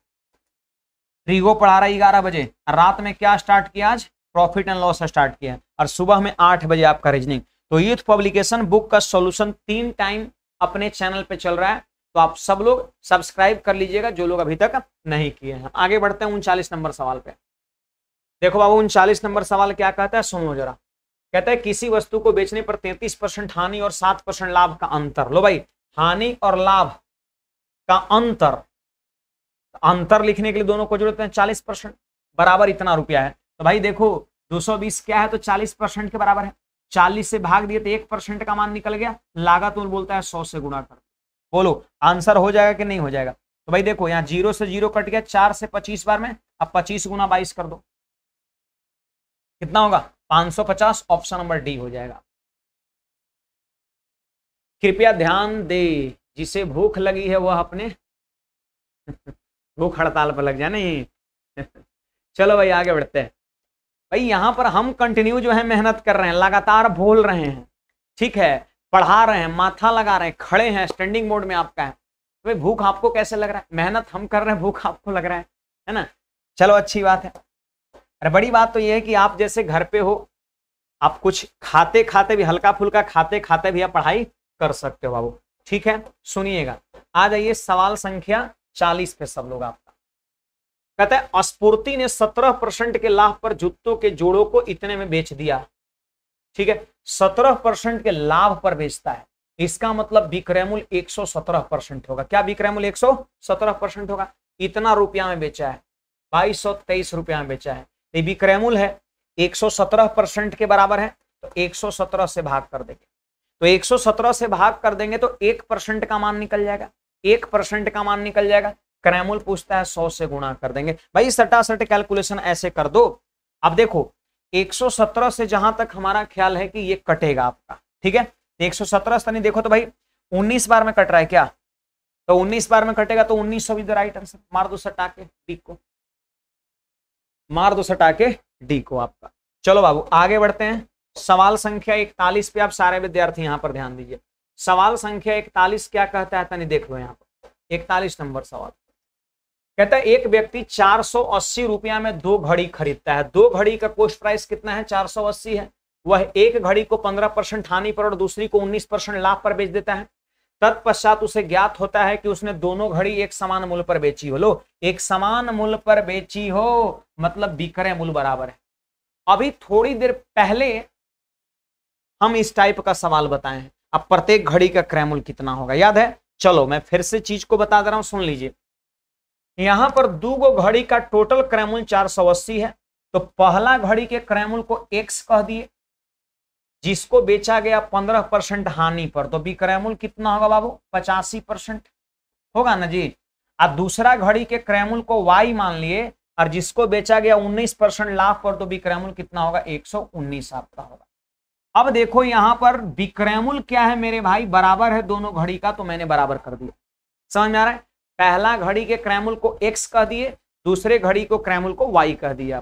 ट्रीगो पढ़ा रहा है ग्यारह बजे रात में क्या स्टार्ट किया आज प्रॉफिट एंड लॉस स्टार्ट किया और सुबह में आठ बजे आपका रीजनिंग तो यूथ पब्लिकेशन बुक का सोल्यूशन तीन टाइम अपने चैनल पे चल रहा है तो आप सब लोग सब्सक्राइब कर लीजिएगा जो लोग अभी तक नहीं किए हैं आगे बढ़ते हैं उनचालीस नंबर सवाल पे देखो बाबू उनचालीस नंबर सवाल क्या कहता है सुनो जरा कहता है किसी वस्तु को बेचने पर तैतीस परसेंट हानि और सात परसेंट लाभ का अंतर लो भाई हानि और लाभ का अंतर अंतर लिखने के लिए दोनों को जरूरत है चालीस परसेंट बराबर इतना रुपया है तो भाई देखो बीस क्या है तो चालीस परसेंट के बराबर है चालीस से भाग दिए तो एक परसेंट का मान निकल गया लागत तो बोलता है सौ से गुणा कर बोलो आंसर हो जाएगा कि नहीं हो जाएगा तो भाई देखो यहाँ जीरो से जीरो कट गया चार से पच्चीस बार में अब पच्चीस गुना बाईस कर दो कितना होगा पचास ऑप्शन नंबर डी हो जाएगा कृपया ध्यान दे जिसे भूख लगी है वह अपने <laughs> भूख हड़ताल पर लग जाए नहीं चलो भाई आगे बढ़ते हैं भाई यहाँ पर हम कंटिन्यू जो है मेहनत कर रहे हैं लगातार बोल रहे हैं ठीक है पढ़ा रहे हैं माथा लगा रहे हैं खड़े हैं स्टैंडिंग मोड में आपका है तो भाई भूख आपको कैसे लग रहा है मेहनत हम कर रहे हैं भूख आपको लग रहा है है ना चलो अच्छी बात है अरे बड़ी बात तो ये है कि आप जैसे घर पे हो आप कुछ खाते खाते भी हल्का फुल्का खाते खाते भी आप पढ़ाई कर सकते हो बाबू ठीक है सुनिएगा आ जाइए सवाल संख्या चालीस पे सब लोग आपका कहते हैं अस्फूर्ति ने सत्रह परसेंट के लाभ पर जूतों के जोड़ों को इतने में बेच दिया ठीक है सत्रह परसेंट के लाभ पर बेचता है इसका मतलब सौ सत्रह परसेंट होगा क्या एक सौ सत्रह परसेंट होगा इतना रुपया में बेचा है बाईस सौ तेईस रुपया में बेचा है ये विक्रयमूल है सत्रह परसेंट के बराबर है तो सत्रह से भाग कर देंगे तो एक सौ सत्रह से भाग कर देंगे तो एक परसेंट का मान निकल जाएगा एक परसेंट का मान निकल जाएगा क्रैमूल पूछता है सौ से गुणा कर देंगे भाई सट कैलकुलेशन ऐसे कर दो अब देखो 117 से जहां तक हमारा ख्याल है कि ये कटेगा आपका ठीक है 117 सत्रह देखो तो भाई 19 बार में कट रहा है क्या तो 19 बार में कटेगा तो 1900 सौ इधर राइट आंसर मार दो सटा के डी को मार दो सटा के डी को आपका चलो बाबू आगे बढ़ते हैं सवाल संख्या इकतालीस पे आप सारे विद्यार्थी यहां पर ध्यान दीजिए सवाल संख्या इकतालीस क्या कहता है तनि देख लो यहाँ पर इकतालीस नंबर सवाल कहता है एक व्यक्ति चार रुपया में दो घड़ी खरीदता है दो घड़ी का कोस्ट प्राइस कितना है 480 है वह एक घड़ी को 15 परसेंट हानि पर और दूसरी को 19 परसेंट लाभ पर बेच देता है तत्पश्चात उसे ज्ञात होता है कि उसने दोनों घड़ी एक समान मूल्य पर बेची हो लो एक समान मूल्य पर बेची हो मतलब बिक्रय मूल्य बराबर है अभी थोड़ी देर पहले हम इस टाइप का सवाल बताए हैं अब प्रत्येक घड़ी का क्रय मूल्य कितना होगा याद है चलो मैं फिर से चीज को बता दे रहा हूं सुन लीजिए यहां पर दो गो घड़ी का टोटल सौ अस्सी है तो पहला घड़ी के क्रैमुल को एक्स कह दिए जिसको बेचा गया पंद्रह परसेंट हानि पर तो विक्रयमूल कितना होगा बाबू पचासी परसेंट होगा ना जी आ दूसरा घड़ी के क्रैमुल को वाई मान लिए और जिसको बेचा गया 19 परसेंट लाभ पर तो विक्रयमूल कितना होगा 119 आपका होगा अब देखो यहां पर बिक्रैमुल क्या है मेरे भाई बराबर है दोनों घड़ी का तो मैंने बराबर कर दिया समझ में आ रहा है पहला घड़ी के क्रैमुल को एक्स कह दिए दूसरे घड़ी को क्रैमुल को वाई कह दिया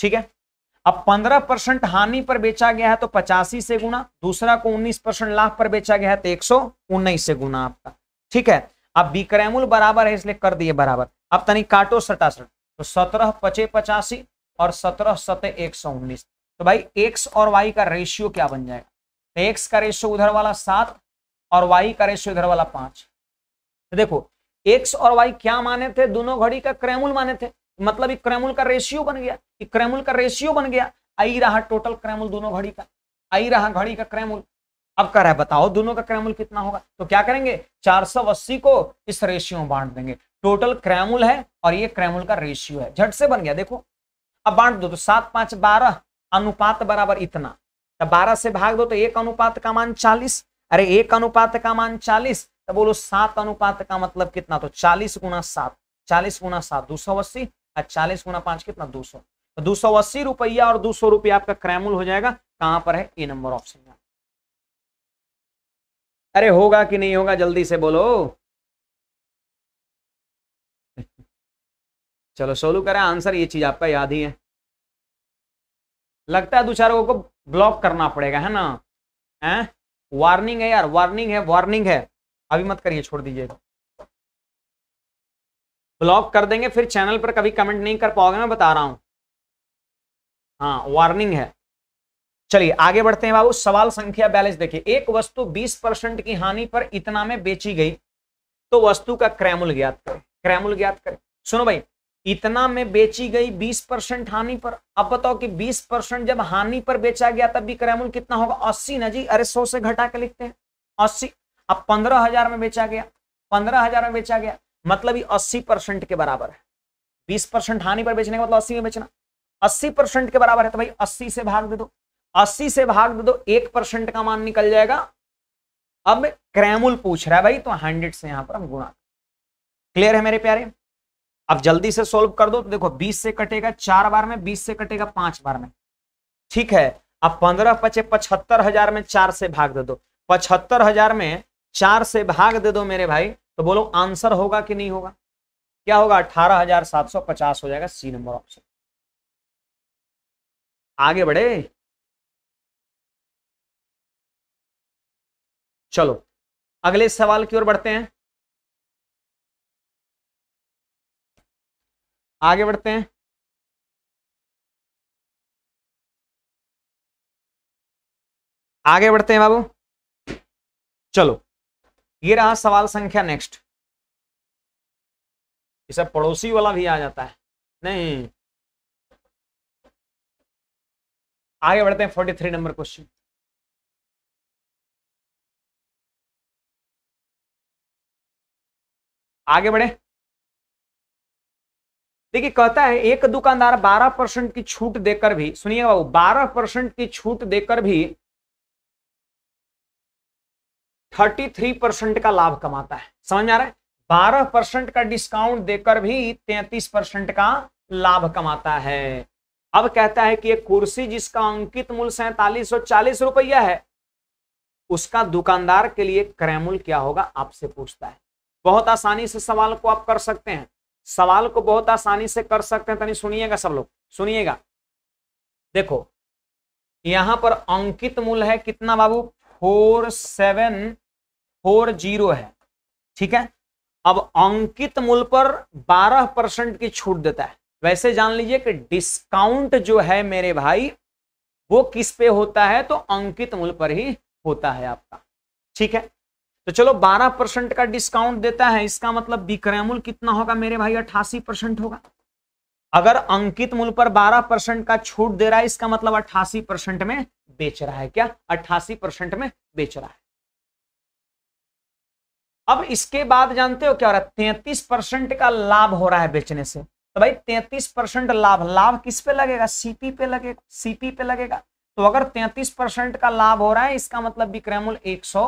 ठीक है अब पंद्रह परसेंट हानि पर बेचा गया है तो पचासी से गुना दूसरा को उन्नीस परसेंट लाभ पर बेचा गया है तो एक सौ उन्नीस से गुना आपका ठीक है अब बीक्रैमुल बराबर है इसलिए कर दिए बराबर अब तनिक काटो सटासट तो सत्रह पचे पचासी और सत्रह सत एक सौ उन्नीस तो भाई एक्स और वाई का रेशियो क्या बन जाएगा एक्स तो का रेशियो उधर वाला सात और वाई का रेशियो इधर वाला पांच तो देखो एक्स और वाई क्या माने थे दोनों घड़ी का क्रेमुल माने थे मतलब क्रेमुल का रेशियो बन गया क्रेमुल का रेशियो बन गया आई रहा टोटल क्रेमुल दोनों घड़ी का आई रहा घड़ी का क्रेमुल अब कह रहा है बताओ दोनों का क्रेमुल कितना होगा तो क्या करेंगे अस्सी को इस रेशियो में बांट देंगे टोटल क्रेमुल है और ये क्रेमुल का रेशियो है झट से बन गया देखो अब बांट दो तो सात पांच बारह अनुपात बराबर इतना तो बारह से भाग दो तो एक अनुपात का मान चालीस अरे एक अनुपात का मान चालीस तो बोलो सात अनुपात का मतलब कितना तो चालीस गुना सात चालीस गुना सात दो सौ अस्सी और चालीस गुना पांच कितना दो सौ तो दो सौ अस्सी रुपया और दो सौ रुपया आपका क्रैमुल हो जाएगा कहां पर है ए नंबर ऑप्शन में अरे होगा कि नहीं होगा जल्दी से बोलो <laughs> चलो सोलू करें आंसर ये चीज आपका याद ही है लगता है दो चार को ब्लॉक करना पड़ेगा है ना है वार्निंग है यार वार्निंग है वार्निंग है अभी मत करिए छोड़ दीजिएगा ब्लॉक कर देंगे फिर चैनल पर कभी कमेंट नहीं कर पाओगे मैं बता रहा हूं हाँ वार्निंग है चलिए आगे बढ़ते हैं बाबू सवाल संख्या बैलेंस देखिए एक वस्तु 20 परसेंट की हानि पर इतना में बेची गई तो वस्तु का क्रैमुल ज्ञात करें क्रैमुल ज्ञात करें सुनो भाई इतना में बेची गई 20 परसेंट हानि पर अब बताओ कि 20 परसेंट जब हानि पर बेचा गया तब भी क्रैमुल कितना होगा अस्सी ना जी अरे सौ से घटा के लिखते हैं अस्सी अब पंद्रह हजार में बेचा गया पंद्रह हजार में बेचा गया मतलब ये अस्सी परसेंट के बराबर है बीस परसेंट हानि पर बेचने का मतलब अस्सी में बेचना अस्सी परसेंट के बराबर है तो भाई अस्सी से भाग दे दो अस्सी से भाग दे दो एक परसेंट का मान निकल जाएगा अब क्रैमुल पूछ रहा है भाई तो हंड्रेड से यहां पर हम गुणा क्लियर है मेरे प्यारे अब जल्दी से सोल्व कर दो तो देखो बीस से कटेगा चार बार में बीस से कटेगा पांच बार में ठीक है अब पंद्रह पचे पचहत्तर हजार में चार से भाग दे दो पचहत्तर हजार में चार से भाग दे दो मेरे भाई तो बोलो आंसर होगा कि नहीं होगा क्या होगा अठारह हजार सात सौ पचास हो जाएगा सी नंबर ऑप्शन आगे बढ़े चलो अगले सवाल की ओर बढ़ते हैं आगे बढ़ते हैं आगे बढ़ते हैं बाबू चलो ये रहा सवाल संख्या नेक्स्ट इसे पड़ोसी वाला भी आ जाता है नहीं आगे बढ़ते हैं फोर्टी थ्री नंबर क्वेश्चन आगे बढ़े देखिए कहता है एक दुकानदार 12 परसेंट की छूट देकर भी सुनिए बाबू 12 परसेंट की छूट देकर भी थर्टी थ्री परसेंट का लाभ कमाता है समझ में आ रहा है बारह परसेंट का डिस्काउंट देकर भी तैतीस परसेंट का लाभ कमाता है अब कहता है कि एक कुर्सी जिसका अंकित मूल्य सैतालीस सौ चालीस रुपया है उसका दुकानदार के लिए क्रय क्या होगा आपसे पूछता है बहुत आसानी से सवाल को आप कर सकते हैं सवाल को बहुत आसानी से कर सकते हैं तनी सुनिएगा सब लोग सुनिएगा देखो यहां पर अंकित मूल्य है कितना बाबू फोर सेवन फोर जीरो है ठीक है अब अंकित मूल पर 12 परसेंट की छूट देता है वैसे जान लीजिए कि डिस्काउंट जो है मेरे भाई वो किस पे होता है तो अंकित मूल पर ही होता है आपका ठीक है तो चलो 12 परसेंट का डिस्काउंट देता है इसका मतलब विक्रय मूल कितना होगा मेरे भाई अट्ठासी परसेंट होगा अगर अंकित मूल पर 12 परसेंट का छूट दे रहा है इसका मतलब अट्ठासी परसेंट में बेच रहा है क्या अट्ठासी परसेंट में बेच रहा है अब इसके बाद जानते हो क्या हो रहा है तैतीस परसेंट का लाभ हो रहा है बेचने से तो भाई तैतीस परसेंट लाभ लाभ किस पे लगेगा सीपी पे लगेगा सीपी पे लगेगा तो अगर तैतीस परसेंट का लाभ हो रहा है इसका मतलब विक्रय मूल्य एक सौ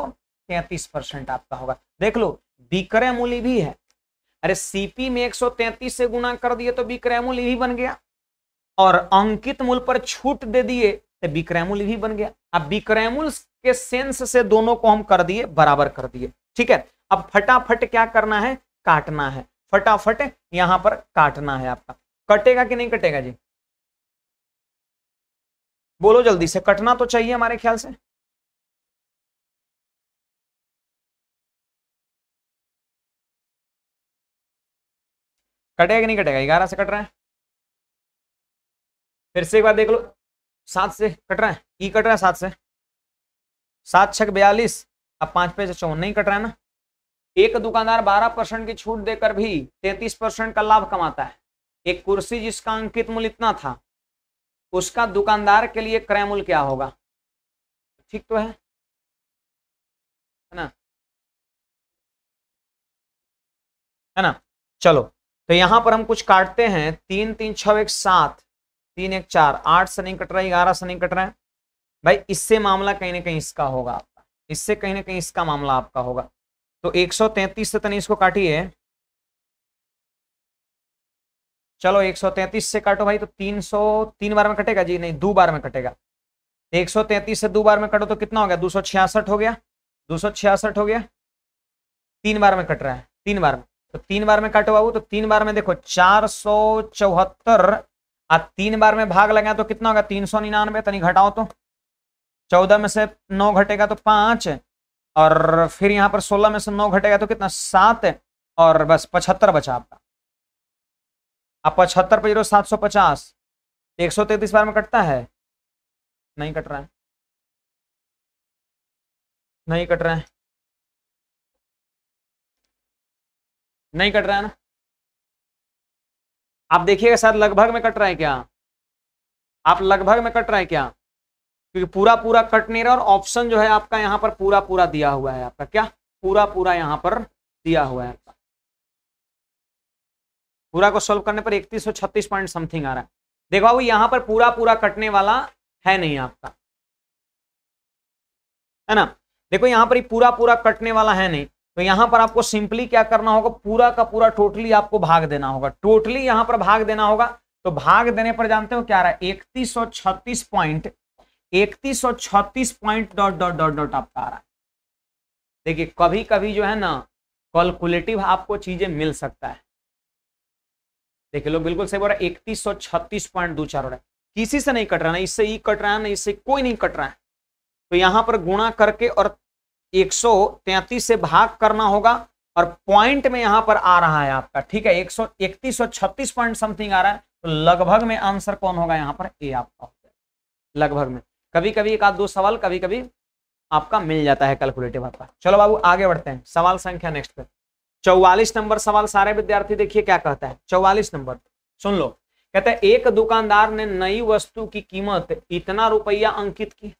तैतीस परसेंट आपका होगा देख लो विक्रय मूल्य भी है अरे सीपी में एक सौ तैतीस से गुना कर दिए तो विक्रय मूल्य भी बन गया और अंकित मूल्य पर छूट दे दिए तो विक्रय मूल्य भी बन गया अब विक्रय मूल्य के सेंस से दोनों को हम कर दिए बराबर कर दिए ठीक है अब फटाफट क्या करना है काटना है फटाफट यहां पर काटना है आपका कटेगा कि नहीं कटेगा जी बोलो जल्दी से कटना तो चाहिए हमारे ख्याल से कटेगा कि नहीं कटेगा ग्यारह से कट रहा है फिर से एक बार देख लो सात से कट रहा है ई कट रहा है सात से सात छक बयालीस अब पांच पे चौवन नहीं कट रहा है ना एक दुकानदार 12 परसेंट की छूट देकर भी 33 परसेंट का लाभ कमाता है एक कुर्सी जिसका अंकित मूल्य इतना था उसका दुकानदार के लिए क्रय मूल्य क्या होगा ठीक तो है है ना है ना चलो तो यहां पर हम कुछ काटते हैं तीन तीन छ एक सात तीन एक चार आठ से नहीं कट रहा है ग्यारह से नहीं कट रहा है भाई इससे मामला कहीं ना कहीं इसका होगा आपका इससे कहीं ना कहीं इसका मामला आपका होगा तो 133 से तनी इसको काटिए चलो 133 से काटो भाई तो 300 तीन बार में कटेगा जी नहीं दो बार में कटेगा 133 से दो बार में कटो तो कितना हो गया दो हो गया दो हो गया तीन बार में कट रहा है तीन बार में तो तीन बार में काटो बाबू तो तीन बार में देखो चार सौ चौहत्तर आ तीन बार में भाग लगा तो कितना होगा तीन सौ निन्यानवे तनी घटाओ तो चौदह में से नौ घटेगा तो पांच और फिर यहाँ पर सोलह में से नौ घटेगा तो कितना सात और बस पचहत्तर बचा आपका आप पचहत्तर पे जीरो सात सौ पचास एक सौ तैतीस बार में कटता है नहीं कट रहा है नहीं कट रहा है नहीं कट रहा है ना आप देखिएगा शायद लगभग में कट रहा है क्या आप लगभग में कट रहा है क्या क्योंकि पूरा पूरा कट नहीं रहा और ऑप्शन जो है आपका यहाँ पर पूरा पूरा दिया हुआ है आपका क्या पूरा पूरा यहाँ पर दिया हुआ है आपका पूरा को सोल्व करने पर इकतीस पॉइंट समथिंग आ रहा है देखो बाबू यहाँ पर पूरा पूरा कटने वाला है नहीं आपका है ना देखो यहाँ पर पूरा पूरा कटने वाला है नहीं तो यहाँ पर आपको सिंपली क्या करना होगा पूरा का पूरा टोटली आपको भाग देना होगा टोटली यहाँ पर भाग देना होगा तो भाग देने पर जानते हो क्या रहा है इकतीस इकतीस सौ छत्तीस point dot dot dot dot आपका आ रहा है देखिए कभी कभी जो है ना कैलकुलेटिव आपको चीजें मिल सकता है देखिए लोग बिल्कुल सही बोल रहे इकतीस सौ छत्तीस पॉइंट दो चार हो रहा है किसी से नहीं कट रहा ना इससे ई कट रहा है ना इससे कोई नहीं कट रहा है तो यहां पर गुणा करके और 133 से भाग करना होगा और पॉइंट में यहां पर आ रहा है आपका ठीक है एक सौ इकतीस और छत्तीस पॉइंट समथिंग आ रहा है तो लगभग में आंसर कौन होगा यहां पर ए आपका होगा लगभग में कभी कभी एक आध दो सवाल कभी कभी आपका मिल जाता है कैलकुलेटिव आपका चलो बाबू आगे बढ़ते हैं सवाल संख्या नेक्स्ट पे चौवालीस नंबर सवाल सारे विद्यार्थी देखिए क्या कहता है चौवालीस नंबर सुन लो कहते हैं एक दुकानदार ने नई वस्तु की कीमत इतना रुपया अंकित की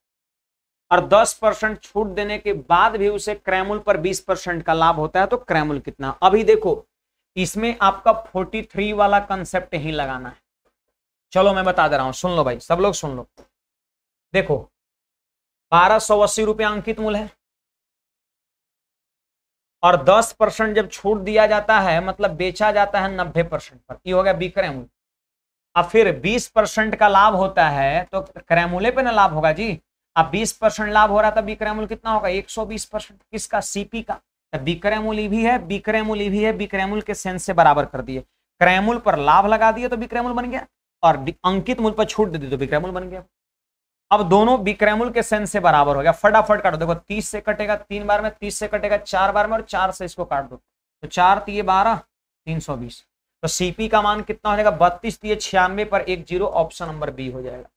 और 10 परसेंट छूट देने के बाद भी उसे क्रैमुल पर 20 परसेंट का लाभ होता है तो क्रैमुल कितना अभी देखो इसमें आपका 43 वाला कंसेप्ट ही लगाना है चलो मैं बता दे रहा हूं सुन लो भाई सब लोग सुन लो देखो बारह सौ अस्सी रुपया अंकित मूल्य है और 10 परसेंट जब छूट दिया जाता है मतलब बेचा जाता है 90 परसेंट पर ये हो गया विक्रय मूल्य अब फिर 20 परसेंट का लाभ होता है तो क्रय मूल्य पे ना लाभ होगा जी अब 20 परसेंट लाभ हो रहा था विक्रय मूल्य कितना होगा 120 परसेंट किसका सीपी का बिक्रय मूल्य भी है बिक्रय मूल्य भी है बिक्रय मूल्य के सेंस से बराबर कर दिए क्रय मूल्य पर लाभ लगा दिए तो बिक्रय मूल्य बन गया और अंकित मूल्य पर छूट दे दी तो बिक्रय मूल्य बन गया अब दोनों विक्रमुल के सेंस से बराबर हो गया फटाफट काटो देखो तीस से कटेगा तीन बार में तीस से कटेगा चार बार में और चार से इसको काट दो तो चार तीय बारह तीन सौ बीस तो सीपी का मान कितना हो जाएगा बत्तीस तीय छियानवे पर एक जीरो ऑप्शन नंबर बी हो जाएगा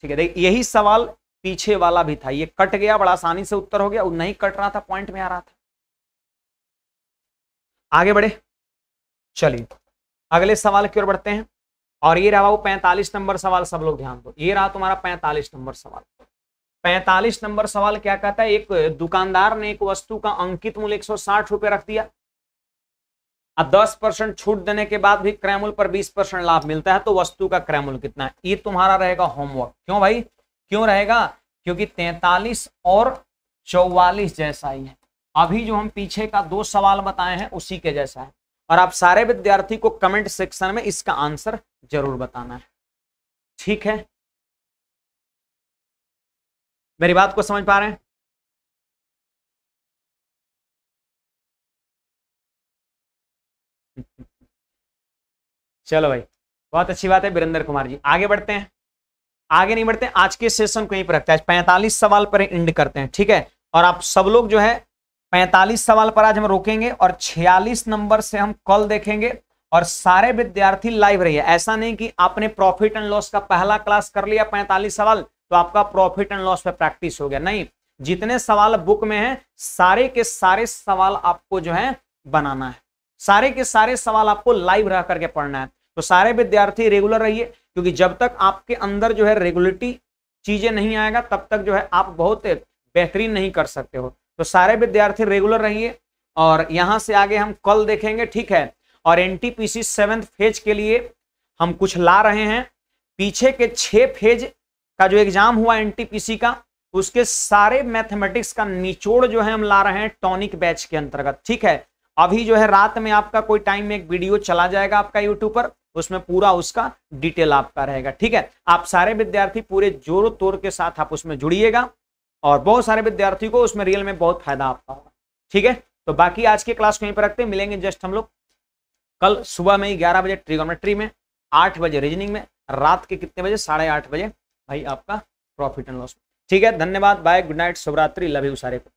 ठीक है देखिए यही सवाल पीछे वाला भी था ये कट गया बड़ा आसानी से उत्तर हो गया और नहीं कट रहा था पॉइंट में आ रहा था आगे बढ़े चलिए अगले सवाल की ओर बढ़ते हैं और ये रहा वो पैंतालीस नंबर सवाल सब लोग ध्यान दो ये रहा तुम्हारा पैंतालीस नंबर सवाल पैंतालीस नंबर सवाल क्या कहता है एक दुकानदार ने एक वस्तु का अंकित मूल्य एक सौ साठ रख दिया अब दस परसेंट छूट देने के बाद भी क्रैमूल पर बीस परसेंट लाभ मिलता है तो वस्तु का क्रैमूल कितना है ये तुम्हारा रहेगा होमवर्क क्यों भाई क्यों रहेगा क्योंकि तैतालीस और चौवालीस जैसा ही है अभी जो हम पीछे का दो सवाल बताए हैं उसी के जैसा है और आप सारे विद्यार्थी को कमेंट सेक्शन में इसका आंसर जरूर बताना है ठीक है मेरी बात को समझ पा रहे हैं चलो भाई बहुत अच्छी बात है वीरेंद्र कुमार जी आगे बढ़ते हैं आगे नहीं बढ़ते आज के सेशन को यहीं पर रखते हैं पैंतालीस सवाल पर एंड करते हैं ठीक है और आप सब लोग जो है पैंतालीस सवाल पर आज हम रोकेंगे और छियालीस नंबर से हम कल देखेंगे और सारे विद्यार्थी लाइव रहिए ऐसा नहीं कि आपने प्रॉफिट एंड लॉस का पहला क्लास कर लिया पैंतालीस सवाल तो आपका प्रॉफिट एंड लॉस पे प्रैक्टिस हो गया नहीं जितने सवाल बुक में हैं सारे के सारे सवाल आपको जो है बनाना है सारे के सारे सवाल आपको लाइव रह करके पढ़ना है तो सारे विद्यार्थी रेगुलर रहिए क्योंकि जब तक आपके अंदर जो है रेगुलरिटी चीजें नहीं आएगा तब तक जो है आप बहुत बेहतरीन नहीं कर सकते हो तो सारे विद्यार्थी रेगुलर रहिए और यहाँ से आगे हम कल देखेंगे ठीक है और एन टी पी फेज के लिए हम कुछ ला रहे हैं पीछे के छह फेज का जो एग्जाम हुआ एन का उसके सारे मैथमेटिक्स का निचोड़ जो है हम ला रहे हैं टॉनिक बैच के अंतर्गत ठीक है अभी जो है रात में आपका कोई टाइम में एक वीडियो चला जाएगा आपका यूट्यूब पर उसमें पूरा उसका डिटेल आपका रहेगा ठीक है आप सारे विद्यार्थी पूरे जोर तोर के साथ आप उसमें जुड़िएगा और बहुत सारे विद्यार्थियों को उसमें रियल में बहुत फायदा आता होगा ठीक है तो बाकी आज की क्लास को यहीं पर रखते हैं मिलेंगे जस्ट हम लोग कल सुबह में ही ग्यारह बजे ट्रिगोमेट्री में आठ बजे रीजनिंग में रात के कितने बजे साढ़े आठ बजे भाई आपका प्रॉफिट एंड लॉस ठीक है धन्यवाद बाय गुड नाइट शुभरात्रि लव यू सारे को